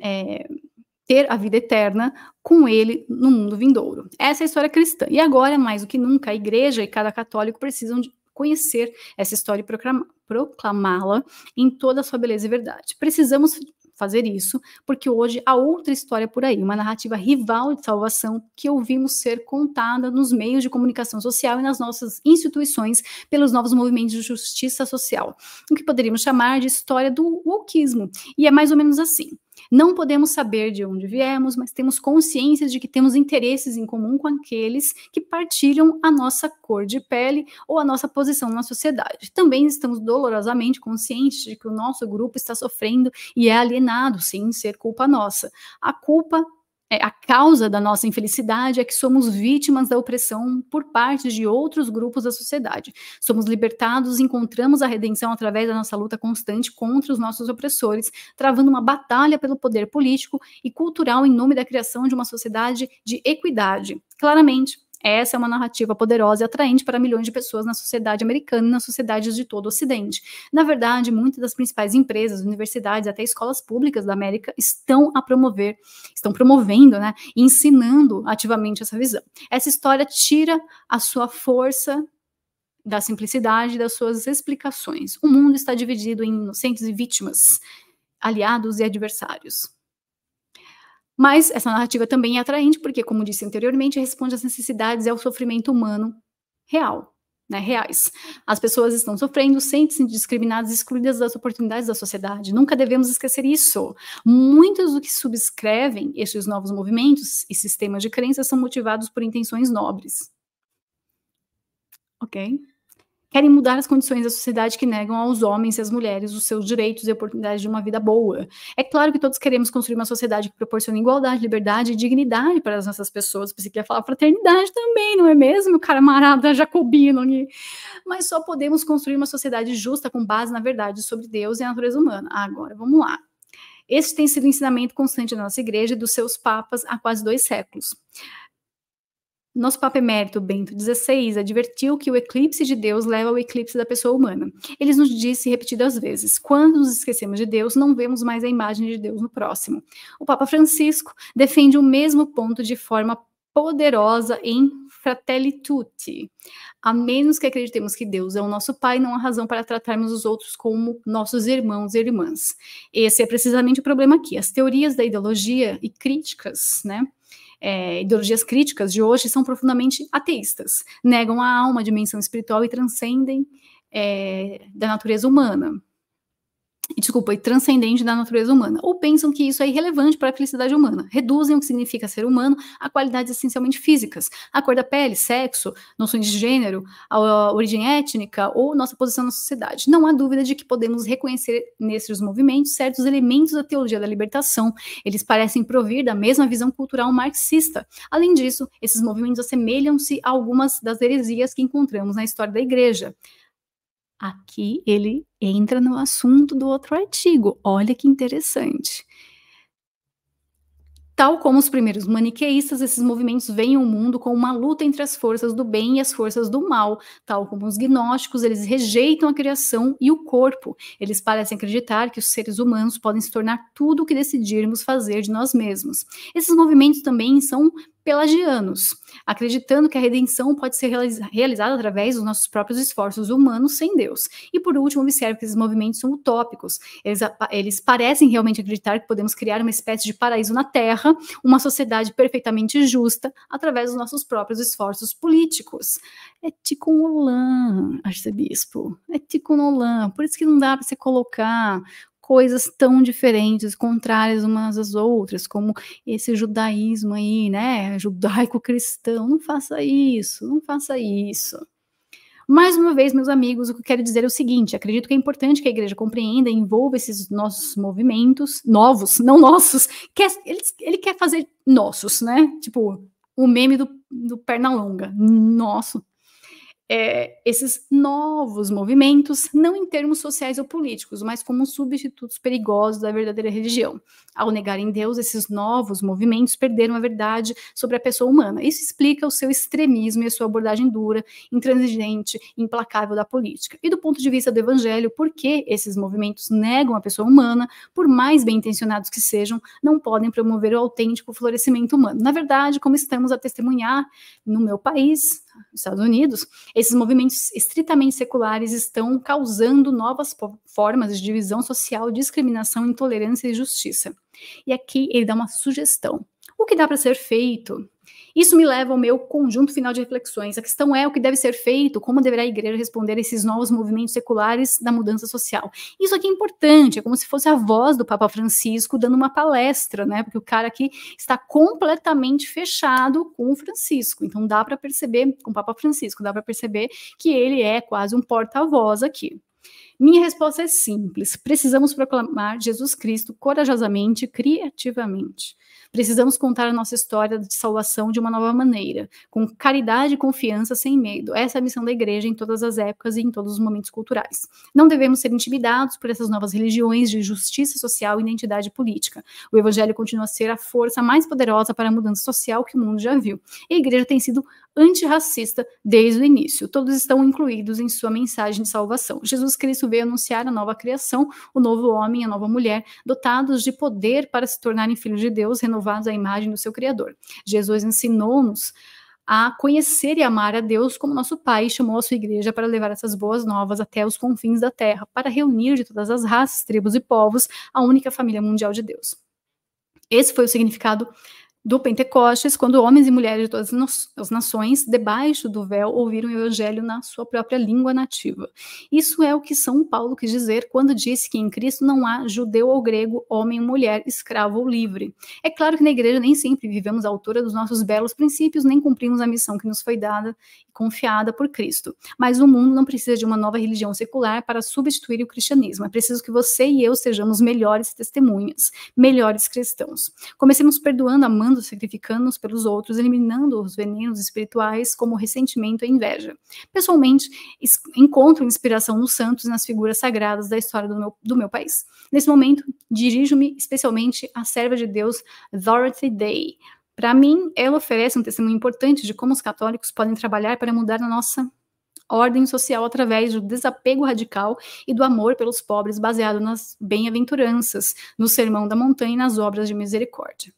é, ter a vida eterna com ele no mundo vindouro. Essa é a história cristã. E agora, mais do que nunca, a igreja e cada católico precisam de conhecer essa história e proclamá-la em toda a sua beleza e verdade. Precisamos fazer isso, porque hoje há outra história por aí, uma narrativa rival de salvação que ouvimos ser contada nos meios de comunicação social e nas nossas instituições pelos novos movimentos de justiça social, o que poderíamos chamar de história do wokeismo. E é mais ou menos assim. Não podemos saber de onde viemos, mas temos consciência de que temos interesses em comum com aqueles que partilham a nossa cor de pele ou a nossa posição na sociedade. Também estamos dolorosamente conscientes de que o nosso grupo está sofrendo e é alienado, sem ser culpa nossa. A culpa é, a causa da nossa infelicidade é que somos vítimas da opressão por parte de outros grupos da sociedade. Somos libertados, encontramos a redenção através da nossa luta constante contra os nossos opressores, travando uma batalha pelo poder político e cultural em nome da criação de uma sociedade de equidade. Claramente, essa é uma narrativa poderosa e atraente para milhões de pessoas na sociedade americana e nas sociedades de todo o Ocidente. Na verdade, muitas das principais empresas, universidades, até escolas públicas da América estão a promover, estão promovendo, né, e ensinando ativamente essa visão. Essa história tira a sua força da simplicidade das suas explicações. O mundo está dividido em inocentes e vítimas, aliados e adversários. Mas essa narrativa também é atraente, porque, como disse anteriormente, responde às necessidades e ao sofrimento humano real, né, reais. As pessoas estão sofrendo, sentem-se discriminadas e excluídas das oportunidades da sociedade. Nunca devemos esquecer isso. Muitos do que subscrevem estes novos movimentos e sistemas de crença são motivados por intenções nobres. Ok? querem mudar as condições da sociedade que negam aos homens e às mulheres os seus direitos e oportunidades de uma vida boa. É claro que todos queremos construir uma sociedade que proporcione igualdade, liberdade e dignidade para as nossas pessoas. Você quer falar fraternidade também, não é mesmo, camarada jacobino? Aqui. Mas só podemos construir uma sociedade justa com base na verdade sobre Deus e a natureza humana. Agora, vamos lá. Esse tem sido o um ensinamento constante da nossa igreja e dos seus papas há quase dois séculos nosso Papa Emérito Bento XVI advertiu que o eclipse de Deus leva ao eclipse da pessoa humana. Ele nos disse repetidas vezes: quando nos esquecemos de Deus, não vemos mais a imagem de Deus no próximo. O Papa Francisco defende o mesmo ponto de forma poderosa em Fratelli Tutti. A menos que acreditemos que Deus é o nosso Pai, não há razão para tratarmos os outros como nossos irmãos e irmãs. Esse é precisamente o problema aqui. As teorias da ideologia e críticas, né? é, ideologias críticas de hoje são profundamente ateístas, negam a alma, a dimensão espiritual e transcendem é, da natureza humana desculpa, e transcendente da natureza humana, ou pensam que isso é irrelevante para a felicidade humana. Reduzem o que significa ser humano a qualidades essencialmente físicas, a cor da pele, sexo, noções de gênero, a origem étnica ou nossa posição na sociedade. Não há dúvida de que podemos reconhecer nesses movimentos certos elementos da teologia da libertação. Eles parecem provir da mesma visão cultural marxista. Além disso, esses movimentos assemelham-se a algumas das heresias que encontramos na história da igreja. Aqui ele entra no assunto do outro artigo. Olha que interessante. Tal como os primeiros maniqueístas, esses movimentos veem o mundo como uma luta entre as forças do bem e as forças do mal. Tal como os gnósticos, eles rejeitam a criação e o corpo. Eles parecem acreditar que os seres humanos podem se tornar tudo o que decidirmos fazer de nós mesmos. Esses movimentos também são pelagianos, acreditando que a redenção pode ser realizada através dos nossos próprios esforços humanos sem Deus. E por último, observe que esses movimentos são utópicos. Eles, eles parecem realmente acreditar que podemos criar uma espécie de paraíso na Terra, uma sociedade perfeitamente justa, através dos nossos próprios esforços políticos. É Tikkun Olam, arcebispo. É Tikkun Olam. Por isso que não dá para você colocar coisas tão diferentes, contrárias umas às outras, como esse judaísmo aí, né, judaico-cristão, não faça isso, não faça isso. Mais uma vez, meus amigos, o que eu quero dizer é o seguinte: acredito que é importante que a igreja compreenda, envolva esses nossos movimentos, novos, não nossos, quer, é, ele, ele quer fazer nossos, né? Tipo, o meme do, do Pernalonga, nosso, é, esses novos movimentos, não em termos sociais ou políticos, mas como substitutos perigosos da verdadeira religião. Ao negarem Deus, esses novos movimentos perderam a verdade sobre a pessoa humana. Isso explica o seu extremismo e a sua abordagem dura, intransigente, implacável da política. E do ponto de vista do evangelho, por que esses movimentos negam a pessoa humana, por mais bem intencionados que sejam, não podem promover o autêntico florescimento humano? Na verdade, como estamos a testemunhar no meu país, Estados Unidos, esses movimentos estritamente seculares estão causando novas formas de divisão social, discriminação, intolerância e justiça. E aqui ele dá uma sugestão. O que dá para ser feito isso me leva ao meu conjunto final de reflexões. A questão é o que deve ser feito, como deverá a igreja responder a esses novos movimentos seculares da mudança social. Isso aqui é importante, é como se fosse a voz do Papa Francisco dando uma palestra, né? Porque o cara aqui está completamente fechado com o Francisco. Então dá para perceber, com o Papa Francisco, dá para perceber que ele é quase um porta-voz aqui. Minha resposta é simples: precisamos proclamar Jesus Cristo corajosamente, criativamente. Precisamos contar a nossa história de salvação de uma nova maneira, com caridade e confiança sem medo. Essa é a missão da igreja em todas as épocas e em todos os momentos culturais. Não devemos ser intimidados por essas novas religiões de justiça social e identidade política. O evangelho continua a ser a força mais poderosa para a mudança social que o mundo já viu. E a igreja tem sido antirracista desde o início. Todos estão incluídos em sua mensagem de salvação. Jesus Cristo veio anunciar a nova criação, o novo homem e a nova mulher, dotados de poder para se tornarem filhos de Deus, renovados à imagem do seu Criador. Jesus ensinou-nos a conhecer e amar a Deus como nosso Pai chamou a sua igreja para levar essas boas novas até os confins da terra, para reunir de todas as raças, tribos e povos a única família mundial de Deus. Esse foi o significado do Pentecostes, quando homens e mulheres de todas as nações, debaixo do véu, ouviram o evangelho na sua própria língua nativa. Isso é o que São Paulo quis dizer quando disse que em Cristo não há judeu ou grego, homem ou mulher, escravo ou livre. É claro que na igreja nem sempre vivemos à altura dos nossos belos princípios, nem cumprimos a missão que nos foi dada e confiada por Cristo. Mas o mundo não precisa de uma nova religião secular para substituir o cristianismo. É preciso que você e eu sejamos melhores testemunhas, melhores cristãos. Comecemos perdoando, amando matando, sacrificando-nos pelos outros, eliminando os venenos espirituais como ressentimento e inveja. Pessoalmente, encontro inspiração nos santos e nas figuras sagradas da história do meu, do meu país. Nesse momento, dirijo-me especialmente à serva de Deus Dorothy Day. Para mim, ela oferece um testemunho importante de como os católicos podem trabalhar para mudar a nossa ordem social através do desapego radical e do amor pelos pobres, baseado nas bem-aventuranças, no Sermão da Montanha e nas obras de misericórdia.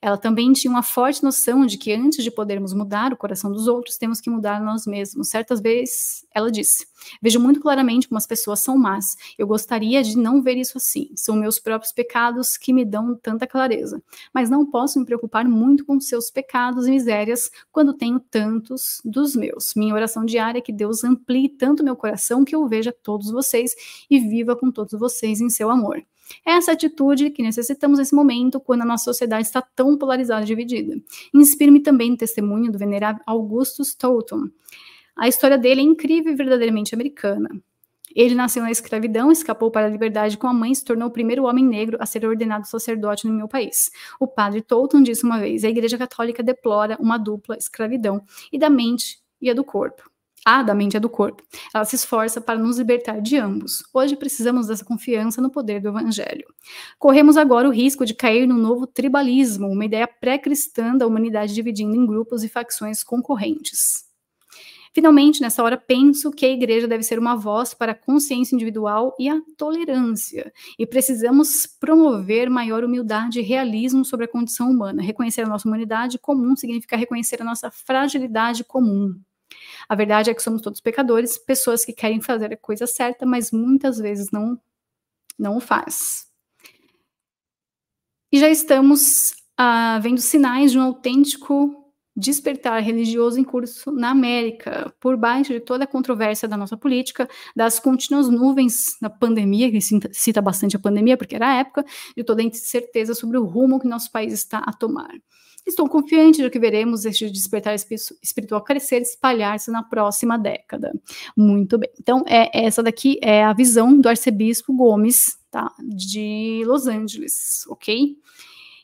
Ela também tinha uma forte noção de que antes de podermos mudar o coração dos outros, temos que mudar nós mesmos. Certas vezes, ela disse: Vejo muito claramente como as pessoas são más. Eu gostaria de não ver isso assim. São meus próprios pecados que me dão tanta clareza. Mas não posso me preocupar muito com seus pecados e misérias quando tenho tantos dos meus. Minha oração diária é que Deus amplie tanto meu coração que eu veja todos vocês e viva com todos vocês em seu amor. Essa atitude que necessitamos nesse momento, quando a nossa sociedade está tão polarizada e dividida. Inspire-me também no testemunho do venerável Augustus Tolton. A história dele é incrível e verdadeiramente americana. Ele nasceu na escravidão, escapou para a liberdade com a mãe e se tornou o primeiro homem negro a ser ordenado sacerdote no meu país. O padre Tolton disse uma vez: a Igreja Católica deplora uma dupla escravidão e da mente e a do corpo a da mente é do corpo, ela se esforça para nos libertar de ambos. Hoje precisamos dessa confiança no poder do Evangelho. Corremos agora o risco de cair no novo tribalismo, uma ideia pré-cristã da humanidade dividindo em grupos e facções concorrentes. Finalmente, nessa hora, penso que a igreja deve ser uma voz para a consciência individual e a tolerância. E precisamos promover maior humildade e realismo sobre a condição humana. Reconhecer a nossa humanidade comum significa reconhecer a nossa fragilidade comum. A verdade é que somos todos pecadores, pessoas que querem fazer a coisa certa, mas muitas vezes não não o faz. E já estamos ah, vendo sinais de um autêntico despertar religioso em curso na América, por baixo de toda a controvérsia da nossa política, das contínuas nuvens da pandemia, que cita bastante a pandemia, porque era a época, de toda a incerteza sobre o rumo que nosso país está a tomar. Estou confiante de que veremos este despertar espiritual crescer e espalhar-se na próxima década. Muito bem. Então, é, essa daqui é a visão do arcebispo Gomes, tá? De Los Angeles, ok?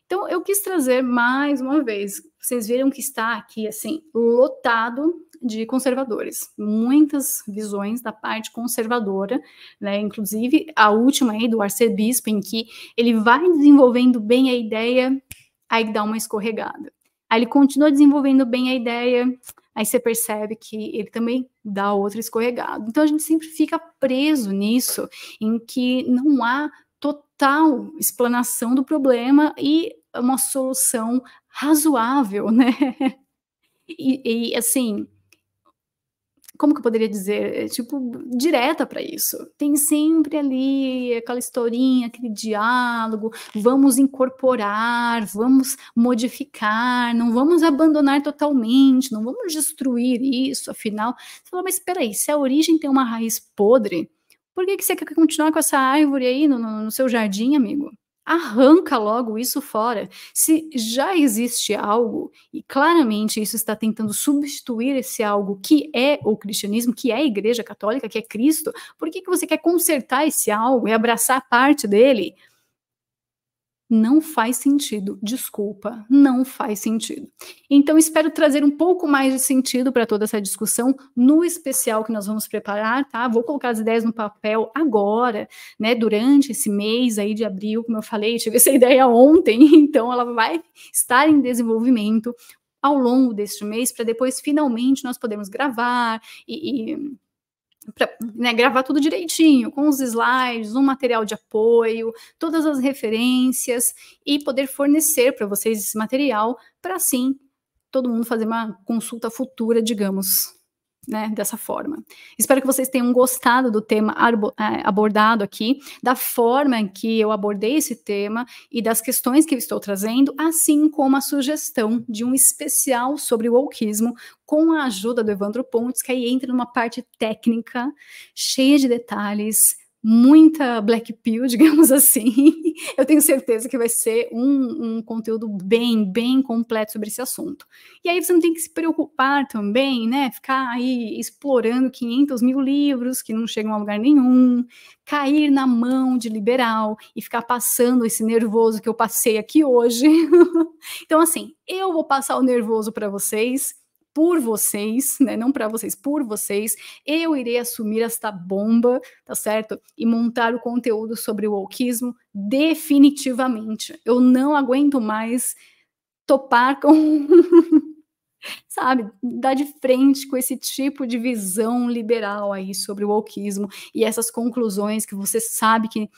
Então, eu quis trazer mais uma vez. Vocês viram que está aqui, assim, lotado de conservadores. Muitas visões da parte conservadora, né? Inclusive, a última aí do arcebispo, em que ele vai desenvolvendo bem a ideia aí dá uma escorregada. Aí ele continua desenvolvendo bem a ideia, aí você percebe que ele também dá outra escorregada. Então a gente sempre fica preso nisso, em que não há total explanação do problema e uma solução razoável, né? E, e assim, como que eu poderia dizer, é, tipo, direta para isso. Tem sempre ali aquela historinha, aquele diálogo, vamos incorporar, vamos modificar, não vamos abandonar totalmente, não vamos destruir isso, afinal. Você fala, mas espera aí, se a origem tem uma raiz podre, por que, que você quer continuar com essa árvore aí no, no, no seu jardim, amigo? Arranca logo isso fora. Se já existe algo, e claramente isso está tentando substituir esse algo que é o cristianismo, que é a Igreja Católica, que é Cristo, por que, que você quer consertar esse algo e abraçar parte dele? Não faz sentido, desculpa, não faz sentido. Então, espero trazer um pouco mais de sentido para toda essa discussão no especial que nós vamos preparar, tá? Vou colocar as ideias no papel agora, né? Durante esse mês aí de abril, como eu falei, tive essa ideia ontem, então ela vai estar em desenvolvimento ao longo deste mês, para depois finalmente nós podemos gravar e, e para né, gravar tudo direitinho, com os slides, um material de apoio, todas as referências e poder fornecer para vocês esse material para assim todo mundo fazer uma consulta futura, digamos né, dessa forma. Espero que vocês tenham gostado do tema é, abordado aqui, da forma em que eu abordei esse tema e das questões que eu estou trazendo, assim como a sugestão de um especial sobre o wokeismo com a ajuda do Evandro Pontes, que aí entra numa parte técnica cheia de detalhes muita black pill, digamos assim. Eu tenho certeza que vai ser um, um conteúdo bem, bem completo sobre esse assunto. E aí você não tem que se preocupar também, né? Ficar aí explorando 500 mil livros que não chegam a lugar nenhum, cair na mão de liberal e ficar passando esse nervoso que eu passei aqui hoje. então, assim, eu vou passar o nervoso para vocês por vocês, né? Não para vocês, por vocês. Eu irei assumir esta bomba, tá certo? E montar o conteúdo sobre o wokeismo definitivamente. Eu não aguento mais topar com sabe, dar de frente com esse tipo de visão liberal aí sobre o wokeismo e essas conclusões que você sabe que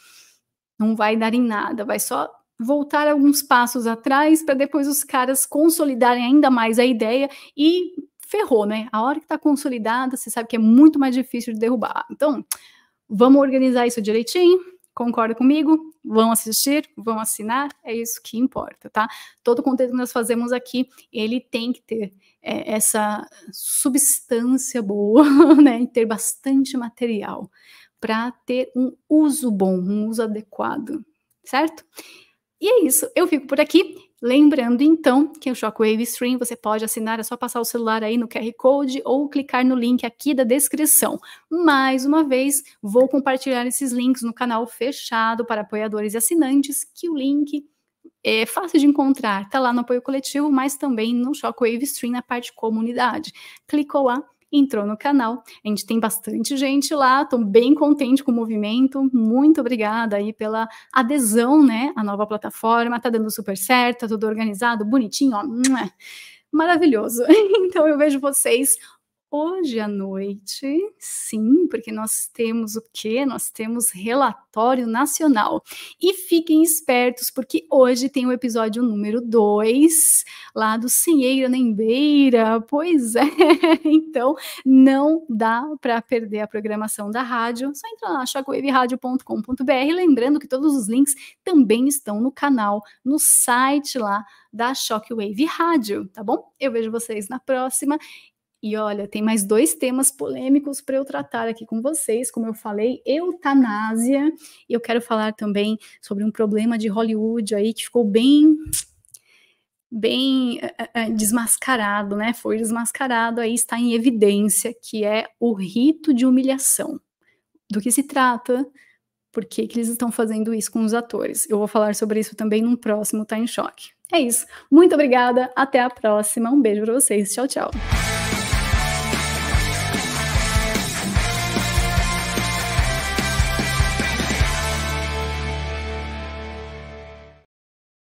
não vai dar em nada, vai só voltar alguns passos atrás para depois os caras consolidarem ainda mais a ideia e ferrou, né? A hora que está consolidada, você sabe que é muito mais difícil de derrubar. Então, vamos organizar isso direitinho. Concorda comigo? Vão assistir, vão assinar, é isso que importa, tá? Todo o conteúdo que nós fazemos aqui, ele tem que ter é, essa substância boa, né? E ter bastante material para ter um uso bom, um uso adequado, certo? E é isso, eu fico por aqui. Lembrando então que o Shockwave Stream você pode assinar, é só passar o celular aí no QR Code ou clicar no link aqui da descrição. Mais uma vez, vou compartilhar esses links no canal fechado para apoiadores e assinantes, que o link é fácil de encontrar, Está lá no apoio coletivo, mas também no Shockwave Stream na parte comunidade. Clicou lá, entrou no canal. A gente tem bastante gente lá, estou bem contente com o movimento. Muito obrigada aí pela adesão, né? A nova plataforma está dando super certo, tá tudo organizado, bonitinho, ó. Maravilhoso. Então eu vejo vocês Hoje à noite, sim, porque nós temos o quê? Nós temos relatório nacional. E fiquem espertos, porque hoje tem o episódio número 2, lá do Sinheira Nem Beira. Pois é, então não dá para perder a programação da rádio. Só entra lá, shockwaveradio.com.br. Lembrando que todos os links também estão no canal, no site lá da Shockwave Rádio, tá bom? Eu vejo vocês na próxima e olha, tem mais dois temas polêmicos para eu tratar aqui com vocês, como eu falei, eutanásia, e eu quero falar também sobre um problema de Hollywood aí que ficou bem bem uh, uh, desmascarado, né? Foi desmascarado aí está em evidência que é o rito de humilhação. Do que se trata? Por que, que eles estão fazendo isso com os atores? Eu vou falar sobre isso também num próximo time shock. Choque. É isso. Muito obrigada. Até a próxima. Um beijo para vocês. Tchau, tchau.